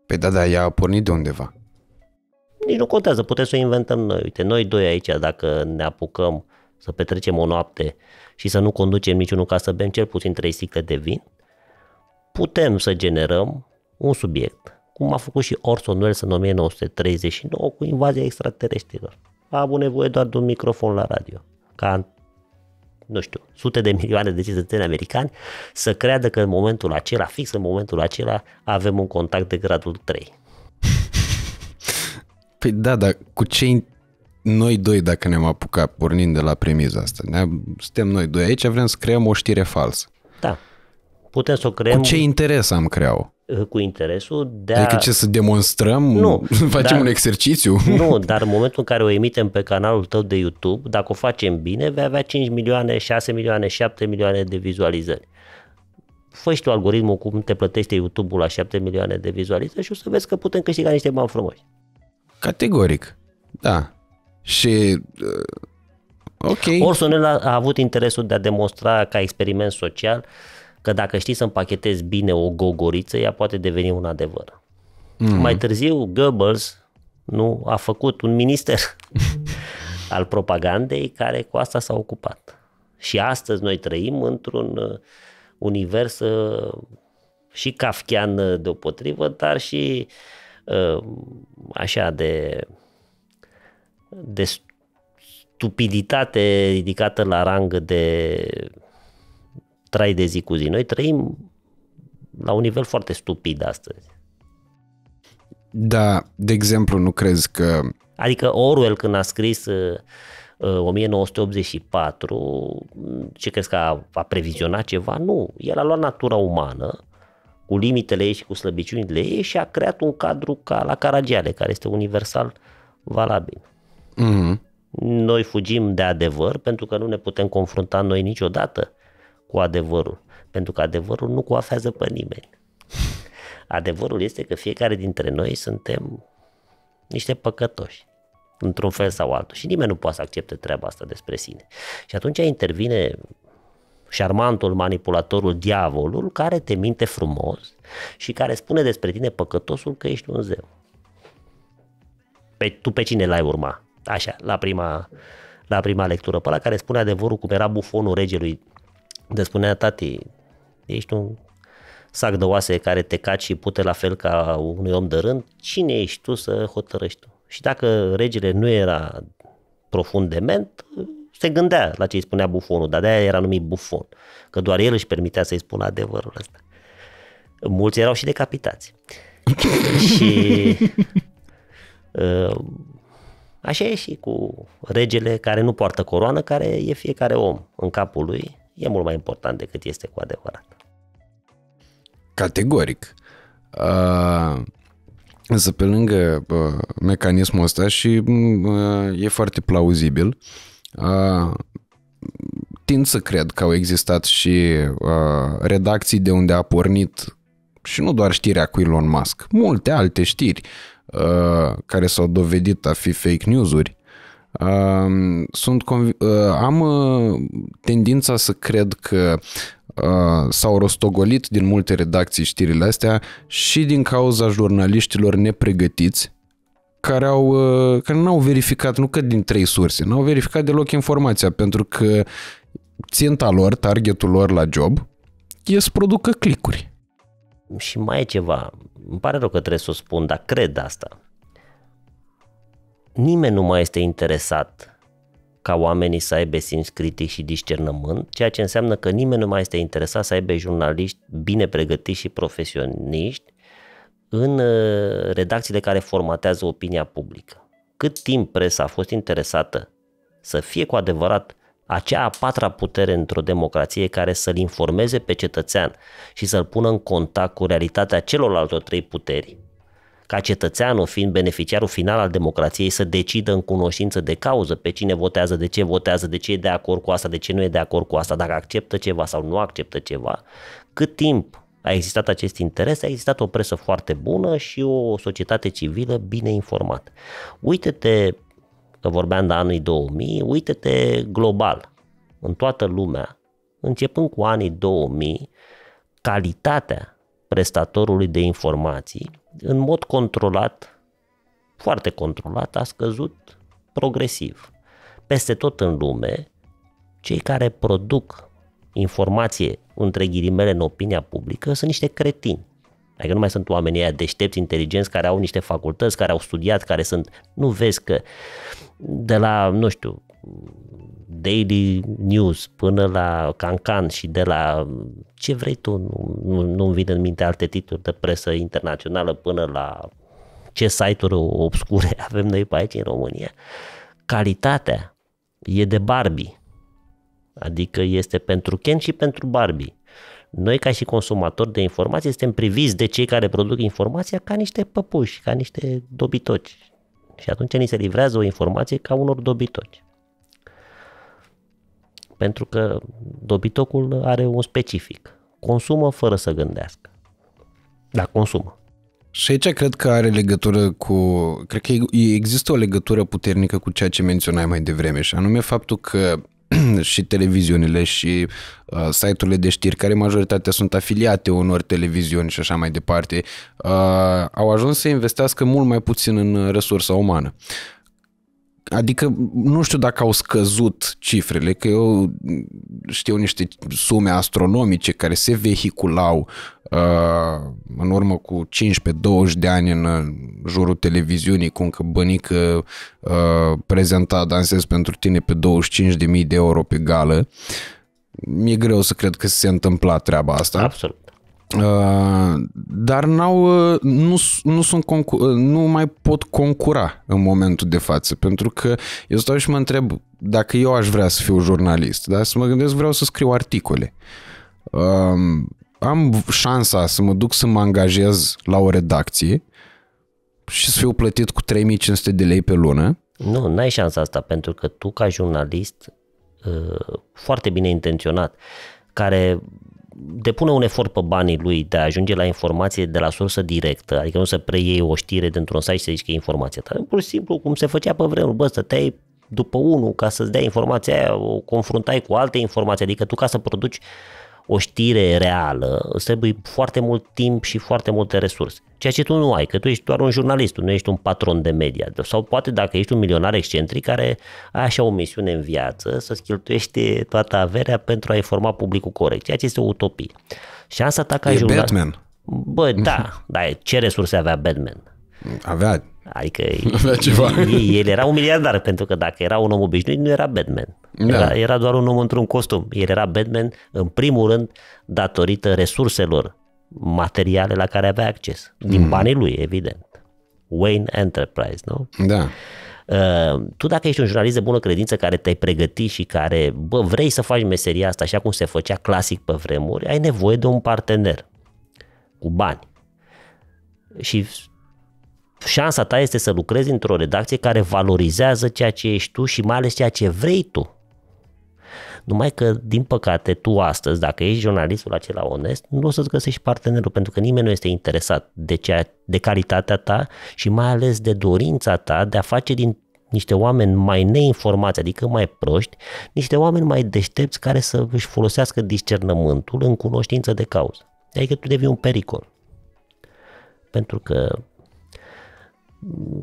Pe păi da, da, ea a pornit de undeva. Nici nu contează, putem să o inventăm noi. Uite, noi doi aici, dacă ne apucăm să petrecem o noapte și să nu conducem niciunul ca să bem cel puțin trei sticle de vin, putem să generăm un subiect, cum a făcut și Orson Welles în 1939 cu invazia extraterestrilor. A avut nevoie doar de un microfon la radio, ca nu știu, sute de milioane de cetățeni americani să creadă că în momentul acela, fix în momentul acela, avem un contact de gradul 3. Păi da, dar cu ce noi doi, dacă ne-am apucat, pornind de la premiza asta, ne suntem noi doi aici, vrem să creăm o știre falsă. Da. Putem să o creăm... Cu ce interes am creat Uh, cu interesul de a... Adică ce să demonstrăm? Nu, facem dar, un exercițiu? Nu, dar în momentul în care o emitem pe canalul tău de YouTube, dacă o facem bine, vei avea 5 milioane, 6 milioane, 7 milioane de vizualizări. Fă și tu algoritmul cum te plătește YouTube-ul la 7 milioane de vizualizări și o să vezi că putem câștiga niște bani frumoși. Categoric, da. Și uh, Ok. Orson a avut interesul de a demonstra ca experiment social Că dacă știi să împachetezi bine o gogoriță, ea poate deveni un adevăr. Mm. Mai târziu, Goebbels nu a făcut un minister al propagandei care cu asta s-a ocupat. Și astăzi noi trăim într-un uh, univers uh, și kafkian uh, deopotrivă, dar și așa de, de stupiditate ridicată la rang de trai de zi cu zi. Noi trăim la un nivel foarte stupid astăzi. Da, de exemplu, nu crezi că... Adică Orwell când a scris uh, 1984, uh, ce crezi că a, a previzionat ceva? Nu, el a luat natura umană cu limitele ei și cu slăbiciunile ei și a creat un cadru ca la Caragiale, care este universal valabil. Mm-hmm. Noi fugim de adevăr pentru că nu ne putem confrunta noi niciodată cu adevărul, pentru că adevărul nu coafează pe nimeni. Adevărul este că fiecare dintre noi suntem niște păcătoși, într-un fel sau altul, și nimeni nu poate să accepte treaba asta despre sine. Și atunci intervine șarmantul, manipulatorul, diavolul, care te minte frumos și care spune despre tine păcătosul că ești un zeu. Pe, tu pe cine l-ai urma? Așa, la prima, la prima lectură, pe la care spune adevărul cum era bufonul regelui de spunea tati, ești un sac de oase care te caci și pute la fel ca unui om de rând, cine ești tu să hotărăști tu? Și dacă regele nu era profund dement, se gândea la ce îi spunea bufonul, dar de-aia era numit bufon, că doar el își permitea să-i spună adevărul ăsta. Mulți erau și decapitați. și uh, așa e și cu regele care nu poartă coroană, care e fiecare om în capul lui e mult mai important decât este cu adevărat. Categoric. Uh, însă pe lângă bă, mecanismul ăsta și bă, e foarte plauzibil, a, tind să cred că au existat și a, redacții de unde a pornit și nu doar știrea cu Elon Musk, multe alte știri a, care s-au dovedit a fi fake news-uri sunt conv- ă, am ă, tendința să cred că ă, s-au rostogolit din multe redacții știrile astea și din cauza jurnaliștilor nepregătiți care, au, care n-au verificat, nu că din trei surse, n-au verificat deloc informația, pentru că ținta lor, targetul lor la job, e să producă clicuri. Și mai e ceva, îmi pare rău că trebuie să o spun, dar cred asta nimeni nu mai este interesat ca oamenii să aibă simț critic și discernământ, ceea ce înseamnă că nimeni nu mai este interesat să aibă jurnaliști bine pregătiți și profesioniști în uh, redacțiile care formatează opinia publică. Cât timp presa a fost interesată să fie cu adevărat acea a patra putere într-o democrație care să-l informeze pe cetățean și să-l pună în contact cu realitatea celorlalte trei puteri, ca cetățeanul, fiind beneficiarul final al democrației, să decidă în cunoștință de cauză pe cine votează, de ce votează, de ce e de acord cu asta, de ce nu e de acord cu asta, dacă acceptă ceva sau nu acceptă ceva. Cât timp a existat acest interes, a existat o presă foarte bună și o societate civilă bine informată. Uite-te, că vorbeam de anii 2000, uite-te global, în toată lumea, începând cu anii 2000, calitatea prestatorului de informații în mod controlat, foarte controlat, a scăzut progresiv. Peste tot în lume, cei care produc informație, între ghilimele, în opinia publică, sunt niște cretini. Adică nu mai sunt oamenii aia deștepți, inteligenți, care au niște facultăți, care au studiat, care sunt... Nu vezi că de la, nu știu, Daily News până la Cancan și de la ce vrei tu, nu, nu, nu-mi vin în minte alte titluri de presă internațională până la ce site-uri obscure avem noi pe aici în România. Calitatea e de Barbie. Adică este pentru Ken și pentru Barbie. Noi, ca și consumatori de informații, suntem priviți de cei care produc informația ca niște păpuși, ca niște dobitoci. Și atunci ni se livrează o informație ca unor dobitoci. Pentru că dobitocul are un specific. Consumă fără să gândească. Da, consumă. Și aici cred că are legătură cu... Cred că există o legătură puternică cu ceea ce menționai mai devreme și anume faptul că și televiziunile și uh, site-urile de știri, care majoritatea sunt afiliate unor televiziuni și așa mai departe, uh, au ajuns să investească mult mai puțin în resursa umană. Adică nu știu dacă au scăzut cifrele, că eu știu niște sume astronomice care se vehiculau uh, în urmă cu 15-20 de ani în jurul televiziunii, cum că bănică uh, prezenta Dansez pentru tine pe 25.000 de euro pe gală. Mi-e greu să cred că se întâmpla treaba asta. Absolut. Uh, dar n-au, uh, nu, nu, sunt concu- uh, nu mai pot concura în momentul de față, pentru că eu stau și mă întreb dacă eu aș vrea să fiu jurnalist, da? să mă gândesc vreau să scriu articole. Um, am șansa să mă duc să mă angajez la o redacție și să fiu plătit cu 3500 de lei pe lună. Nu, n-ai șansa asta, pentru că tu ca jurnalist foarte bine intenționat, care depune un efort pe banii lui de a ajunge la informație de la sursă directă, adică nu să preiei o știre dintr-un site și să zici că e informația ta. Pur și simplu, cum se făcea pe vremuri, bă, stăteai după unul ca să-ți dea informația aia, o confruntai cu alte informații, adică tu ca să produci o știre reală, îți trebuie foarte mult timp și foarte multe resurse. Ceea ce tu nu ai, că tu ești doar un jurnalist, tu nu ești un patron de media. Sau poate dacă ești un milionar excentric care ai așa o misiune în viață, să-ți cheltuiește toată averea pentru a informa publicul corect, ceea ce este o utopie. asta ta ca e jurnalist... Batman. Bă, da, dar ce resurse avea Batman? Avea Adică avea ceva. el era un miliardar, pentru că dacă era un om obișnuit, nu era Batman. Da. Era, era doar un om într-un costum. El era Batman, în primul rând, datorită resurselor materiale la care avea acces. Din mm. banii lui, evident. Wayne Enterprise, nu? Da. Uh, tu dacă ești un jurnalist de bună credință care te-ai pregătit și care bă, vrei să faci meseria asta așa cum se făcea clasic pe vremuri, ai nevoie de un partener cu bani. Și șansa ta este să lucrezi într-o redacție care valorizează ceea ce ești tu și mai ales ceea ce vrei tu. Numai că, din păcate, tu astăzi, dacă ești jurnalistul acela onest, nu o să-ți găsești partenerul, pentru că nimeni nu este interesat de, cea de calitatea ta și mai ales de dorința ta de a face din niște oameni mai neinformați, adică mai proști, niște oameni mai deștepți care să își folosească discernământul în cunoștință de cauză. Adică tu devii un pericol. Pentru că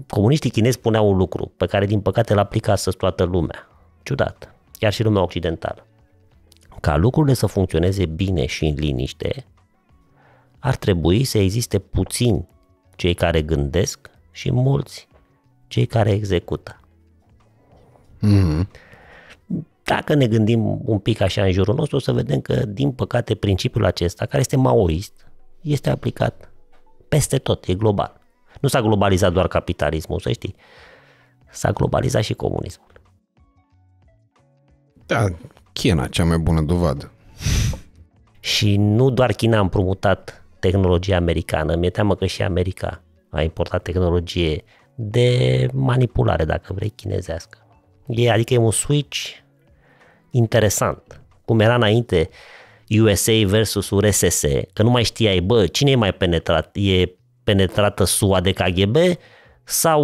comuniștii chinezi spuneau un lucru pe care, din păcate, l l-a aplicat să toată lumea. Ciudat, chiar și lumea occidentală. Ca lucrurile să funcționeze bine și în liniște, ar trebui să existe puțini cei care gândesc și mulți cei care execută. Mm-hmm. Dacă ne gândim un pic așa în jurul nostru, o să vedem că, din păcate, principiul acesta, care este maoist, este aplicat peste tot, e global. Nu s-a globalizat doar capitalismul, să știi. S-a globalizat și comunismul. Da, China, cea mai bună dovadă. Și nu doar China a împrumutat tehnologia americană, mi-e teamă că și America a importat tehnologie de manipulare, dacă vrei, chinezească. E, adică e un switch interesant. Cum era înainte USA versus URSS, că nu mai știai, bă, cine e mai penetrat? E penetrată SUA de KGB sau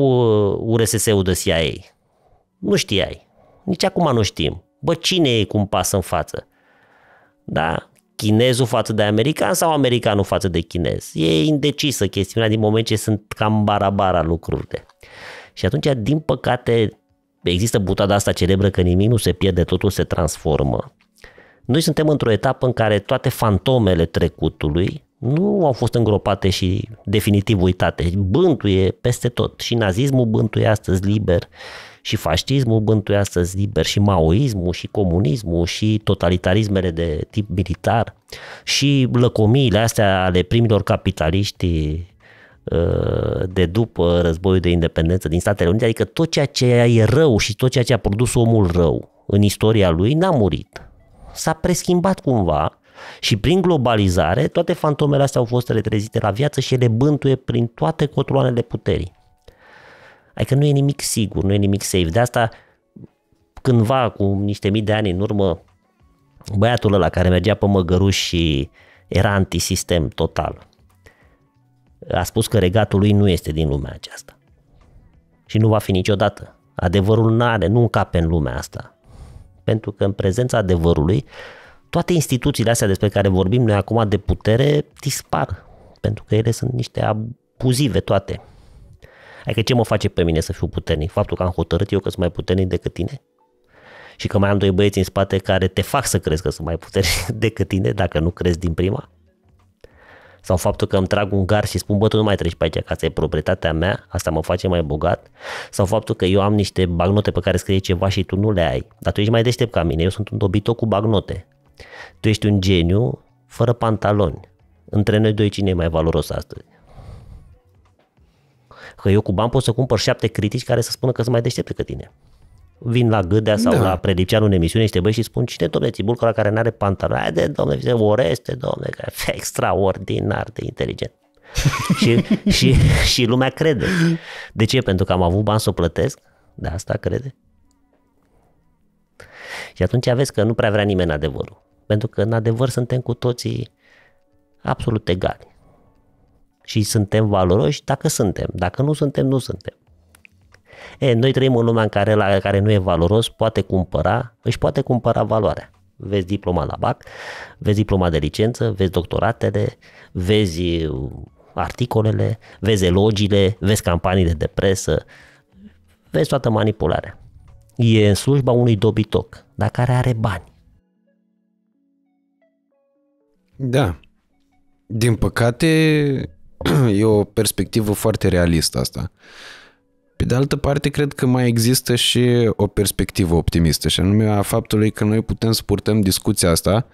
URSS-ul uh, de CIA. Nu știai. Nici acum nu știm. Bă, cine e cu un pas în față? Da? Chinezul față de american sau americanul față de chinez? E indecisă chestiunea din moment ce sunt cam bara-bara lucrurile. Și atunci, din păcate, există butada asta celebră că nimic nu se pierde, totul se transformă. Noi suntem într-o etapă în care toate fantomele trecutului nu au fost îngropate și definitiv uitate. Bântuie peste tot. Și nazismul bântuie astăzi liber, și fascismul bântuie astăzi liber, și maoismul, și comunismul, și totalitarismele de tip militar, și lăcomiile astea ale primilor capitaliști uh, de după războiul de independență din Statele Unite, adică tot ceea ce e rău și tot ceea ce a produs omul rău în istoria lui n-a murit. S-a preschimbat cumva și prin globalizare, toate fantomele astea au fost retrezite la viață și ele bântuie prin toate cotloanele puterii. Adică nu e nimic sigur, nu e nimic safe. De asta, cândva, cu niște mii de ani în urmă, băiatul ăla care mergea pe măgăruș și era antisistem total, a spus că regatul lui nu este din lumea aceasta. Și nu va fi niciodată. Adevărul nu are, nu încape în lumea asta. Pentru că în prezența adevărului, toate instituțiile astea despre care vorbim noi acum de putere dispar, pentru că ele sunt niște abuzive toate. Adică ce mă face pe mine să fiu puternic? Faptul că am hotărât eu că sunt mai puternic decât tine? Și că mai am doi băieți în spate care te fac să crezi că sunt mai puternic decât tine dacă nu crezi din prima? Sau faptul că îmi trag un gar și spun, bă, tu nu mai treci pe aici, că asta e proprietatea mea, asta mă face mai bogat. Sau faptul că eu am niște bagnote pe care scrie ceva și tu nu le ai, dar tu ești mai deștept ca mine, eu sunt un dobitoc cu bagnote. Tu ești un geniu fără pantaloni. Între noi doi cine e mai valoros astăzi? Că eu cu bani pot să cumpăr șapte critici care să spună că sunt mai deștept decât tine. Vin la Gâdea sau da. la Prelipceanu în emisiune și te băi și spun cine domne bulcă la care n-are pantaloni? de domne, se oreste, domne, că e extraordinar de inteligent. și, și, și lumea crede. De ce? Pentru că am avut bani să o plătesc? De asta crede. Și atunci vezi că nu prea vrea nimeni adevărul. Pentru că, în adevăr, suntem cu toții absolut egali. Și suntem valoroși dacă suntem. Dacă nu suntem, nu suntem. E, noi trăim în lumea în care la care nu e valoros poate cumpăra, își poate cumpăra valoarea. Vezi diploma la BAC, vezi diploma de licență, vezi doctoratele, vezi uh, articolele, vezi elogiile, vezi campaniile de presă, vezi toată manipularea. E în slujba unui dobitoc, dar care are bani. Da. Din păcate, e o perspectivă foarte realistă asta. Pe de altă parte, cred că mai există și o perspectivă optimistă, și anume a faptului că noi putem să purtăm discuția asta,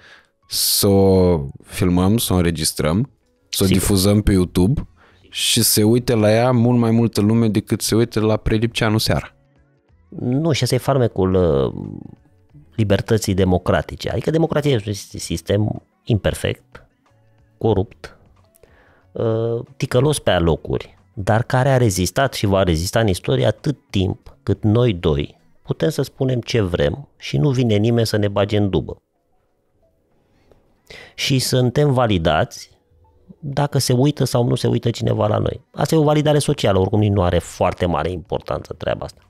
să o filmăm, să o înregistrăm, să o difuzăm pe YouTube și se uite la ea mult mai multă lume decât se uite la prelipceanu seara. Nu, și asta e farmecul uh, libertății democratice. Adică democrația este un sistem imperfect, corupt, uh, ticălos pe alocuri, dar care a rezistat și va rezista în istorie atât timp cât noi doi putem să spunem ce vrem și nu vine nimeni să ne bage în dubă. Și suntem validați dacă se uită sau nu se uită cineva la noi. Asta e o validare socială, oricum nu are foarte mare importanță treaba asta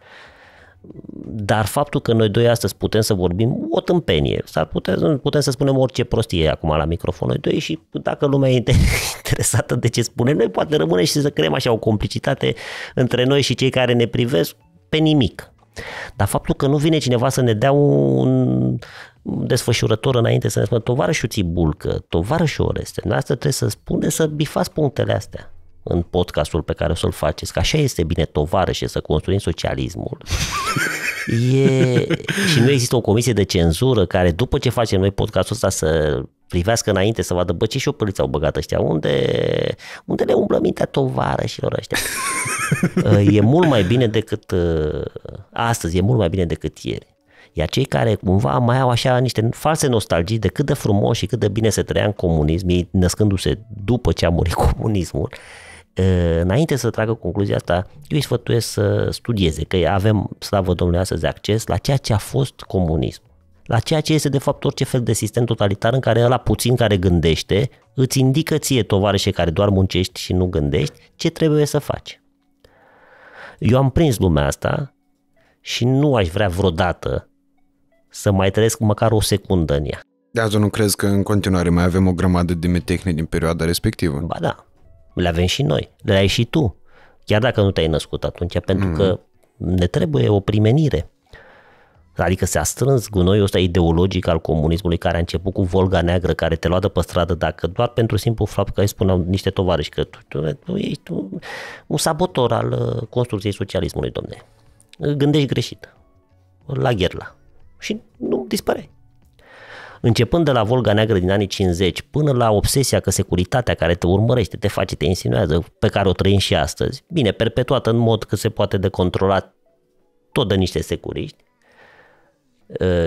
dar faptul că noi doi astăzi putem să vorbim o tâmpenie, s-ar putem, putem să spunem orice prostie acum la microfon noi doi și dacă lumea e interesată de ce spunem, noi poate rămâne și să creăm așa o complicitate între noi și cei care ne privesc pe nimic. Dar faptul că nu vine cineva să ne dea un desfășurător înainte să ne spună tovarășul ți bulcă, tovarășul Oreste, asta trebuie să spune să bifați punctele astea în podcastul pe care o să-l faceți, că așa este bine tovarășe să construim socialismul. e... Și nu există o comisie de cenzură care după ce facem noi podcastul ăsta să privească înainte să vadă, bă, ce și o au băgat ăștia, unde, unde le umblă mintea tovarășilor ăștia. e mult mai bine decât astăzi, e mult mai bine decât ieri. Iar cei care cumva mai au așa niște false nostalgii de cât de frumos și cât de bine se trăia în comunism, ei născându-se după ce a murit comunismul, înainte să tragă concluzia asta, eu îi sfătuiesc să studieze, că avem, slavă Domnului, astăzi acces la ceea ce a fost comunism la ceea ce este de fapt orice fel de sistem totalitar în care ăla puțin care gândește îți indică ție, tovarășe, care doar muncești și nu gândești, ce trebuie să faci. Eu am prins lumea asta și nu aș vrea vreodată să mai trăiesc măcar o secundă în ea. De asta nu crezi că în continuare mai avem o grămadă de metehne din perioada respectivă? Ba da, le avem și noi, le ai și tu, chiar dacă nu te-ai născut atunci, pentru mm-hmm. că ne trebuie o primenire. Adică s-a strâns gunoiul ăsta ideologic al comunismului care a început cu Volga Neagră, care te lua de pe stradă dacă doar pentru simplu fapt că îi spuneau niște tovarăși că tu, tu, tu ești un, un sabotor al uh, construcției socialismului, domne. Gândești greșit. La gherla. Și nu dispare. Începând de la Volga Neagră din anii 50 până la obsesia că securitatea care te urmărește, te face, te insinuează, pe care o trăim și astăzi, bine, perpetuată în mod că se poate de controlat tot de niște securiști,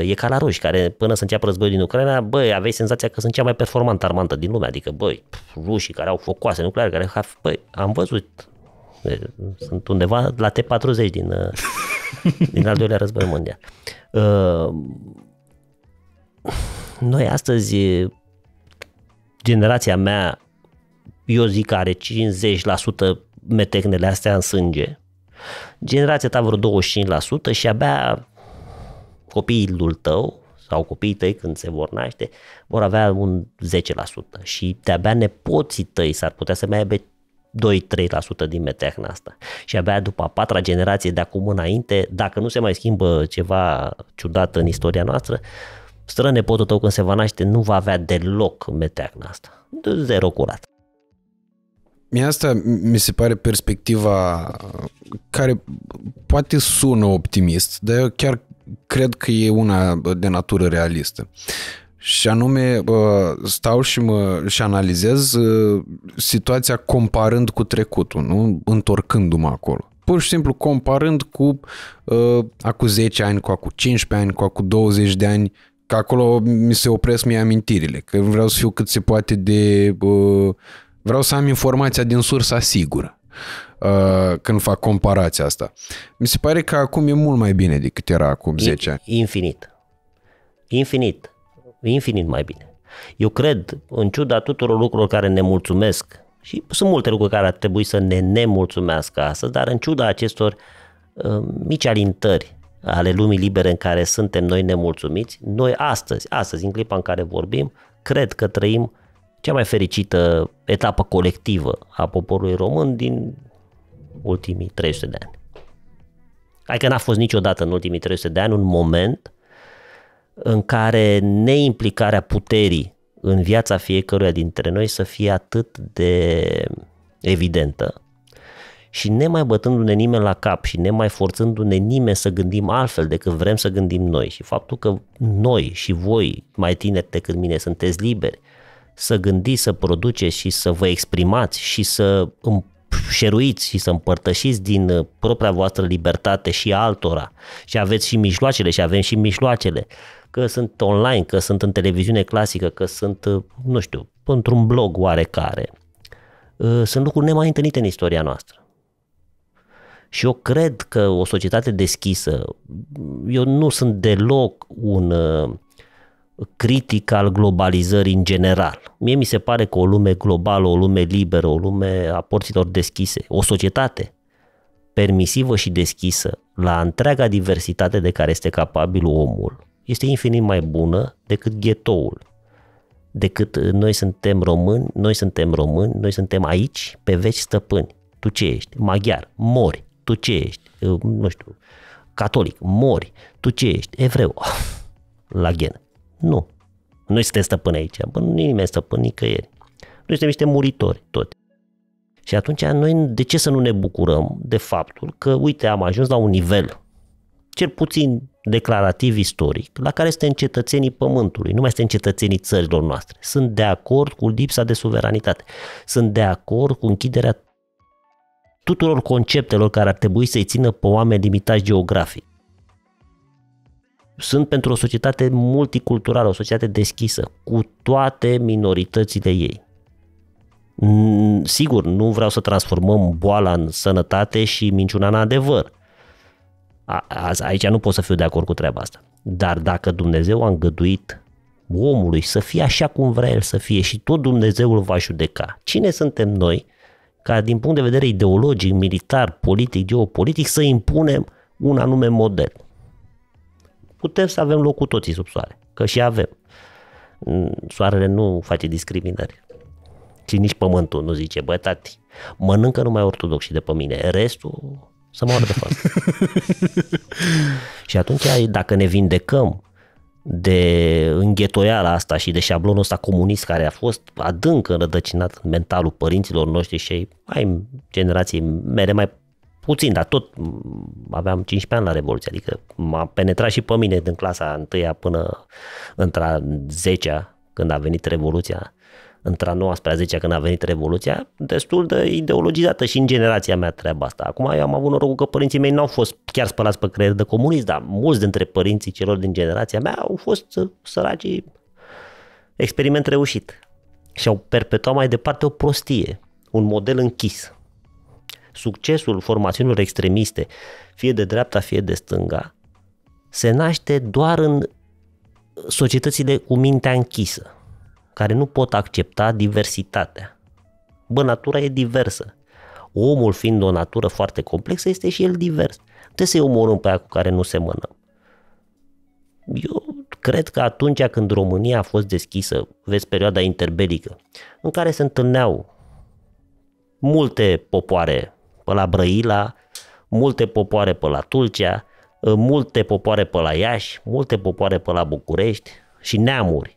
e ca la ruși, care până să înceapă războiul din Ucraina, băi, aveai senzația că sunt cea mai performantă armantă din lume, adică, băi, rușii care au focoase nucleare, care, băi, am văzut, sunt undeva la T-40 din, din al doilea război mondial. Ă, noi astăzi, generația mea, eu zic are 50% metecnele astea în sânge. Generația ta vreo 25% și abia copilul tău sau copiii tăi când se vor naște vor avea un 10% și de-abia nepoții tăi s-ar putea să mai aibă 2-3% din meteahna asta. Și abia după a patra generație de acum înainte, dacă nu se mai schimbă ceva ciudat în istoria noastră, strănepotul tău când se va naște nu va avea deloc meteacna asta. De zero curat. Mie asta mi se pare perspectiva care poate sună optimist, dar eu chiar cred că e una de natură realistă. Și anume, stau și, mă, și analizez ă, situația comparând cu trecutul, nu? întorcându-mă acolo. Pur și simplu comparând cu uh, acum 10 ani, cu acum 15 ani, cu acum 20 de ani, Că acolo mi se opresc mie amintirile, că vreau să fiu cât se poate de... vreau să am informația din sursa sigură ă, când fac comparația asta. Mi se pare că acum e mult mai bine decât era acum 10 ani. Infinit. Infinit. Infinit mai bine. Eu cred, în ciuda tuturor lucrurilor care ne mulțumesc, și sunt multe lucruri care ar trebui să ne nemulțumească astăzi, dar în ciuda acestor uh, mici alintări ale lumii libere în care suntem noi nemulțumiți, noi astăzi, astăzi, în clipa în care vorbim, cred că trăim cea mai fericită etapă colectivă a poporului român din ultimii 300 de ani. Adică n-a fost niciodată în ultimii 300 de ani un moment în care neimplicarea puterii în viața fiecăruia dintre noi să fie atât de evidentă și nemai bătându-ne nimeni la cap și nemai forțându-ne nimeni să gândim altfel decât vrem să gândim noi și faptul că noi și voi, mai tineri decât mine, sunteți liberi să gândiți, să produceți și să vă exprimați și să șeruiți și să împărtășiți din uh, propria voastră libertate și altora și aveți și mijloacele și avem și mijloacele că sunt online, că sunt în televiziune clasică, că sunt, uh, nu știu, într-un blog oarecare. Uh, sunt lucruri nemai întâlnite în istoria noastră. Și eu cred că o societate deschisă, eu nu sunt deloc un uh, critic al globalizării în general. Mie mi se pare că o lume globală, o lume liberă, o lume a porților deschise, o societate permisivă și deschisă la întreaga diversitate de care este capabil omul, este infinit mai bună decât ghetoul, decât uh, noi suntem români, noi suntem români, noi suntem aici, pe veci stăpâni. Tu ce ești? Maghiar, mori tu ce ești, nu știu, catolic, mori, tu ce ești, evreu, la gen, Nu. Nu suntem stăpâni aici, bă, nu e nimeni stăpân nicăieri. Noi suntem niște muritori, tot. Și atunci noi de ce să nu ne bucurăm de faptul că, uite, am ajuns la un nivel, cel puțin declarativ istoric, la care suntem cetățenii pământului, nu mai suntem cetățenii țărilor noastre. Sunt de acord cu lipsa de suveranitate. Sunt de acord cu închiderea tuturor conceptelor care ar trebui să-i țină pe oameni limitați geografic. Sunt pentru o societate multiculturală, o societate deschisă, cu toate minoritățile ei. Sigur, nu vreau să transformăm boala în sănătate și minciuna în adevăr. A, aici nu pot să fiu de acord cu treaba asta. Dar dacă Dumnezeu a îngăduit omului să fie așa cum vrea el să fie și tot Dumnezeul va judeca, cine suntem noi ca din punct de vedere ideologic, militar, politic, geopolitic, să impunem un anume model. Putem să avem loc cu toții sub soare, că și avem. Soarele nu face discriminări. Și nici pământul nu zice, băi tati, mănâncă numai ortodoxi de pe mine, restul să moară de față. și atunci, dacă ne vindecăm de înghetoiala asta și de șablonul ăsta comunist care a fost adânc înrădăcinat în mentalul părinților noștri și ai generații mere mai puțin, dar tot aveam 15 ani la Revoluție, adică m-a penetrat și pe mine din clasa 1 până între 10 când a venit Revoluția între a 19 când a venit Revoluția, destul de ideologizată și în generația mea treaba asta. Acum eu am avut norocul că părinții mei nu au fost chiar spălați pe creier de comunism, dar mulți dintre părinții celor din generația mea au fost uh, săraci experiment reușit și au perpetuat mai departe o prostie, un model închis. Succesul formațiunilor extremiste, fie de dreapta, fie de stânga, se naște doar în societățile cu mintea închisă care nu pot accepta diversitatea. Bă, natura e diversă. Omul fiind o natură foarte complexă, este și el divers. Trebuie să-i omorâm pe aia cu care nu se semănăm. Eu cred că atunci când România a fost deschisă, vezi perioada interbelică, în care se întâlneau multe popoare pe la Brăila, multe popoare pe la Tulcea, multe popoare pe la Iași, multe popoare pe la București și neamuri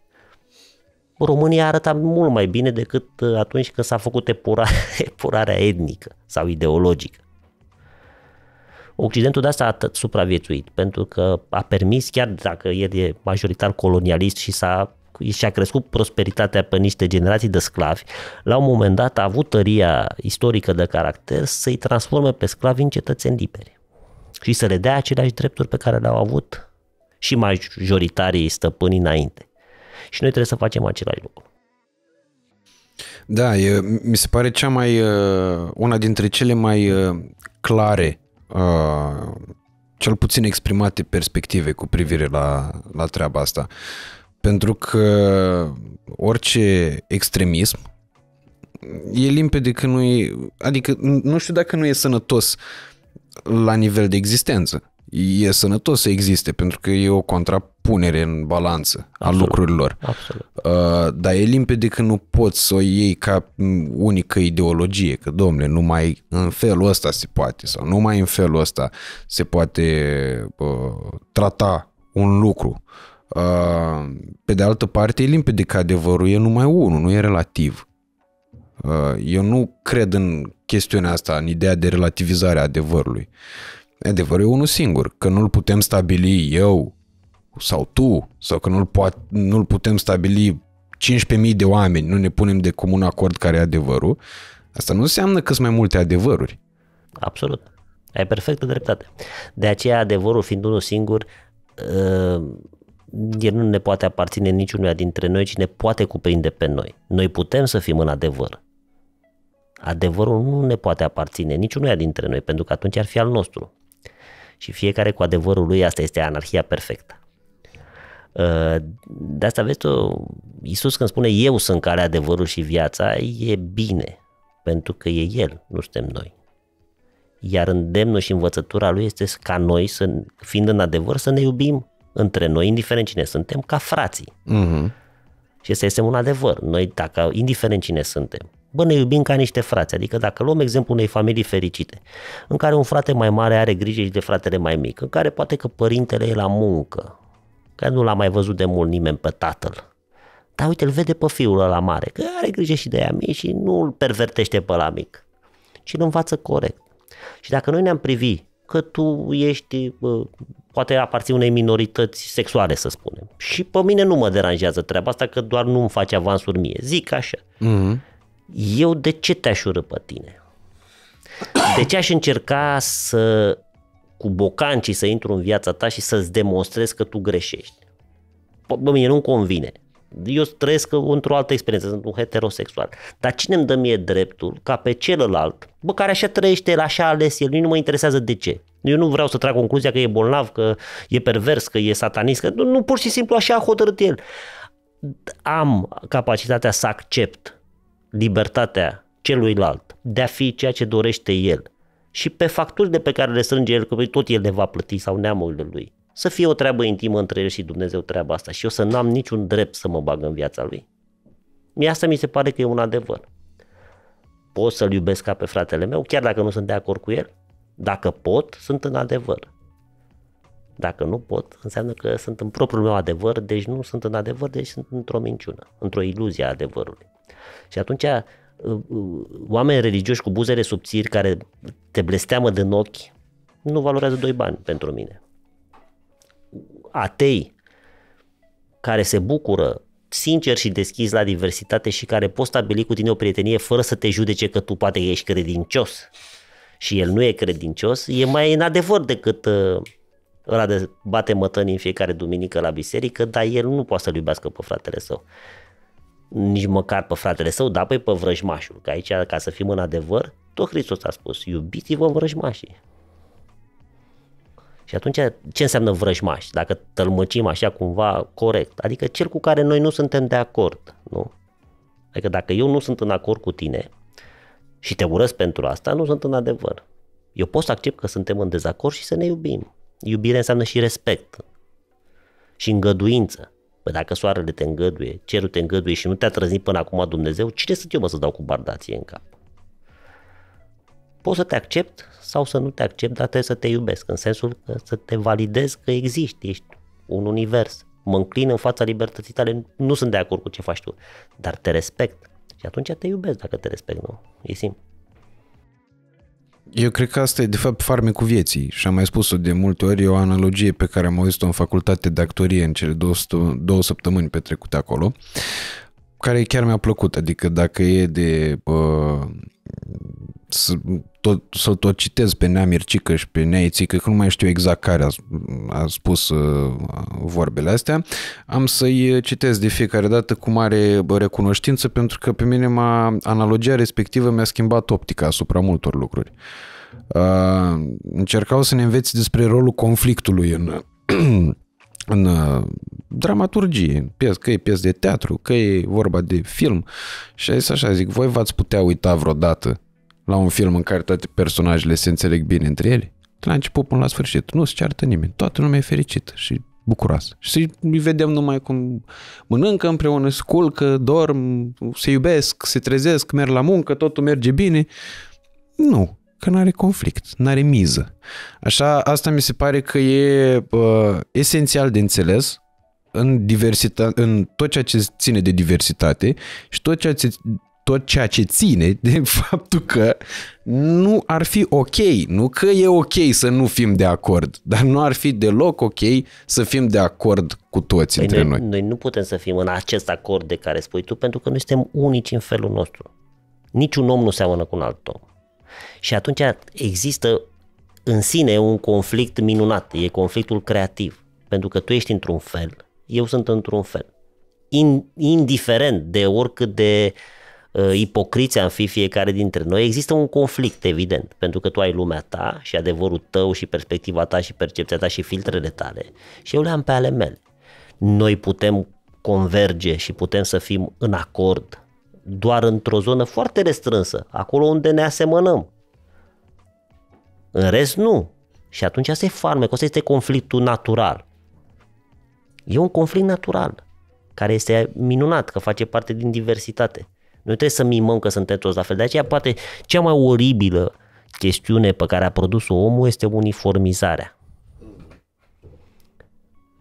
România arăta mult mai bine decât uh, atunci când s-a făcut epurare, epurarea etnică sau ideologică. Occidentul de asta a supraviețuit, pentru că a permis, chiar dacă el e majoritar colonialist și s-a și-a crescut prosperitatea pe niște generații de sclavi, la un moment dat a avut tăria istorică de caracter să-i transforme pe sclavi în cetățeni liberi și să le dea aceleași drepturi pe care le-au avut și majoritarii stăpânii înainte. Și noi trebuie să facem același lucru. Da, e, mi se pare cea mai una dintre cele mai clare cel puțin exprimate perspective cu privire la, la treaba asta. Pentru că orice extremism e limpede că nu e, adică nu știu dacă nu e sănătos la nivel de existență. E sănătos să existe pentru că e o contra punere în balanță Absolut. a lucrurilor. Absolut. Uh, dar e limpede că nu poți să o iei ca unică ideologie, că, domnule, numai în felul ăsta se poate sau numai în felul ăsta se poate uh, trata un lucru. Uh, pe de altă parte, e limpede că adevărul e numai unul, nu e relativ. Uh, eu nu cred în chestiunea asta, în ideea de relativizare a adevărului. Adevărul e unul singur, că nu-l putem stabili eu, sau tu, sau că nu-l, poat, nu-l putem stabili 15.000 de oameni, nu ne punem de comun acord care e adevărul, asta nu înseamnă că sunt mai multe adevăruri. Absolut. Ai perfectă dreptate. De aceea, adevărul fiind unul singur, uh, el nu ne poate aparține niciunul dintre noi, ci ne poate cuprinde pe noi. Noi putem să fim în adevăr. Adevărul nu ne poate aparține niciunul dintre noi, pentru că atunci ar fi al nostru. Și fiecare cu adevărul lui, asta este anarhia perfectă. Ă, de asta vezi tu, Iisus când spune eu sunt care adevărul și viața, e bine, pentru că e El, nu suntem noi. Iar îndemnul și învățătura lui este ca noi, să, fiind în adevăr, să ne iubim între noi, indiferent cine suntem, ca frații. Uh-huh. Și să este un adevăr. Noi, dacă, indiferent cine suntem, bă, ne iubim ca niște frați. Adică dacă luăm exemplu unei familii fericite, în care un frate mai mare are grijă și de fratele mai mic, în care poate că părintele e la muncă, că nu l-a mai văzut de mult nimeni pe tatăl. Dar uite, îl vede pe fiul ăla mare, că are grijă și de ea mie și nu îl pervertește pe la mic, ci îl învață corect. Și dacă noi ne-am privit că tu ești, poate aparții unei minorități sexuale, să spunem, și pe mine nu mă deranjează treaba asta, că doar nu îmi face avansuri mie, zic așa. Mm-hmm. Eu de ce te-aș urâ pe tine? De ce aș încerca să cu bocancii să intru în viața ta și să-ți demonstrez că tu greșești. Bă, mie nu-mi convine. Eu trăiesc într-o altă experiență, sunt un heterosexual. Dar cine îmi dă mie dreptul ca pe celălalt, bă, care așa trăiește el, așa ales el, nu mă interesează de ce. Eu nu vreau să trag concluzia că e bolnav, că e pervers, că e satanist, că nu, nu pur și simplu așa a hotărât el. Am capacitatea să accept libertatea celuilalt de a fi ceea ce dorește el și pe facturi de pe care le strânge el, că păi tot el le va plăti sau neamul lui. Să fie o treabă intimă între el și Dumnezeu treaba asta și eu să n-am niciun drept să mă bag în viața lui. Mie asta mi se pare că e un adevăr. Pot să-l iubesc ca pe fratele meu, chiar dacă nu sunt de acord cu el? Dacă pot, sunt în adevăr. Dacă nu pot, înseamnă că sunt în propriul meu adevăr, deci nu sunt în adevăr, deci sunt într-o minciună, într-o iluzie a adevărului. Și atunci oameni religioși cu buzele subțiri care te blesteamă din ochi nu valorează doi bani pentru mine. Atei care se bucură sincer și deschis la diversitate și care pot stabili cu tine o prietenie fără să te judece că tu poate ești credincios și el nu e credincios, e mai în adevăr decât uh, ăla de bate mătăni în fiecare duminică la biserică, dar el nu poate să-l iubească pe fratele său nici măcar pe fratele său, dar păi pe vrăjmașul. Că aici, ca să fim în adevăr, tot Hristos a spus, iubiți-vă vrăjmașii. Și atunci, ce înseamnă vrăjmaș? Dacă tălmăcim așa cumva corect, adică cel cu care noi nu suntem de acord, nu? Adică dacă eu nu sunt în acord cu tine și te urăsc pentru asta, nu sunt în adevăr. Eu pot să accept că suntem în dezacord și să ne iubim. Iubire înseamnă și respect și îngăduință. Păi dacă soarele te îngăduie, cerul te îngăduie și nu te-a trăznit până acum Dumnezeu, cine sunt eu mă să dau cu bardație în cap? Poți să te accept sau să nu te accept, dar trebuie să te iubesc, în sensul că să te validez că existi, ești un univers. Mă înclin în fața libertății tale, nu sunt de acord cu ce faci tu, dar te respect. Și atunci te iubesc dacă te respect, nu? E simplu. Eu cred că asta e, de fapt, farmecul vieții și am mai spus-o de multe ori, e o analogie pe care am auzit-o în facultate de actorie în cele două, două săptămâni petrecute acolo care chiar mi-a plăcut, adică dacă e de uh, să tot, să tot citez pe Nea Mircică și pe Nea Ițică, că nu mai știu exact care a, a spus uh, vorbele astea, am să-i citesc de fiecare dată cu mare recunoștință, pentru că pe mine m-a, analogia respectivă mi-a schimbat optica asupra multor lucruri. Uh, încercau să ne înveți despre rolul conflictului în în uh, dramaturgie, că e pies de teatru, că e vorba de film. Și aici așa zic, voi v-ați putea uita vreodată la un film în care toate personajele se înțeleg bine între ele? De la început până la sfârșit, nu se ceartă nimeni, toată lumea e fericită și bucuroasă. Și îi vedem numai cum mănâncă împreună, sculcă, dorm, se iubesc, se trezesc, merg la muncă, totul merge bine. Nu, că nu are conflict, nu are miză. Așa, asta mi se pare că e uh, esențial de înțeles în, diversita- în tot ceea ce ține de diversitate și tot ceea ce tot ceea ce ține de faptul că nu ar fi ok, nu că e ok să nu fim de acord, dar nu ar fi deloc ok să fim de acord cu toți păi între noi, noi. Noi nu putem să fim în acest acord de care spui tu, pentru că noi suntem unici în felul nostru. Niciun om nu seamănă cu un alt om. Și atunci există în sine un conflict minunat, e conflictul creativ, pentru că tu ești într-un fel, eu sunt într-un fel. In, indiferent de oricât de uh, ipocriți am fi fiecare dintre noi, există un conflict, evident, pentru că tu ai lumea ta și adevărul tău și perspectiva ta și percepția ta și filtrele tale și eu le am pe ale mele. Noi putem converge și putem să fim în acord doar într-o zonă foarte restrânsă, acolo unde ne asemănăm. În rest, nu. Și atunci asta e farmec, asta este conflictul natural. E un conflict natural, care este minunat, că face parte din diversitate. Noi trebuie să mimăm că suntem toți la fel. De aceea, poate, cea mai oribilă chestiune pe care a produs-o omul este uniformizarea.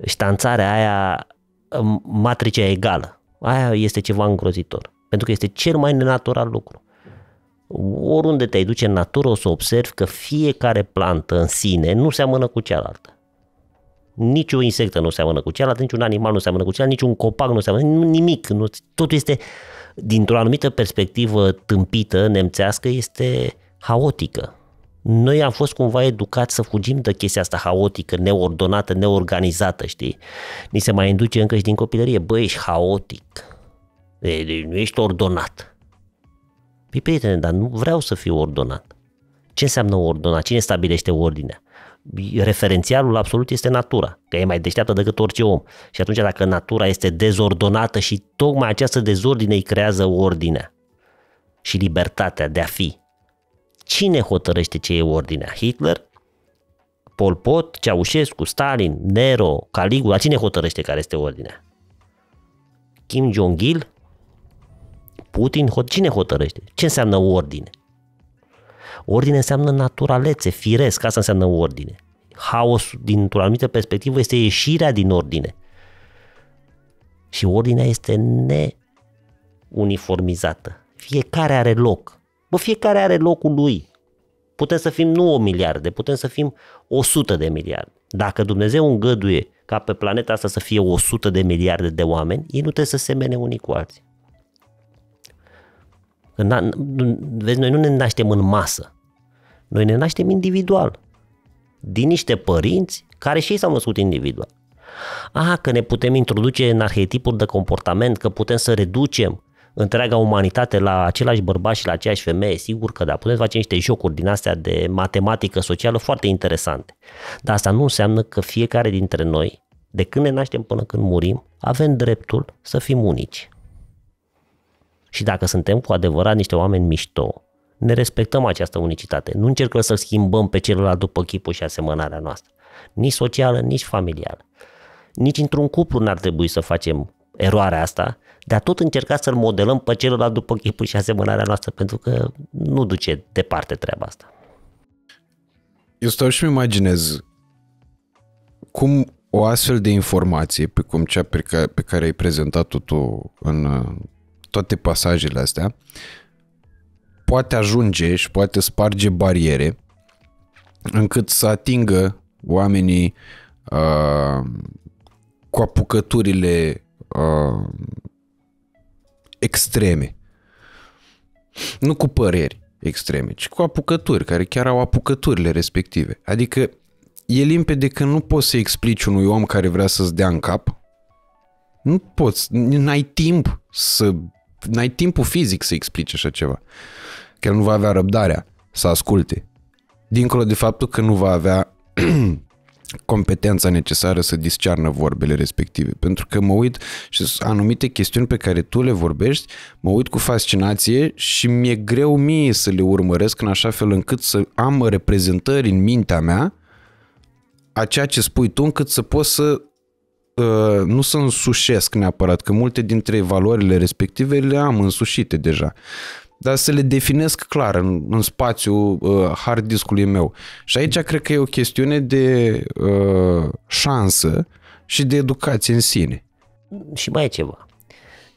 Ștanțarea aia, matricea egală. Aia este ceva îngrozitor. Pentru că este cel mai nenatural lucru. Oriunde te-ai duce în natură o să observi că fiecare plantă în sine nu seamănă cu cealaltă. Nici o insectă nu seamănă cu cealaltă, nici un animal nu seamănă cu cealaltă, nici un copac nu seamănă, nimic. Nu, totul este, dintr-o anumită perspectivă tâmpită, nemțească, este haotică. Noi am fost cumva educați să fugim de chestia asta haotică, neordonată, neorganizată, știi? Ni se mai induce încă și din copilărie, băi, ești haotic E, nu ești ordonat. Păi, prietene, dar nu vreau să fiu ordonat. Ce înseamnă ordonat? Cine stabilește ordinea? Referențialul absolut este natura, că e mai deșteaptă decât orice om. Și atunci dacă natura este dezordonată și tocmai această dezordine îi creează ordinea și libertatea de a fi. Cine hotărăște ce e ordinea? Hitler? Pol Pot, Ceaușescu, Stalin, Nero, Caligula, cine hotărăște care este ordinea? Kim Jong-il? Putin? Cine hotărăște? Ce înseamnă ordine? Ordine înseamnă naturalețe, firesc, asta înseamnă ordine. Haos, dintr-o anumită perspectivă, este ieșirea din ordine. Și ordinea este neuniformizată. Fiecare are loc. Bă, fiecare are locul lui. Putem să fim nu o miliarde, putem să fim 100 de miliarde. Dacă Dumnezeu îngăduie ca pe planeta asta să fie 100 de miliarde de oameni, ei nu trebuie să semene unii cu alții. Vezi, noi nu ne naștem în masă. Noi ne naștem individual. Din niște părinți care și ei s-au născut individual. Aha, că ne putem introduce în arhetipul de comportament, că putem să reducem întreaga umanitate la același bărbat și la aceeași femeie, sigur că da, putem face niște jocuri din astea de matematică socială foarte interesante. Dar asta nu înseamnă că fiecare dintre noi, de când ne naștem până când murim, avem dreptul să fim unici. Și dacă suntem cu adevărat niște oameni mișto, ne respectăm această unicitate. Nu încercăm să schimbăm pe celălalt după chipul și asemănarea noastră. Nici socială, nici familială. Nici într-un cuplu n-ar trebui să facem eroarea asta, dar tot încerca să-l modelăm pe celălalt după chipul și asemănarea noastră, pentru că nu duce departe treaba asta. Eu stau și-mi imaginez cum o astfel de informație, pe cum cea pe care, pe care ai prezentat-o tu în toate pasajele astea, poate ajunge și poate sparge bariere încât să atingă oamenii uh, cu apucăturile uh, extreme. Nu cu păreri extreme, ci cu apucături, care chiar au apucăturile respective. Adică e limpede că nu poți să explici unui om care vrea să-ți dea în cap, nu poți, n-ai timp să n-ai timpul fizic să explice așa ceva. Că el nu va avea răbdarea să asculte. Dincolo de faptul că nu va avea competența necesară să discearnă vorbele respective. Pentru că mă uit și anumite chestiuni pe care tu le vorbești, mă uit cu fascinație și mi-e greu mie să le urmăresc în așa fel încât să am reprezentări în mintea mea a ceea ce spui tu încât să pot să Uh, nu să însușesc neapărat, că multe dintre valorile respective le am însușite deja dar să le definesc clar în, în spațiul uh, hard discului meu. Și aici cred că e o chestiune de uh, șansă și de educație în sine. Și mai e ceva.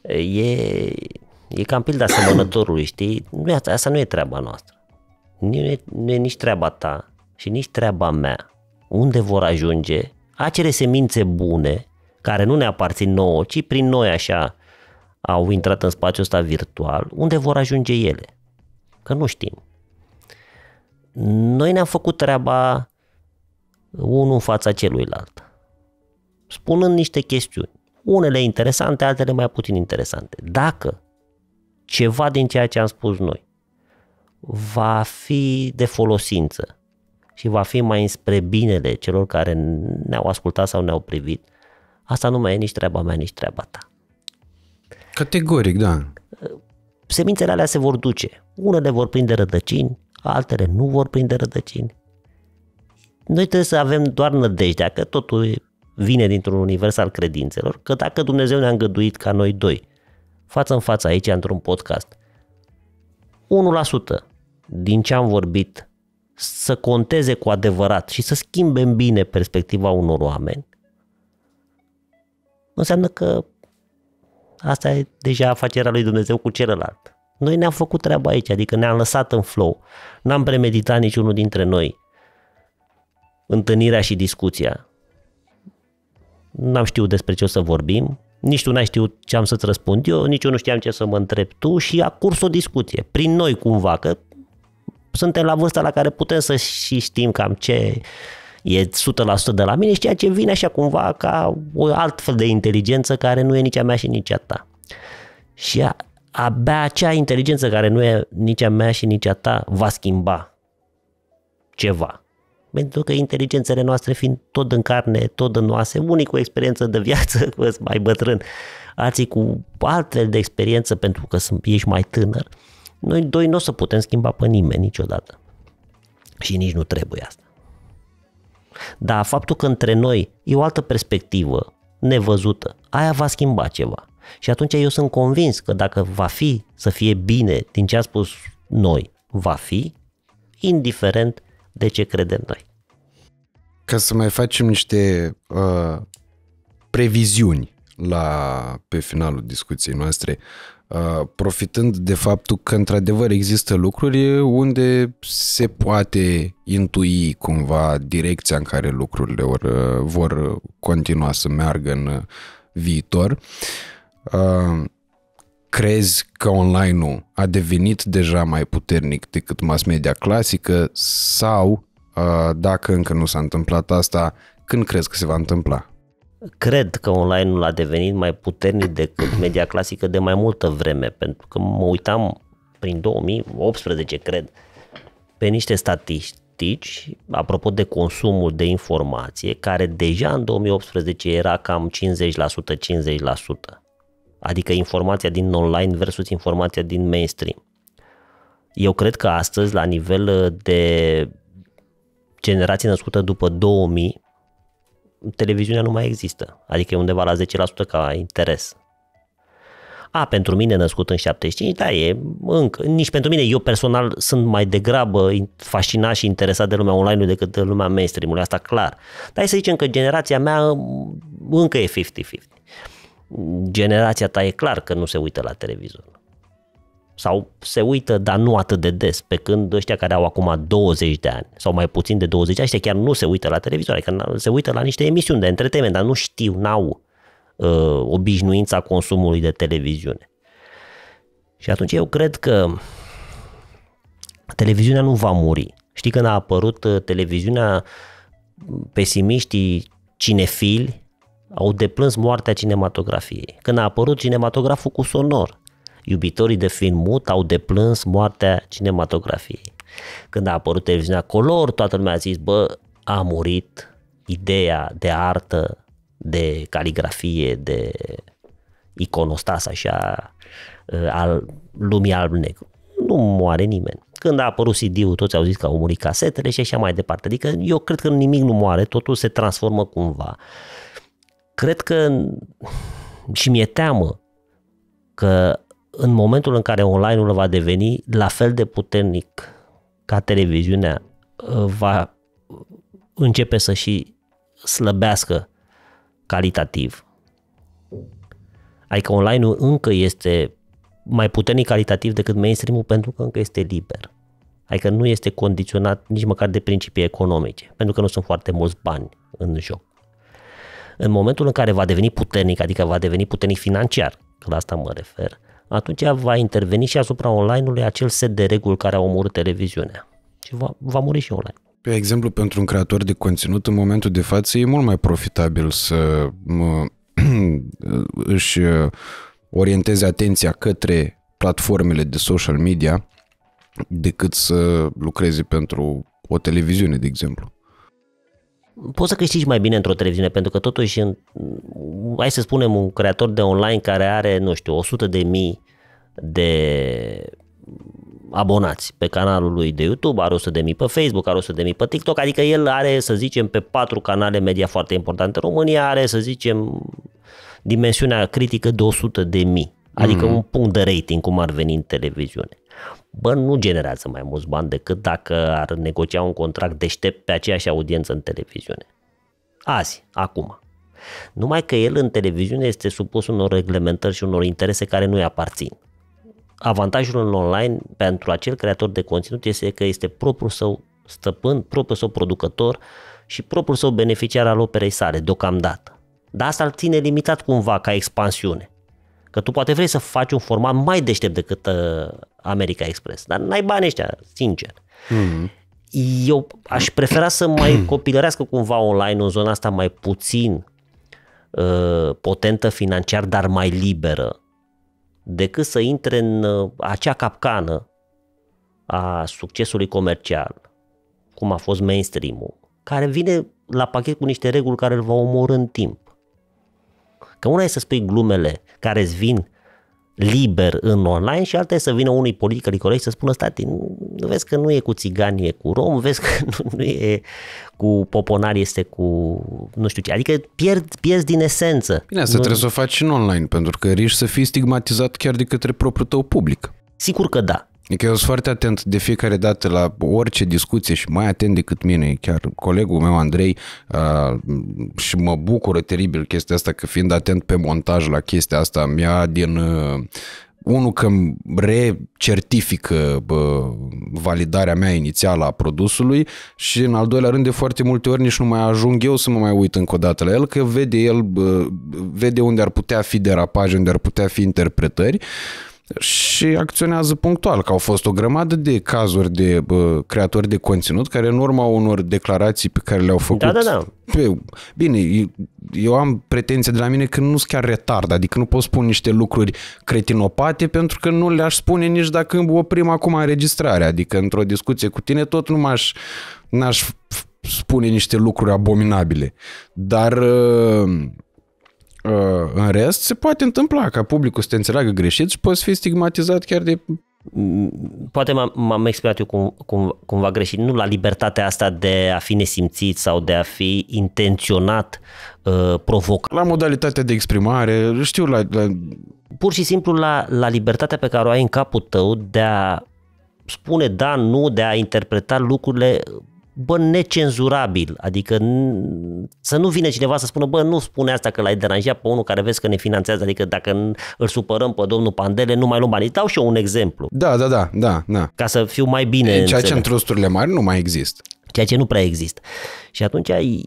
E, e cam pilda asemănătorului, știi? Nu, asta nu e treaba noastră. Nu e, nu e nici treaba ta și nici treaba mea. Unde vor ajunge acele semințe bune care nu ne aparțin nouă, ci prin noi așa au intrat în spațiul ăsta virtual, unde vor ajunge ele? Că nu știm. Noi ne-am făcut treaba unul în fața celuilalt, spunând niște chestiuni, unele interesante, altele mai puțin interesante. Dacă ceva din ceea ce am spus noi va fi de folosință și va fi mai înspre binele celor care ne-au ascultat sau ne-au privit, Asta nu mai e nici treaba mea, nici treaba ta. Categoric, da. Semințele alea se vor duce. Unele vor prinde rădăcini, altele nu vor prinde rădăcini. Noi trebuie să avem doar nădejdea că totul vine dintr-un univers al credințelor, că dacă Dumnezeu ne-a îngăduit ca noi doi, față în față aici, într-un podcast, 1% din ce am vorbit să conteze cu adevărat și să schimbe în bine perspectiva unor oameni, înseamnă că asta e deja afacerea lui Dumnezeu cu celălalt. Noi ne-am făcut treaba aici, adică ne-am lăsat în flow. N-am premeditat niciunul dintre noi întâlnirea și discuția. N-am știut despre ce o să vorbim, nici tu n-ai știut ce am să-ți răspund eu, nici eu nu știam ce să mă întreb tu și a curs o discuție, prin noi cumva, că suntem la vârsta la care putem să și știm cam ce e 100% de la mine, ceea ce vine așa cumva ca o altfel de inteligență care nu e nici a mea și nici a ta. Și a, abia acea inteligență care nu e nici a mea și nici a ta va schimba ceva. Pentru că inteligențele noastre fiind tot în carne, tot în oase, unii cu experiență de viață, cu mai bătrân, alții cu altfel de experiență pentru că sunt, ești mai tânăr, noi doi nu o să putem schimba pe nimeni niciodată. Și nici nu trebuie asta. Dar faptul că între noi e o altă perspectivă nevăzută, aia va schimba ceva. Și atunci eu sunt convins că dacă va fi să fie bine din ce a spus noi, va fi, indiferent de ce credem noi. Ca să mai facem niște uh, previziuni la, pe finalul discuției noastre, Uh, profitând de faptul că într-adevăr există lucruri unde se poate intui cumva direcția în care lucrurile or, vor continua să meargă în viitor. Uh, crezi că online-ul a devenit deja mai puternic decât mass media clasică sau uh, dacă încă nu s-a întâmplat asta, când crezi că se va întâmpla? cred că online-ul a devenit mai puternic decât media clasică de mai multă vreme, pentru că mă uitam prin 2018, cred, pe niște statistici, apropo de consumul de informație, care deja în 2018 era cam 50%-50%, adică informația din online versus informația din mainstream. Eu cred că astăzi, la nivel de generație născută după 2000, televiziunea nu mai există, adică e undeva la 10% ca interes. A, pentru mine născut în 75, da, e încă, nici pentru mine, eu personal sunt mai degrabă fascinat și interesat de lumea online decât de lumea mainstream-ului, asta clar. Dar să zicem că generația mea încă e 50-50. Generația ta e clar că nu se uită la televizor sau se uită, dar nu atât de des, pe când ăștia care au acum 20 de ani sau mai puțin de 20 de ani, ăștia chiar nu se uită la televizor, adică se uită la niște emisiuni de entertainment, dar nu știu, n-au uh, obișnuința consumului de televiziune. Și atunci eu cred că televiziunea nu va muri. Știi când a apărut ă, televiziunea, pesimiștii cinefili au deplâns moartea cinematografiei. Când a apărut cinematograful cu sonor, iubitorii de film mut au deplâns moartea cinematografiei. Când a apărut televiziunea color, toată lumea a zis, bă, a murit ideea de artă, de caligrafie, de iconostas așa ă, al lumii alb-negru. Nu moare nimeni. Când a apărut CD-ul, toți au zis că au murit casetele și așa mai departe. Adică eu cred că nimic nu moare, totul se transformă cumva. Cred că și mi-e teamă că în momentul în care online-ul va deveni la fel de puternic ca televiziunea, uh, va începe să și slăbească calitativ. Adică online-ul încă este mai puternic calitativ decât mainstream-ul pentru că încă este liber. Adică nu este condiționat nici măcar de principii economice, pentru că nu sunt foarte mulți bani în joc. În momentul în care va deveni puternic, adică va deveni puternic financiar, că la asta mă refer, atunci va interveni și asupra online-ului acel set de reguli care au omorât televiziunea. Și va, va muri și online. Pe exemplu, pentru un creator de conținut, în momentul de față, e mult mai profitabil să mă, își uh, orienteze atenția către platformele de social media decât să lucreze pentru o televiziune, de exemplu poți să câștigi mai bine într-o televiziune, pentru că totuși, în, hai să spunem, un creator de online care are, nu știu, 100 de mii de abonați pe canalul lui de YouTube, are 100 de mii pe Facebook, are 100 de mii pe TikTok, adică el are, să zicem, pe patru canale media foarte importante în România, are, să zicem, dimensiunea critică de 100 de mii, adică mm. un punct de rating, cum ar veni în televiziune bă, nu generează mai mulți bani decât dacă ar negocia un contract deștept pe aceeași audiență în televiziune. Azi, acum. Numai că el în televiziune este supus unor reglementări și unor interese care nu i aparțin. Avantajul în online pentru acel creator de conținut este că este propriul său stăpân, propriul său producător și propriul său beneficiar al operei sale, deocamdată. Dar asta îl ține limitat cumva ca expansiune. Că tu poate vrei să faci un format mai deștept decât uh, America Express, dar n-ai bani ăștia, sincer. Mm-hmm. Eu aș prefera să mai copilărească cumva online în zona asta mai puțin uh, potentă financiar, dar mai liberă, decât să intre în uh, acea capcană a succesului comercial, cum a fost mainstream-ul, care vine la pachet cu niște reguli care îl va omor în timp. Că una e să spui glumele care îți vin liber în online și alta e să vină unui politic corect să spună stati, vezi că nu e cu țiganie, e cu rom, vezi că nu, nu e cu poponari, este cu nu știu ce. Adică pierd pierzi din esență. Bine, asta nu... trebuie să o faci în online, pentru că riști să fii stigmatizat chiar de către propriul tău public. Sigur că da. Adică eu sunt foarte atent de fiecare dată la orice discuție și mai atent decât mine, chiar colegul meu Andrei uh, și mă bucură teribil chestia asta că fiind atent pe montaj la chestia asta mi-a din uh, unul că recertifică bă, validarea mea inițială a produsului și în al doilea rând de foarte multe ori nici nu mai ajung eu să mă mai uit încă o dată la el, că vede el, bă, vede unde ar putea fi derapaje, unde ar putea fi interpretări și acționează punctual, că au fost o grămadă de cazuri de bă, creatori de conținut care în urma unor declarații pe care le-au făcut... Da, da, da. Pe, bine, eu am pretenție de la mine că nu sunt chiar retard, adică nu pot spune niște lucruri cretinopate pentru că nu le-aș spune nici dacă oprim acum înregistrarea, adică într-o discuție cu tine tot nu m-aș... n-aș spune niște lucruri abominabile. Dar... Uh, Uh, în rest, se poate întâmpla ca publicul să te înțeleagă greșit și poți fi stigmatizat chiar de poate m-am, m-am exprimat eu cum, cum, cumva greșit, nu la libertatea asta de a fi nesimțit sau de a fi intenționat uh, provocat. La modalitatea de exprimare, știu, la, la... Pur și simplu la, la libertatea pe care o ai în capul tău de a spune da, nu, de a interpreta lucrurile bă, necenzurabil, adică să nu vine cineva să spună, bă, nu spune asta că l-ai deranjat pe unul care vezi că ne finanțează, adică dacă îl supărăm pe domnul Pandele, nu mai luăm bani. Dau și eu un exemplu. Da, da, da, da, da. Ca să fiu mai bine. Ceea ce în trusturile mari nu mai există. Ceea ce nu prea există. Și atunci ai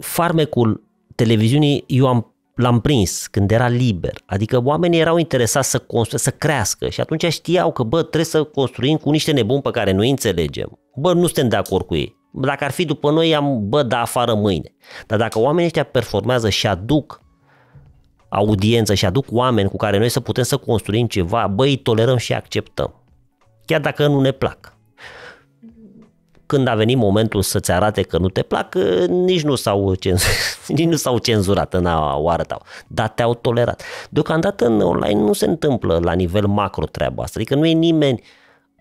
farmecul televiziunii, eu am l-am prins când era liber. Adică oamenii erau interesați să constru- să crească și atunci știau că, bă, trebuie să construim cu niște nebuni pe care nu înțelegem. Bă, nu suntem de acord cu ei. Dacă ar fi după noi, am, bă, da afară mâine. Dar dacă oamenii ăștia performează și aduc audiență și aduc oameni cu care noi să putem să construim ceva, bă, tolerăm și acceptăm. Chiar dacă nu ne plac când a venit momentul să-ți arate că nu te plac, nici nu s-au, cenzurat, nici nu s-au cenzurat, n-au arătat, dar te-au tolerat. Deocamdată în online nu se întâmplă la nivel macro treaba asta, adică nu e nimeni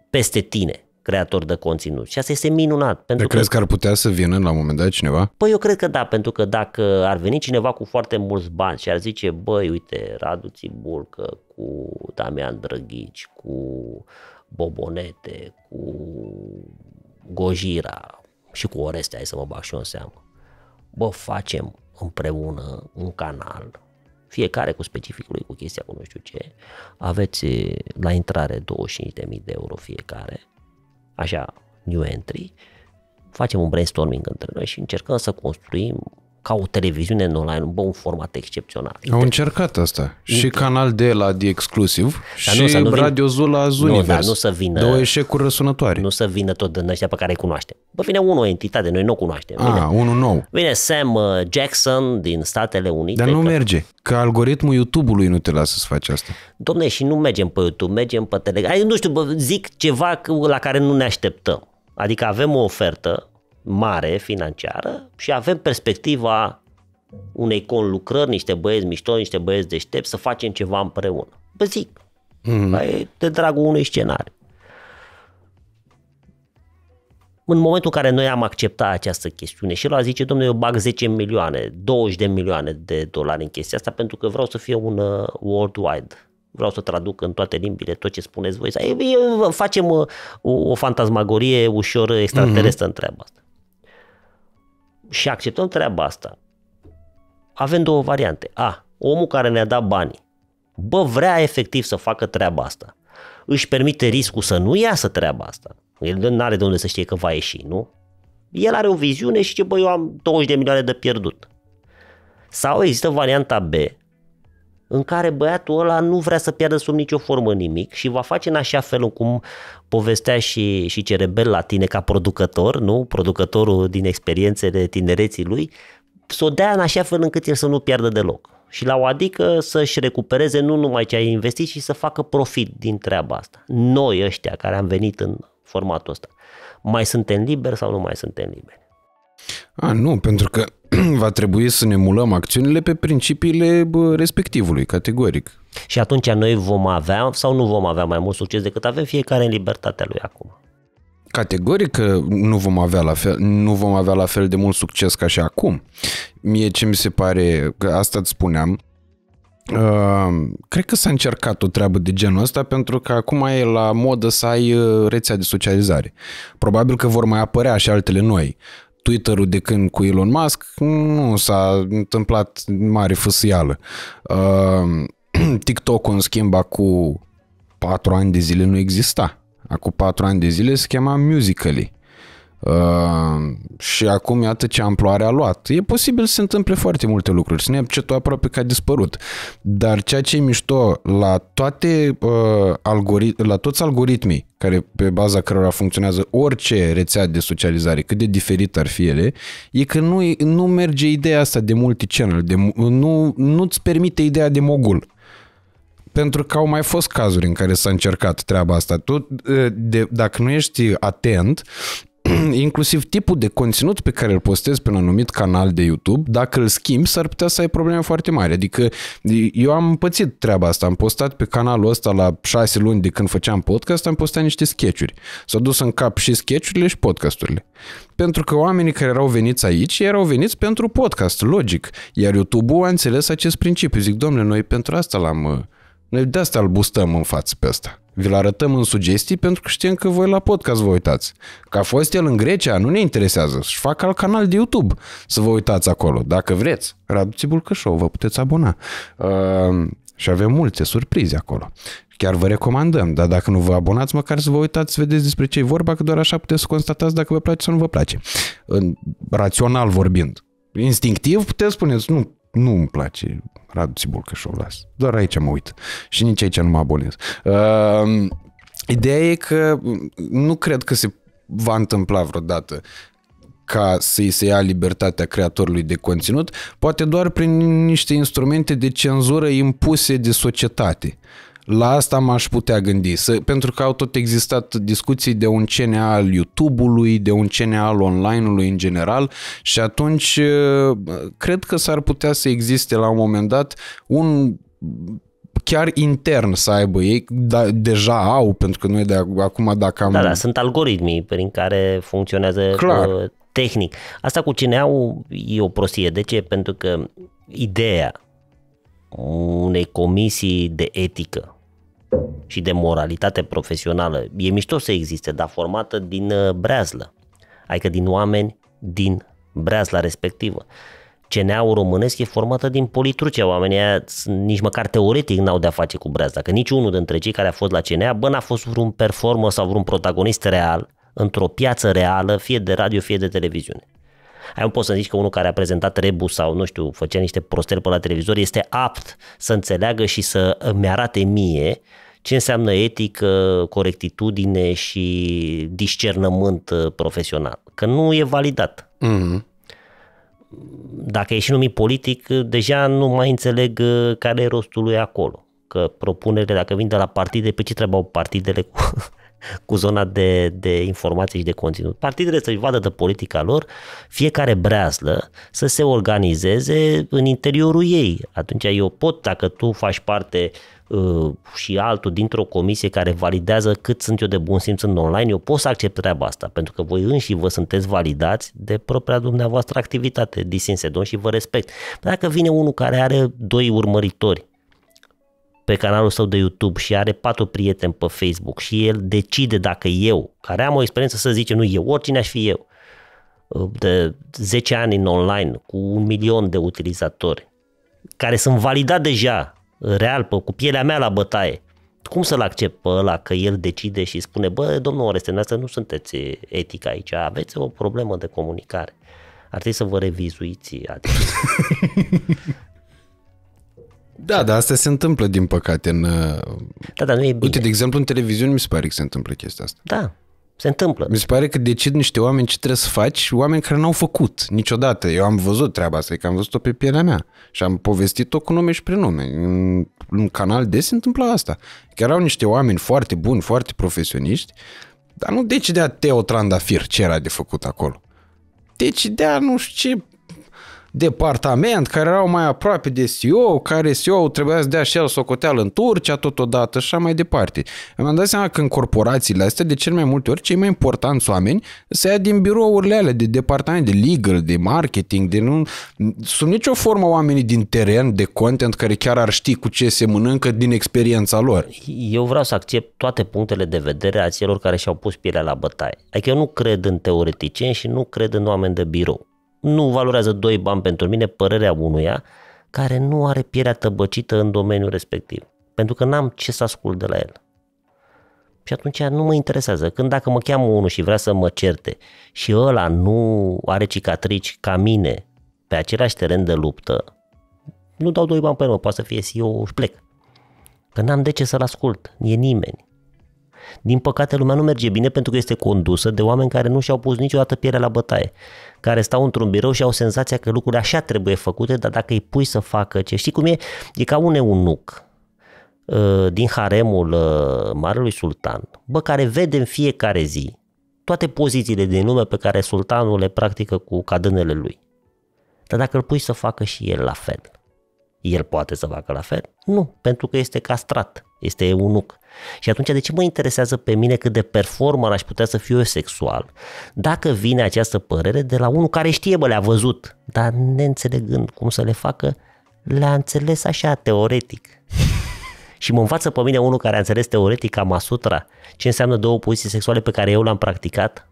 peste tine creator de conținut. Și asta este minunat. Pentru că... crezi că ar putea să vină la un moment dat cineva? Păi eu cred că da, pentru că dacă ar veni cineva cu foarte mulți bani și ar zice, băi, uite, Radu Țiburcă cu Damian Drăghici, cu Bobonete, cu Gojira și cu Oreste, hai să mă bag și eu în seamă. Bă, facem împreună un canal, fiecare cu specificul lui, cu chestia, cu nu știu ce. Aveți eh, la intrare 25.000 de euro fiecare, așa, new entry. Facem un brainstorming între noi și încercăm să construim ca o televiziune în online, bă, un format excepțional. Au încercat asta. Și Canal D la de exclusiv dar și nu, nu Radio vin... Zula Azul nu, Dar nu să vină, Două eșecuri răsunătoare. Nu să vină tot din ăștia pe care îi cunoaștem. Bă, vine unul, o entitate, noi nu o cunoaștem. Ah, vine, A, unul nou. Vine Sam uh, Jackson din Statele Unite. Dar nu că... merge, că algoritmul YouTube-ului nu te lasă să faci asta. Domne, și nu mergem pe YouTube, mergem pe Telegram. nu știu, bă, zic ceva la care nu ne așteptăm. Adică avem o ofertă mare financiară și avem perspectiva unei conlucrări, niște băieți mișto, niște băieți deștepți, să facem ceva împreună. Vă zic, mm. e de dragul unui scenariu. În momentul în care noi am acceptat această chestiune și el a zice, domnule, eu bag 10 milioane, 20 de milioane de dolari în chestia asta pentru că vreau să fie un uh, worldwide vreau să traduc în toate limbile tot ce spuneți voi. Facem uh, o, o fantasmagorie ușor uh, extraterestră mm-hmm. întreabă asta și acceptăm treaba asta, avem două variante. A, omul care ne-a dat banii, bă, vrea efectiv să facă treaba asta. Își permite riscul să nu iasă treaba asta. El nu are de unde să știe că va ieși, nu? El are o viziune și ce bă, eu am 20 de milioane de pierdut. Sau există varianta B, în care băiatul ăla nu vrea să piardă sub nicio formă nimic și va face în așa fel cum povestea și, și Cerebel la tine ca producător, nu? Producătorul din experiențele tinereții lui, să o dea în așa fel încât el să nu piardă deloc. Și la o adică să-și recupereze nu numai ce ai investit, ci să facă profit din treaba asta. Noi ăștia care am venit în formatul ăsta, mai suntem liberi sau nu mai suntem liberi? A, nu, pentru că va trebui să ne mulăm acțiunile pe principiile respectivului, categoric. Și atunci noi vom avea sau nu vom avea mai mult succes decât avem fiecare în libertatea lui acum. Categoric că nu vom avea la fel, nu vom avea la fel de mult succes ca și acum. Mie ce mi se pare, că asta îți spuneam, Uh, cred că s-a încercat o treabă de genul ăsta pentru că acum e la modă să ai ă, rețea de socializare. Probabil că vor mai apărea și altele noi. Twitter-ul de când cu Elon Musk nu s-a întâmplat mare fâsială. Uh, TikTok-ul, în schimb, cu patru ani de zile nu exista. Acum patru ani de zile se chema Musical.ly. Uh, și acum iată ce amploare a luat. E posibil să se întâmple foarte multe lucruri. snapchat tu aproape că a dispărut. Dar ceea ce e mișto la toate uh, ă, algorit- la toți algoritmii care pe baza cărora funcționează orice rețea de socializare, cât de diferit ar fi ele, e că nu, nu merge ideea asta de multichannel, de, nu, nu-ți permite ideea de mogul pentru că au mai fost cazuri în care s-a încercat treaba asta. Tu, ă, de, dacă nu ești atent, inclusiv tipul de conținut pe care îl postezi pe un anumit canal de YouTube, dacă îl schimbi, s-ar putea să ai probleme foarte mari. Adică eu am pățit treaba asta, am postat pe canalul ăsta la șase luni de când făceam podcast, am postat niște sketchuri. S-au dus în cap și sketchurile și podcasturile. Pentru că oamenii care erau veniți aici erau veniți pentru podcast, logic. Iar YouTube-ul a înțeles acest principiu. Zic, domnule, noi pentru asta l-am uh, noi de asta îl bustăm în față pe ăsta. Vi-l arătăm în sugestii pentru că știm că voi la podcast vă uitați. Că a fost el în Grecia, nu ne interesează. Și fac al canal de YouTube să vă uitați acolo. Dacă vreți, Radu Țibul Cășou, vă puteți abona. Uh, și avem multe surprize acolo. Chiar vă recomandăm, dar dacă nu vă abonați, măcar să vă uitați, să vedeți despre ce e vorba, că doar așa puteți să constatați dacă vă place sau nu vă place. În, rațional vorbind. Instinctiv puteți spuneți, nu, nu îmi place Radu că și o las. Doar aici mă uit. Și nici aici nu mă abonez. Uh, ideea e că nu cred că se va întâmpla vreodată ca să-i se ia libertatea creatorului de conținut, poate doar prin niște instrumente de cenzură impuse de societate. Uh, la asta m-aș putea gândi, să, pentru că au tot existat discuții de un CNA al YouTube-ului, de un CNA al online-ului în general și atunci uh, cred că s-ar putea să existe la un moment dat un chiar intern să aibă ei, da, deja au, pentru că noi de acum dacă am... Da, da, sunt algoritmii prin care funcționează uh, Clar. tehnic. Asta cu cine au e o prostie. De ce? Pentru că ideea unei comisii de etică și de moralitate profesională, e mișto să existe, dar formată din uh, breazlă, adică din oameni din breazla respectivă. CNA-ul românesc e formată din politruce. Oamenii aia, nici măcar teoretic n-au de-a face cu breazla. Că niciunul dintre cei care a fost la CNA, bă, n-a fost vreun performer sau vreun protagonist real într-o piață reală, fie de radio, fie de televiziune. Ai nu poți să zici că unul care a prezentat Rebu sau, nu știu, făcea niște prosteli pe la televizor, este apt să înțeleagă și să îmi arate mie ce înseamnă etică, corectitudine și discernământ uh, profesional. Că nu e validat. Mm-hmm. Dacă ești numit politic, uh, deja nu mai înțeleg uh, care e rostul lui acolo. Că propunerile, dacă vin de la partide, pe ce treabă partidele cu, cu zona de, de informații și de conținut. Partidele să-și vadă de politica lor, fiecare breazlă să se organizeze în interiorul ei. Atunci eu pot, dacă tu faci parte Uh, și altul dintr-o comisie care validează cât sunt eu de bun simț în online, eu pot să accept treaba asta, pentru că voi înși vă sunteți validați de propria dumneavoastră activitate, disinse don și vă respect. Dacă vine unul care are doi urmăritori pe canalul său de YouTube și are patru prieteni pe Facebook și el decide dacă eu, care am o experiență să zicem, nu eu, oricine aș fi eu, uh, de 10 ani în online, cu un milion de utilizatori, care sunt validat deja real, pe, cu pielea mea la bătaie. Cum să-l accept pe ăla că el decide și spune, bă, domnul Oreste, asta nu sunteți etic aici, aveți o problemă de comunicare. Ar trebui să vă revizuiți. da, dar asta se întâmplă, din păcate, în... Da, dar nu e bine. Uite, de exemplu, în televiziune mi se pare că se întâmplă chestia asta. Da, se întâmplă. Mi se pare că decid niște oameni ce trebuie să faci, oameni care n-au făcut niciodată. Eu am văzut treaba asta, că am văzut-o pe pielea mea și am povestit-o cu nume și prenume. În, în canal des se întâmplă asta. Că erau niște oameni foarte buni, foarte profesioniști, dar nu decidea Teo Trandafir ce era de făcut acolo. Decidea nu știu ce departament, care erau mai aproape de CEO, care CEO trebuia să dea și el socoteală în Turcia totodată și așa mai departe. Mi-am dat seama că în corporațiile astea, de cel mai multe ori, cei mai importanți oameni se ia din birourile alea, de departament, de legal, de marketing, de nu... Sunt nicio formă oamenii din teren, de content, care chiar ar ști cu ce se mănâncă din experiența lor. Eu vreau să accept toate punctele de vedere a celor care și-au pus pielea la bătaie. Adică eu nu cred în teoreticieni și nu cred în oameni de birou nu valorează doi bani pentru mine părerea unuia care nu are pielea tăbăcită în domeniul respectiv. Pentru că n-am ce să ascult de la el. Și atunci nu mă interesează. Când dacă mă cheamă unul și vrea să mă certe și ăla nu are cicatrici ca mine pe același teren de luptă, nu dau doi bani pe el, mă, poate să fie eu și plec. Că n-am de ce să-l ascult, e nimeni. Din păcate, lumea nu merge bine pentru că este condusă de oameni care nu și-au pus niciodată pielea la bătaie care stau într-un birou și au senzația că lucrurile așa trebuie făcute, dar dacă îi pui să facă ce știi cum e, e ca un eunuc uh, din haremul uh, marelui sultan, bă, care vede în fiecare zi toate pozițiile din lume pe care sultanul le practică cu cadânele lui. Dar dacă îl pui să facă și el la fel, el poate să facă la fel? Nu, pentru că este castrat, este eunuc. Și atunci de ce mă interesează pe mine cât de performer aș putea să fiu eu sexual? Dacă vine această părere de la unul care știe, bă, le-a văzut, dar neînțelegând cum să le facă, le-a înțeles așa, teoretic. și mă învață pe mine unul care a înțeles teoretic ca masutra ce înseamnă două poziții sexuale pe care eu le-am practicat?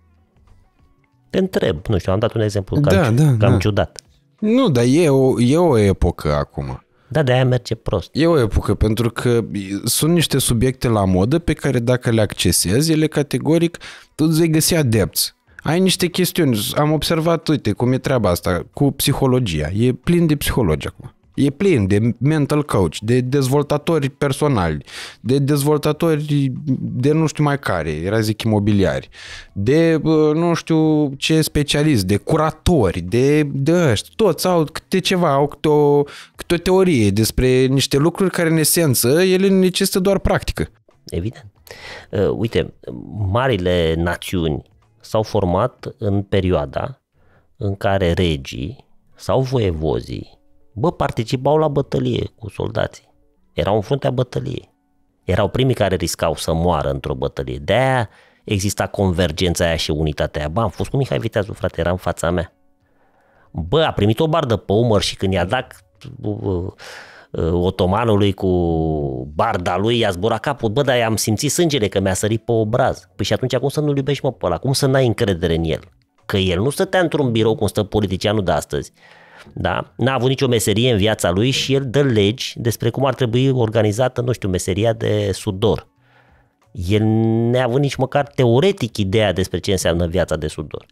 Te întreb, nu știu, am dat un exemplu da, cam, da, cam da. ciudat. Nu, dar e o, e o epocă acum. Da, de-aia merge prost. E o epocă, pentru că sunt niște subiecte la modă pe care dacă le accesezi, ele categoric, tu îți vei găsi adepți. Ai niște chestiuni. Am observat, uite, cum e treaba asta cu psihologia. E plin de psihologi acum. E plin de mental coach, de dezvoltatori personali, de dezvoltatori de nu știu mai care, era zic imobiliari, de nu știu ce specialist, de curatori, de, de ăștia. Toți au câte ceva, au câte o, câte o teorie despre niște lucruri care în esență ele necesită doar practică. Evident. Uh, uite, marile națiuni s-au format în perioada în care regii sau voievozii bă, participau la bătălie cu soldații. Erau în fruntea bătăliei. Erau primii care riscau să moară într-o bătălie. De-aia exista convergența aia și unitatea aia. Bă, am fost cu Mihai Viteazul, frate, era în fața mea. Bă, a primit o bardă pe umăr și când i-a dat uh, uh, otomanului cu barda lui, i-a zburat capul, bă, dar i-am simțit sângele că mi-a sărit pe obraz. Păi și atunci cum să nu-l iubești, mă, pe ăla? Cum să n-ai încredere în el? Că el nu stătea într-un birou cum stă politicianul de astăzi, da? n-a avut nicio meserie în viața lui și el dă legi despre cum ar trebui organizată, nu știu, meseria de sudor. El ne-a avut nici măcar teoretic ideea despre ce înseamnă viața de sudor.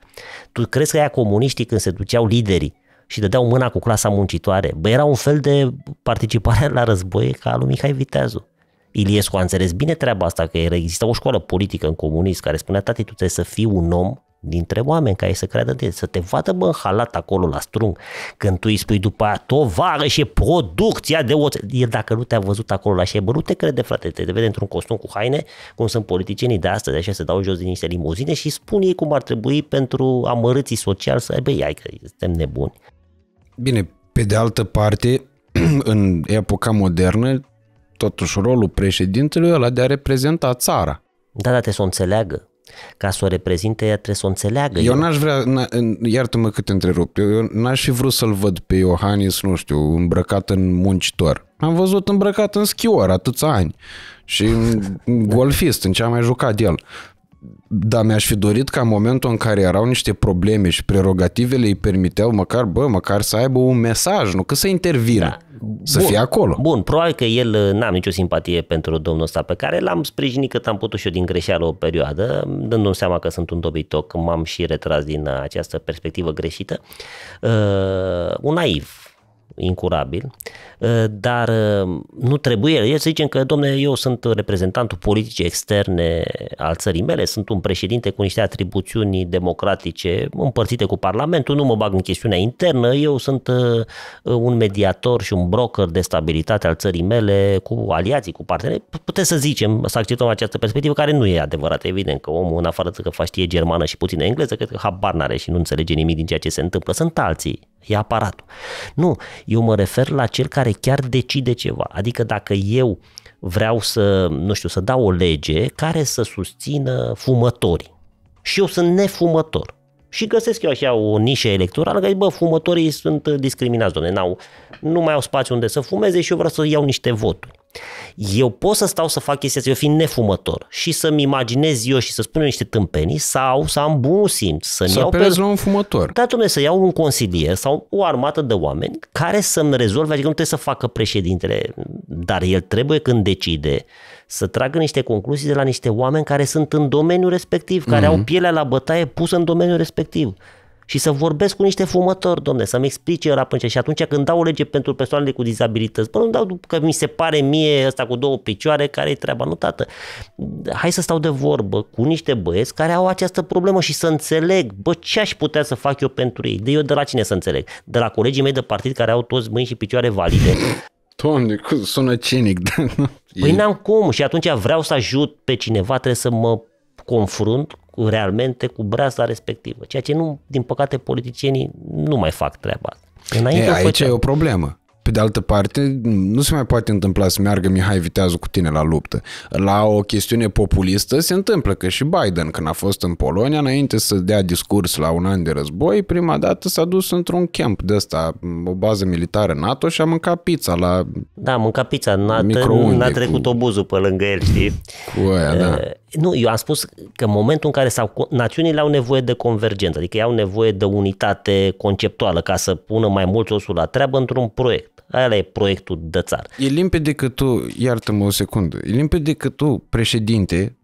Tu crezi că aia comuniștii când se duceau liderii și dădeau mâna cu clasa muncitoare, bă, era un fel de participare la război ca al lui Mihai Viteazu. Iliescu a înțeles bine treaba asta, că era, exista o școală politică în comunism care spunea, tati, tu trebuie să fii un om dintre oameni care să creadă de să te vadă bă în halat acolo la strung, când tu îi spui după aia, tovară și producția de oțet. El dacă nu te-a văzut acolo la șe, nu te crede, frate, te vede într-un costum cu haine, cum sunt politicienii de astăzi, așa se dau jos din niște limuzine și spun ei cum ar trebui pentru amărâții social să aibă, ai că suntem nebuni. Bine, pe de altă parte, în epoca modernă, totuși rolul președintelui ăla de a reprezenta țara. Da, da, te să o înțeleagă. Ca să o reprezinte, ea trebuie să o înțeleagă. Eu, eu. n-aș vrea, n- iartă-mă cât întrerup, eu, n-aș fi vrut să-l văd pe Iohannis, nu știu, îmbrăcat în muncitor. Am văzut îmbrăcat în schior atâția ani și golfist, în ce am mai jucat el dar mi-aș fi dorit ca în momentul în care erau niște probleme și prerogativele îi permiteau măcar, bă, măcar să aibă un mesaj, nu că să intervină, da. Bun. să fie acolo. Bun, probabil că el uh, n-am nicio simpatie pentru domnul ăsta pe care l-am sprijinit cât am putut și eu din greșeală o perioadă, dându-mi seama că sunt un dobitoc, m-am și retras din uh, această perspectivă greșită. Uh, un naiv, incurabil, uh, dar uh, nu trebuie, el să zicem că, domnule, eu sunt reprezentantul politicii externe al țării mele, sunt un președinte cu niște atribuțiuni democratice împărțite cu Parlamentul, nu mă bag în chestiunea internă, eu sunt uh, un mediator și un broker de stabilitate al țării mele cu aliații, cu parteneri. Putem să zicem, să acceptăm această perspectivă care nu e adevărată, evident, că omul, în afară că faci știe germană și puțină engleză, cred că habar n-are și nu înțelege nimic din ceea ce se întâmplă. Sunt alții e aparatul. Nu, eu mă refer la cel care chiar decide ceva. Adică dacă eu vreau să, nu știu, să dau o lege care să susțină fumătorii. Și eu sunt nefumător. Și găsesc eu așa o nișă electorală, că bă, fumătorii sunt discriminați, doamne, au nu mai au spațiu unde să fumeze și eu vreau să iau niște voturi. Eu pot să stau să fac chestia asta, eu fiind nefumător, și să-mi imaginez eu și să spun niște tâmpenii sau să am bun simț, să-mi să iau pe... la un fumător. Da, dumne, să iau un consilier sau o armată de oameni care să-mi rezolve, adică nu trebuie să facă președintele, dar el trebuie când decide să tragă niște concluzii de la niște oameni care sunt în domeniul respectiv, care mm-hmm. au pielea la bătaie pusă în domeniul respectiv și să vorbesc cu niște fumători, domne, să-mi explice rapânce. Și atunci când dau o lege pentru persoanele cu dizabilități, bă, nu dau după că mi se pare mie ăsta cu două picioare care e treaba, nu tată. Hai să stau de vorbă cu niște băieți care au această problemă și să înțeleg, bă, ce aș putea să fac eu pentru ei? De eu de la cine să înțeleg? De la colegii mei de partid care au toți mâini și picioare valide. Doamne, sună cinic. Păi n-am cum și atunci vreau să ajut pe cineva, trebuie să mă confrunt cu, realmente cu braza respectivă, ceea ce nu, din păcate, politicienii nu mai fac treaba asta. Înainte e, aici făcea... e o problemă. Pe de altă parte, nu se mai poate întâmpla să meargă Mihai Viteazu cu tine la luptă. La o chestiune populistă se întâmplă că și Biden, când a fost în Polonia, înainte să dea discurs la un an de război, prima dată s-a dus într-un camp de ăsta, o bază militară NATO și a mâncat pizza la Da, a mâncat pizza, n-a, n-a trecut cu... obuzul pe lângă el, știi? Cu aia, da. Eh, nu, eu am spus că în momentul în care sau națiunile au nevoie de convergență, adică au nevoie de unitate conceptuală ca să pună mai mult osul la treabă într-un proiect. Aia e proiectul de țară. E limpede că tu, iartă-mă o secundă, e limpede că tu, președinte,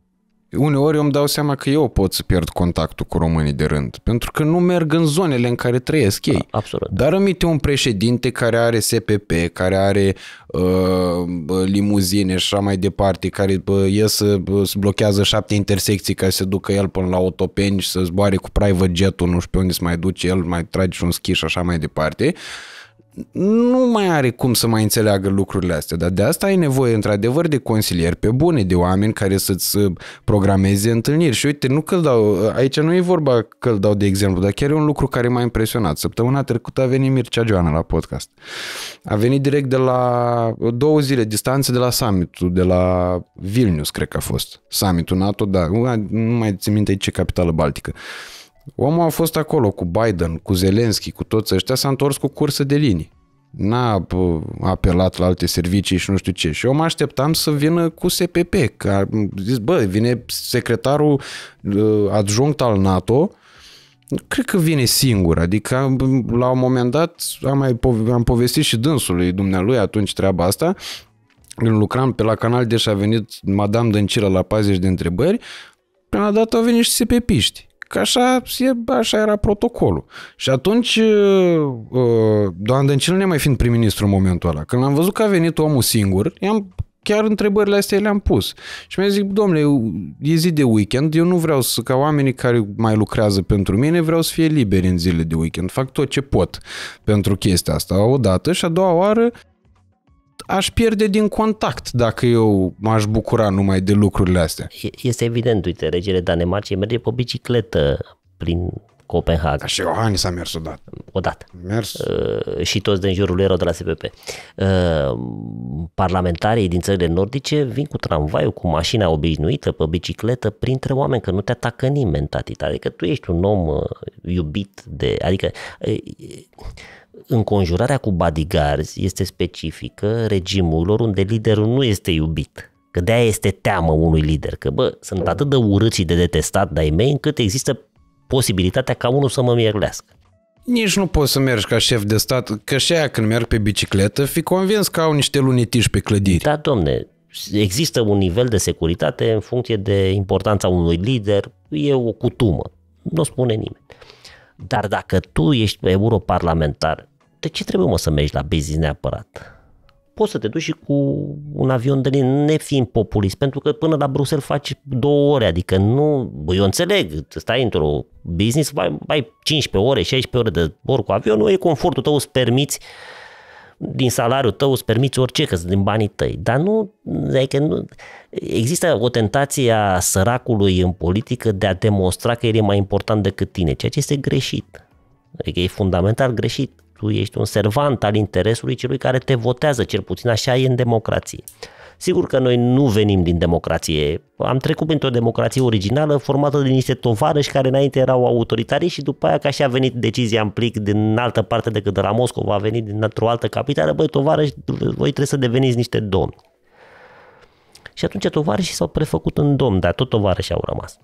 uneori eu îmi dau seama că eu pot să pierd contactul cu românii de rând, pentru că nu merg în zonele în care trăiesc ei. A, da, absolut. Dar îmite un președinte care are SPP, care are uh, uh, limuzine și așa mai departe, care uh, iese, uh, blochează șapte intersecții ca să se ducă el până la autopeni și să zboare cu private jet-ul, nu știu pe unde se mai duce el, mai trage și un schi și așa mai departe. Uh, nu mai are cum să mai înțeleagă lucrurile astea, dar de asta ai nevoie într-adevăr de consilieri pe bune, de oameni care să-ți uh, programeze întâlniri. Și uite, nu că dau, uh, aici nu e vorba că îl dau de exemplu, dar chiar e un lucru care m-a impresionat. Săptămâna trecută a venit Mircea Joana la podcast. A venit direct de la uh, două zile distanță de la Summit, de la Vilnius, cred că a fost. Summitul NATO, da, nu mai țin minte ce capitală baltică. Uh, Omul a fost acolo cu Biden, cu Zelenski, cu toți ăștia, s-a întors cu cursă de linii. N-a apelat la alte servicii și nu știu ce. Și eu mă așteptam să vină cu SPP. Că a zis, bă, vine secretarul uh, adjunct al NATO, cred că vine singur, adică la un moment dat am, mai pov- am povestit și dânsului dumnealui atunci treaba asta, când lucram pe la canal deși a venit Madame Dăncilă la 40 de întrebări, prima dată au venit și se pepiști. Că așa, e, așa era protocolul. Și atunci, doamna Dăncilă ne mai fiind prim-ministru în momentul ăla, când am văzut că a venit omul singur, i-am chiar întrebările astea le-am pus. Și mi-a zis, domnule, e zi de weekend, eu nu vreau să, ca oamenii care mai lucrează pentru mine, vreau să fie liberi în zilele de weekend. Fac tot ce pot pentru chestia asta, o dată și a doua oară aș pierde din contact dacă eu m-aș bucura numai de lucrurile astea. Este evident, uite, regele Danemarcei merge pe bicicletă prin Copenhaga. Și și s a mers odată. Odată. Mers. Uh, și toți din jurul lui erau de la SPP. Uh, parlamentarii din țările nordice vin cu tramvaiul, cu mașina obișnuită, pe bicicletă, printre oameni, că nu te atacă nimeni, tatita. Adică tu ești un om uh, iubit de... Adică... Uh, înconjurarea cu bodyguards este specifică regimurilor unde liderul nu este iubit. Că de aia este teamă unui lider, că bă, sunt atât de urât și de detestat de-ai mei încât există posibilitatea ca unul să mă mierlească. Nici nu poți să mergi ca șef de stat, că și aia când merg pe bicicletă, fi convins că au niște lunetiși pe clădiri. Da, domne, există un nivel de securitate în funcție de importanța unui lider, e o cutumă, nu o spune nimeni. Dar dacă tu ești europarlamentar, de ce trebuie mă să mergi la business neapărat? Poți să te duci și cu un avion de linie, nefiind populist, pentru că până la Bruxelles faci două ore, adică nu, eu înțeleg, stai într-o business, ai, ai 15 ore, 16 ore de bor cu avionul, e confortul tău, îți permiți uh, din salariul tău îți permiți orice, că din banii tăi. Dar nu, adică nu, există o tentație a săracului în politică de a demonstra că el e mai important decât tine, ceea ce este greșit. Adică e fundamental greșit. Tu ești un servant al interesului celui care te votează, cel puțin așa e în democrație. Sigur că noi nu venim din democrație. Am trecut printr-o democrație originală formată din niște tovarăși care înainte erau autoritari și după aia, ca și a venit decizia în plic din altă parte decât de la Moscova, a venit dintr-o altă capitală, băi, tovarăși, voi trebuie să deveniți niște domni. Și atunci tovarășii s-au prefăcut în domn, dar tot tovarășii au rămas.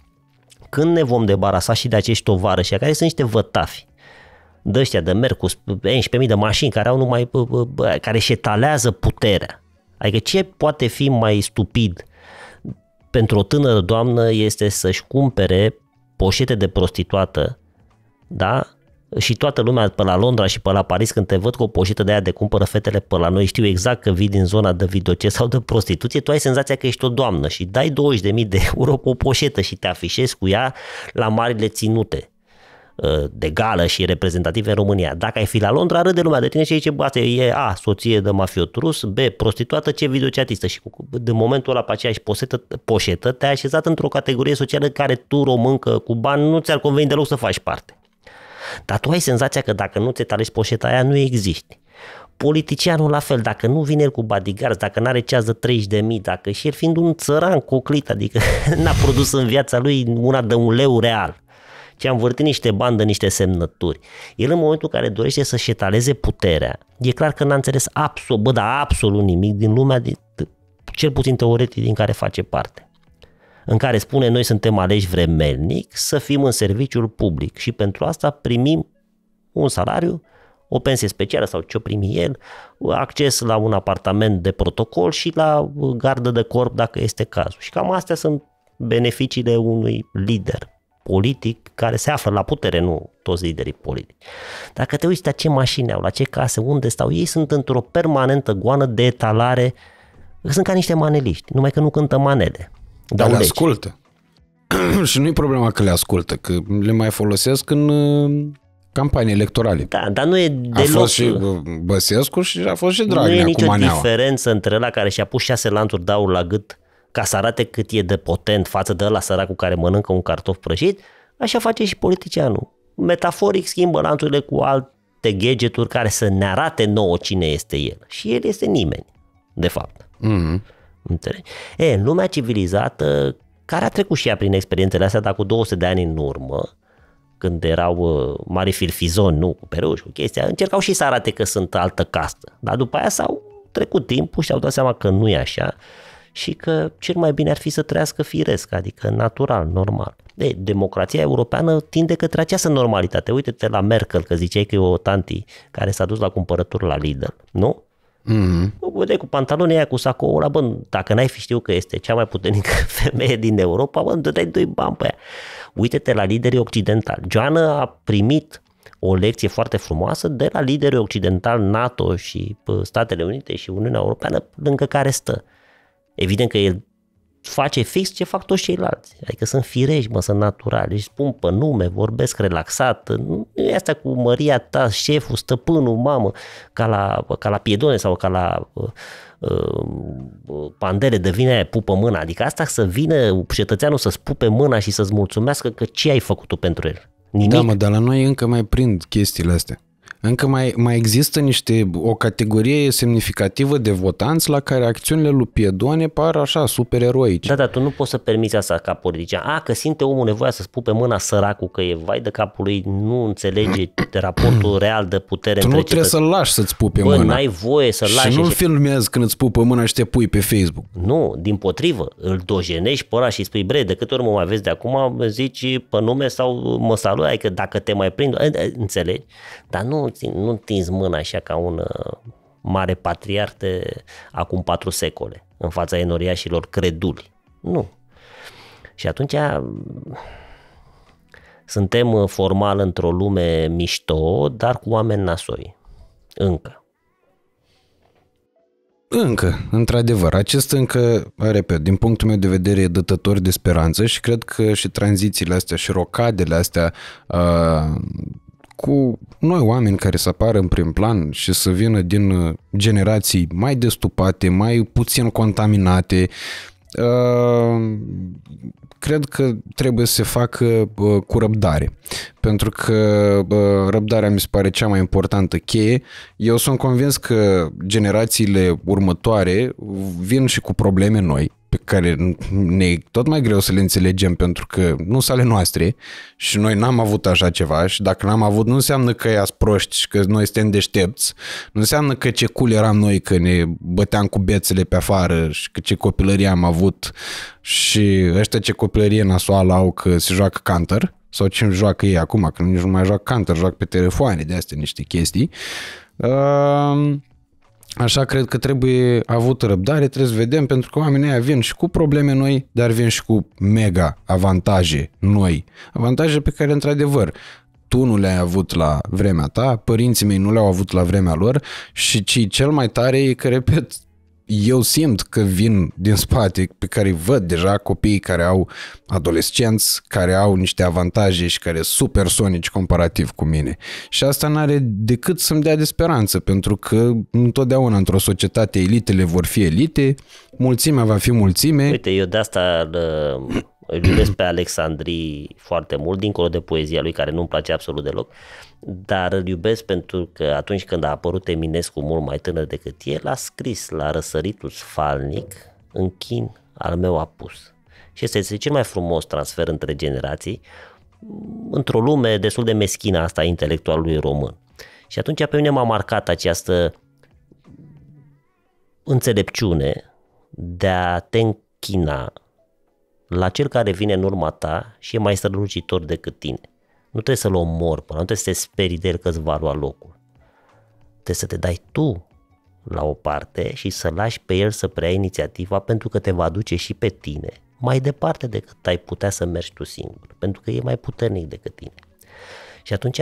Când ne vom debarasa și de acești tovarăși, care sunt niște vătafi, de ăștia de merg cu 11.000 de mașini care au numai, care șetalează puterea, Adică ce poate fi mai stupid pentru o tânără doamnă este să-și cumpere poșete de prostituată, da? Și toată lumea pe la Londra și pe la Paris, când te văd cu o poșetă de aia de cumpără fetele pe la noi, știu exact că vii din zona de vidoce sau de prostituție, tu ai senzația că ești o doamnă și dai 20.000 de euro pe o poșetă și te afișezi cu ea la marile ținute de gală și reprezentative în România. Dacă ai fi la Londra, râde lumea de tine și zice, asta e A, soție de mafiot rus, B, prostituată, ce videoceatistă. Și cu, de momentul ăla pe aceeași posetă, poșetă te-ai așezat într-o categorie socială care tu, româncă, cu bani, nu ți-ar conveni deloc să faci parte. Dar tu ai senzația că dacă nu ți talegi poșeta aia, nu existi. Politicianul la fel, dacă nu vine el cu bodyguards, dacă nu are ceas de 30 de mii, dacă și el fiind un țăran coclit, adică n-a produs în viața lui una de un leu real, ci am vârtit niște bandă, niște semnături. El în momentul în care dorește să-și etaleze puterea, e clar că n-a înțeles absolut, bă, da, absolut nimic din lumea, de, cel puțin teoretic, din care face parte în care spune noi suntem aleși vremelnic să fim în serviciul public și pentru asta primim un salariu, o pensie specială sau ce-o primi el, acces la un apartament de protocol și la gardă de corp dacă este cazul. Și cam astea sunt beneficiile unui lider politic care se află la putere, nu toți liderii politici. Dacă te uiți la ce mașini au, la ce case, unde stau, ei sunt într-o permanentă goană de etalare, sunt ca niște maneliști, numai că nu cântă manele. Dar le ascultă. și nu-i problema că le ascultă, că le mai folosesc în uh, campanii electorale. Da, dar nu e deloc... A fost și Băsescu și a fost și Dragnea Nu e nicio cu diferență între la care și-a pus șase lanturi de aur la gât ca să arate cât e de potent față de la săracul cu care mănâncă un cartof prăjit, așa face și politicianul. Metaforic schimbă lanțurile cu alte gadgeturi care să ne arate nouă cine este el. Și el este nimeni, de fapt. Mm-hmm. Înțelegi? E, în lumea civilizată, care a trecut și ea prin experiențele astea, dar cu 200 de ani în urmă, când erau uh, mari filfizoni, nu, cu peruși, cu chestia, încercau și să arate că sunt altă castă. Dar după aia s-au trecut timpul și au dat seama că nu e așa și că cel mai bine ar fi să trăiască firesc, adică natural, normal. De, democrația europeană tinde către această normalitate. Uite-te la Merkel, că ziceai că e o tanti care s-a dus la cumpărături la Lidl, nu? Mm-hmm. Vedeai cu pantalonii aia, cu sacoul ăla, bă, dacă n-ai fi știut că este cea mai puternică femeie din Europa, bă, dai doi bani pe aia. Uite-te la liderii occidentali. Joana a primit o lecție foarte frumoasă de la liderii occidentali NATO și Statele Unite și Uniunea Europeană lângă care stă. Evident că el face fix ce fac toți ceilalți. Adică sunt firești, mă, sunt naturali, își spun pe nume, vorbesc relaxat. Nu e asta cu măria ta, șeful, stăpânul, mamă, ca la, ca la piedone sau ca la uh, uh, pandele de vine aia, pupă mâna. Adică asta să vină cetățeanul să-ți pupe mâna și să-ți mulțumească că ce ai făcut tu pentru el. Nimic. Da, mă, dar la noi încă mai prind chestiile astea. Încă mai, mai există niște, o categorie semnificativă de votanți la care acțiunile lui Piedone par așa supereroice. Da, da tu nu poți să permiți asta ca politician. Deci, a, că simte omul nevoia să-ți pupe mâna săracul că e vai de capul lui, nu înțelege raportul real de putere. Tu nu trebuie că... să-l lași să-ți pupe Bă, mâna. n-ai voie să-l lași. Și nu-l filmezi când îți pupă mâna și te pui pe Facebook. Nu, din potrivă, îl dojenești pe ăla și spui, bre, de câte ori mă mai vezi de acum, zici pe nume sau mă salutai, că dacă te mai prind, înțelegi? Dar nu, nu țin, nu întinzi mâna așa ca un uh, mare patriarh de acum patru secole în fața enoriașilor creduli. Nu. Și atunci mm, suntem uh, formal într-o lume mișto, dar cu oameni nasoi. Încă. Încă, într-adevăr. Acest încă, repet, din punctul meu de vedere, e dătător de speranță și cred că și tranzițiile astea și rocadele astea uh, cu noi oameni care să apară în prim plan și să vină din uh, generații mai destupate, mai puțin contaminate, uh, cred că trebuie să se facă uh, cu răbdare. Pentru că răbdarea mi se pare cea mai importantă cheie. Eu sunt convins că generațiile următoare vin și cu probleme noi, pe care ne e tot mai greu să le înțelegem pentru că nu sunt ale noastre și noi n-am avut așa ceva și dacă n-am avut nu înseamnă că ea proști și că noi suntem deștepți, nu înseamnă că ce cool eram noi că ne băteam cu bețele pe afară și că ce copilărie am avut și ăștia ce copilărie nasoală au că se joacă canter sau ce joacă ei acum, că nici nu mai joacă canter, joacă pe telefoane de astea niște chestii. Uh, Așa cred că trebuie avut răbdare, trebuie să vedem, pentru că oamenii aia vin și cu probleme noi, dar vin și cu mega avantaje noi. Avantaje pe care, într-adevăr, tu nu le-ai avut la vremea ta, părinții mei nu le-au avut la vremea lor și cei cel mai tare e că, repet, eu simt că vin din spate pe care văd deja copiii care au adolescenți, care au niște avantaje și care sunt supersonici comparativ cu mine. Și asta nu are decât să-mi dea de speranță, pentru că întotdeauna într-o societate elitele vor fi elite, mulțimea va fi mulțime. Uite, eu de asta îl iubesc pe Alexandrii foarte mult, dincolo de poezia lui, care nu-mi place absolut deloc dar îl iubesc pentru că atunci când a apărut Eminescu mult mai tânăr decât el, a scris la răsăritul sfalnic în chin al meu apus. Și este, este cel mai frumos transfer între generații într-o lume destul de meschină asta intelectualului român. Și atunci pe mine m-a marcat această înțelepciune de a te închina la cel care vine în urma ta și e mai strălucitor decât tine. Nu trebuie să-l omori până, nu trebuie să te sperii de el că îți va lua locul. Trebuie să te dai tu la o parte și să lași pe el să preia inițiativa pentru că te va duce și pe tine mai departe decât ai putea să mergi tu singur, pentru că e mai puternic decât tine. Și atunci,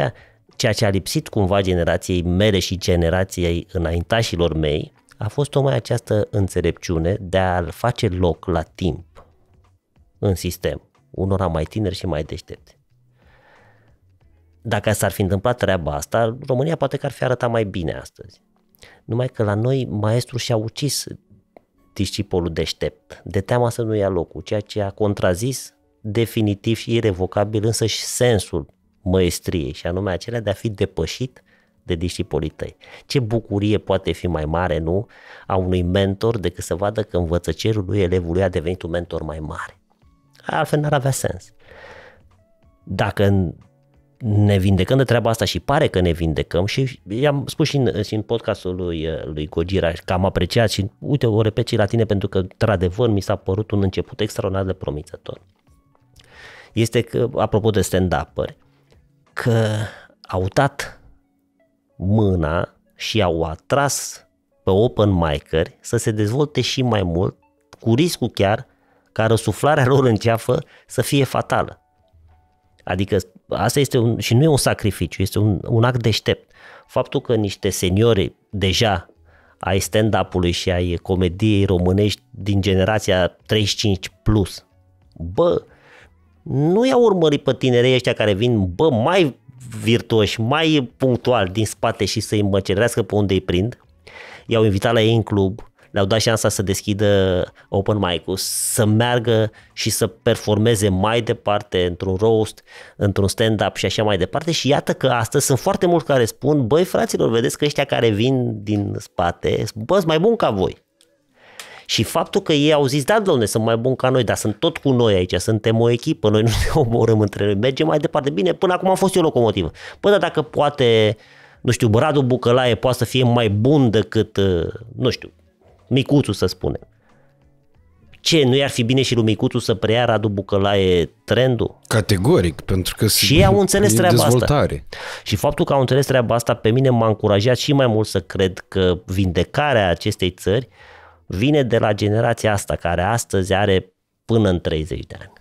ceea ce a lipsit cumva generației mele și generației înaintașilor mei, a fost tocmai această înțelepciune de a-l face loc la timp în sistem, unora mai tineri și mai deștepți dacă s-ar fi întâmplat treaba asta, România poate că ar fi arătat mai bine astăzi. Numai că la noi maestru și-a ucis discipolul deștept, de teama să nu ia locul, ceea ce a contrazis definitiv și irrevocabil însă și sensul măestriei, și anume acela de a fi depășit de discipolii tăi. Ce bucurie poate fi mai mare, nu, a unui mentor decât să vadă că învățăcerul lui elevului a devenit un mentor mai mare. Altfel n-ar avea sens. Dacă în ne vindecăm de treaba asta și pare că ne vindecăm și i-am spus și în, și în podcastul lui, uh, lui Gojira că am apreciat și uite o repet și la tine pentru că într-adevăr mi s-a părut un început extraordinar de promițător. Este că, apropo de stand-up că au dat mâna și au atras pe open mic să se dezvolte și mai mult, cu riscul chiar ca răsuflarea lor în ceafă să fie fatală. Adică asta este un, și nu e un sacrificiu, este un, un act deștept. Faptul că niște seniori deja ai stand-up-ului și ai comediei românești din generația 35 plus, bă, nu i-au urmărit pe tinerii ăștia care vin, bă, mai virtuoși, mai punctual din spate și să-i măcerească pe unde îi prind. I-au invitat la ei în club, le-au dat șansa să deschidă open mic-ul, să meargă și să performeze mai departe într-un roast, într-un stand-up și așa mai departe și iată că astăzi sunt foarte mulți care spun, băi fraților, vedeți că ăștia care vin din spate, bă, mai bun ca voi. Și faptul că ei au zis, da, domne, sunt mai bun ca noi, dar sunt tot cu noi aici, suntem o echipă, noi nu ne omorâm între noi, mergem mai departe. Bine, până acum am fost eu locomotivă. Păi, dar dacă poate, nu știu, Bradu Bucălaie poate să fie mai bun decât, nu știu, Micuțu să spunem. Ce, nu i-ar fi bine și lui Micuțu să preia Radu Bucălaie trendul? Categoric, pentru că și ei au înțeles treaba dezvoltare. asta. Și faptul că au înțeles treaba asta pe mine m-a încurajat și mai mult să cred că vindecarea acestei țări vine de la generația asta, care astăzi are până în 30 de ani.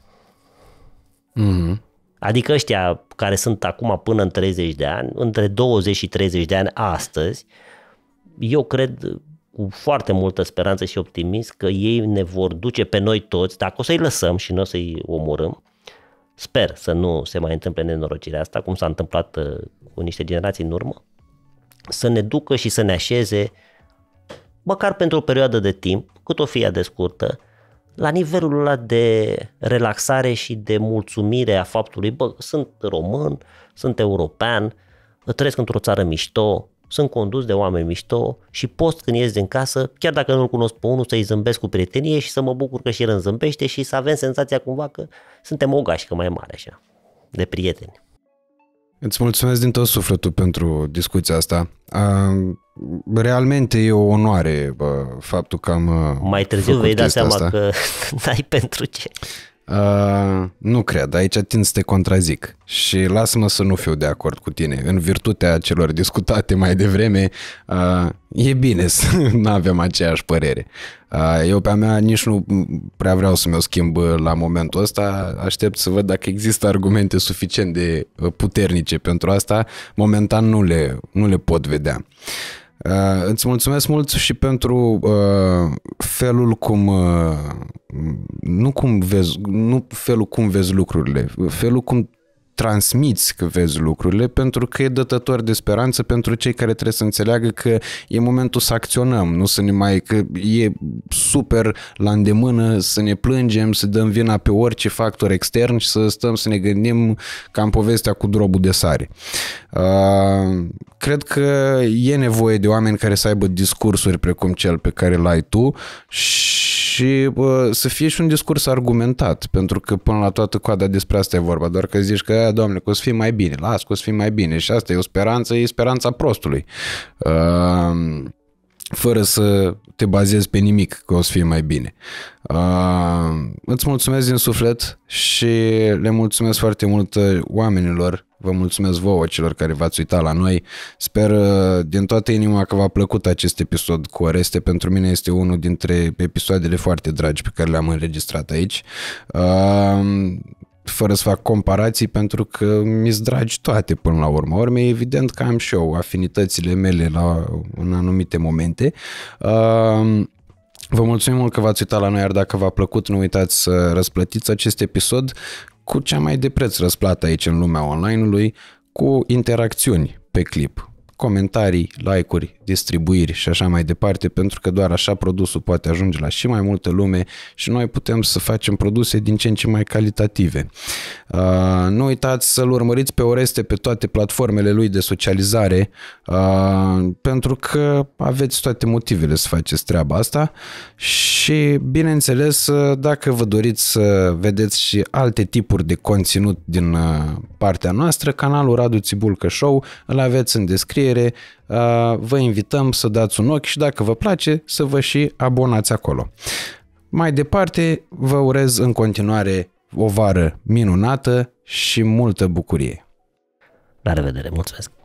Mm-hmm. Adică ăștia care sunt acum până în 30 de ani, între 20 și 30 de ani astăzi, eu cred cu foarte multă speranță și optimism că ei ne vor duce pe noi toți, dacă o să-i lăsăm și nu o să-i omorâm, sper să nu se mai întâmple nenorocirea asta, cum s-a întâmplat uh, cu niște generații în urmă, să ne ducă și să ne așeze, măcar pentru o perioadă de timp, cât o fie ea de scurtă, la nivelul ăla de relaxare și de mulțumire a faptului, bă, sunt român, sunt european, trăiesc într-o țară mișto, sunt condus de oameni mișto și post când ies din casă, chiar dacă nu-l cunosc pe unul, să-i zâmbesc cu prietenie și să mă bucur că și el îmi zâmbește și să avem senzația cumva că suntem o gașcă mai mare așa, de prieteni. Îți mulțumesc din tot sufletul pentru discuția asta. Realmente e o onoare faptul că am uh, Mai târziu vei da seama asta. că n-ai pentru ce. Uh, nu cred, aici tind să te contrazic și lasă-mă să nu fiu de acord cu tine. În virtutea celor discutate mai devreme, uh, e bine să nu avem aceeași părere. Uh, eu pe a mea nici nu prea vreau să mi-o schimb la momentul ăsta, aștept să văd dacă există argumente suficient de uh, puternice pentru asta, momentan nu le, nu le pot vedea. Uh, Uh, îți mulțumesc mult și pentru uh, felul cum uh, nu cum vezi, nu felul cum vezi lucrurile, felul cum transmiți că vezi lucrurile, pentru că e dătător de speranță pentru cei care trebuie să înțeleagă că e momentul să acționăm, nu să ne mai, că e super la îndemână să ne plângem, să dăm vina pe orice factor extern și să stăm să ne gândim ca în povestea cu drobul de sare. Uh, cred că e nevoie de oameni care să aibă discursuri precum cel pe care l-ai tu și și bă, să fie și un discurs argumentat, pentru că până la toată coada despre asta e vorba, doar că zici că, doamne, că o să fie mai bine, las că o să fie mai bine și asta e o speranță, e speranța prostului. Uh, fără să te bazezi pe nimic că o să fie mai bine. Uh, îți mulțumesc din suflet și le mulțumesc foarte mult uh, oamenilor Vă mulțumesc vouă celor care v-ați uitat la noi. Sper uh, din toată inima că v-a plăcut acest episod cu Oreste. Pentru mine este unul dintre episoadele foarte dragi pe care le-am înregistrat aici. Uh, fără să fac comparații pentru că mi-s dragi toate până la urmă. Orme, evident că am și eu afinitățile mele la, în anumite momente. Uh, vă mulțumim mult că v-ați uitat la noi, iar dacă v-a plăcut, nu uitați să răsplătiți acest episod cu cea mai de preț răsplată aici în lumea online-ului, cu interacțiuni pe clip, comentarii, like-uri, distribuiri și așa mai departe, pentru că doar așa produsul poate ajunge la și mai multă lume și noi putem să facem produse din ce în ce mai calitative. Uh, nu uitați să-l urmăriți pe Oreste pe toate platformele lui de socializare, uh, pentru că aveți toate motivele să faceți treaba asta și, bineînțeles, uh, dacă vă doriți să vedeți și alte tipuri de conținut din partea noastră, canalul Radu Țibulcă Show îl aveți în descriere descriere. Uh, vă invităm să dați un ochi și dacă vă place să vă și abonați acolo. Mai departe, vă urez în continuare o vară minunată și multă bucurie. La revedere, mulțumesc!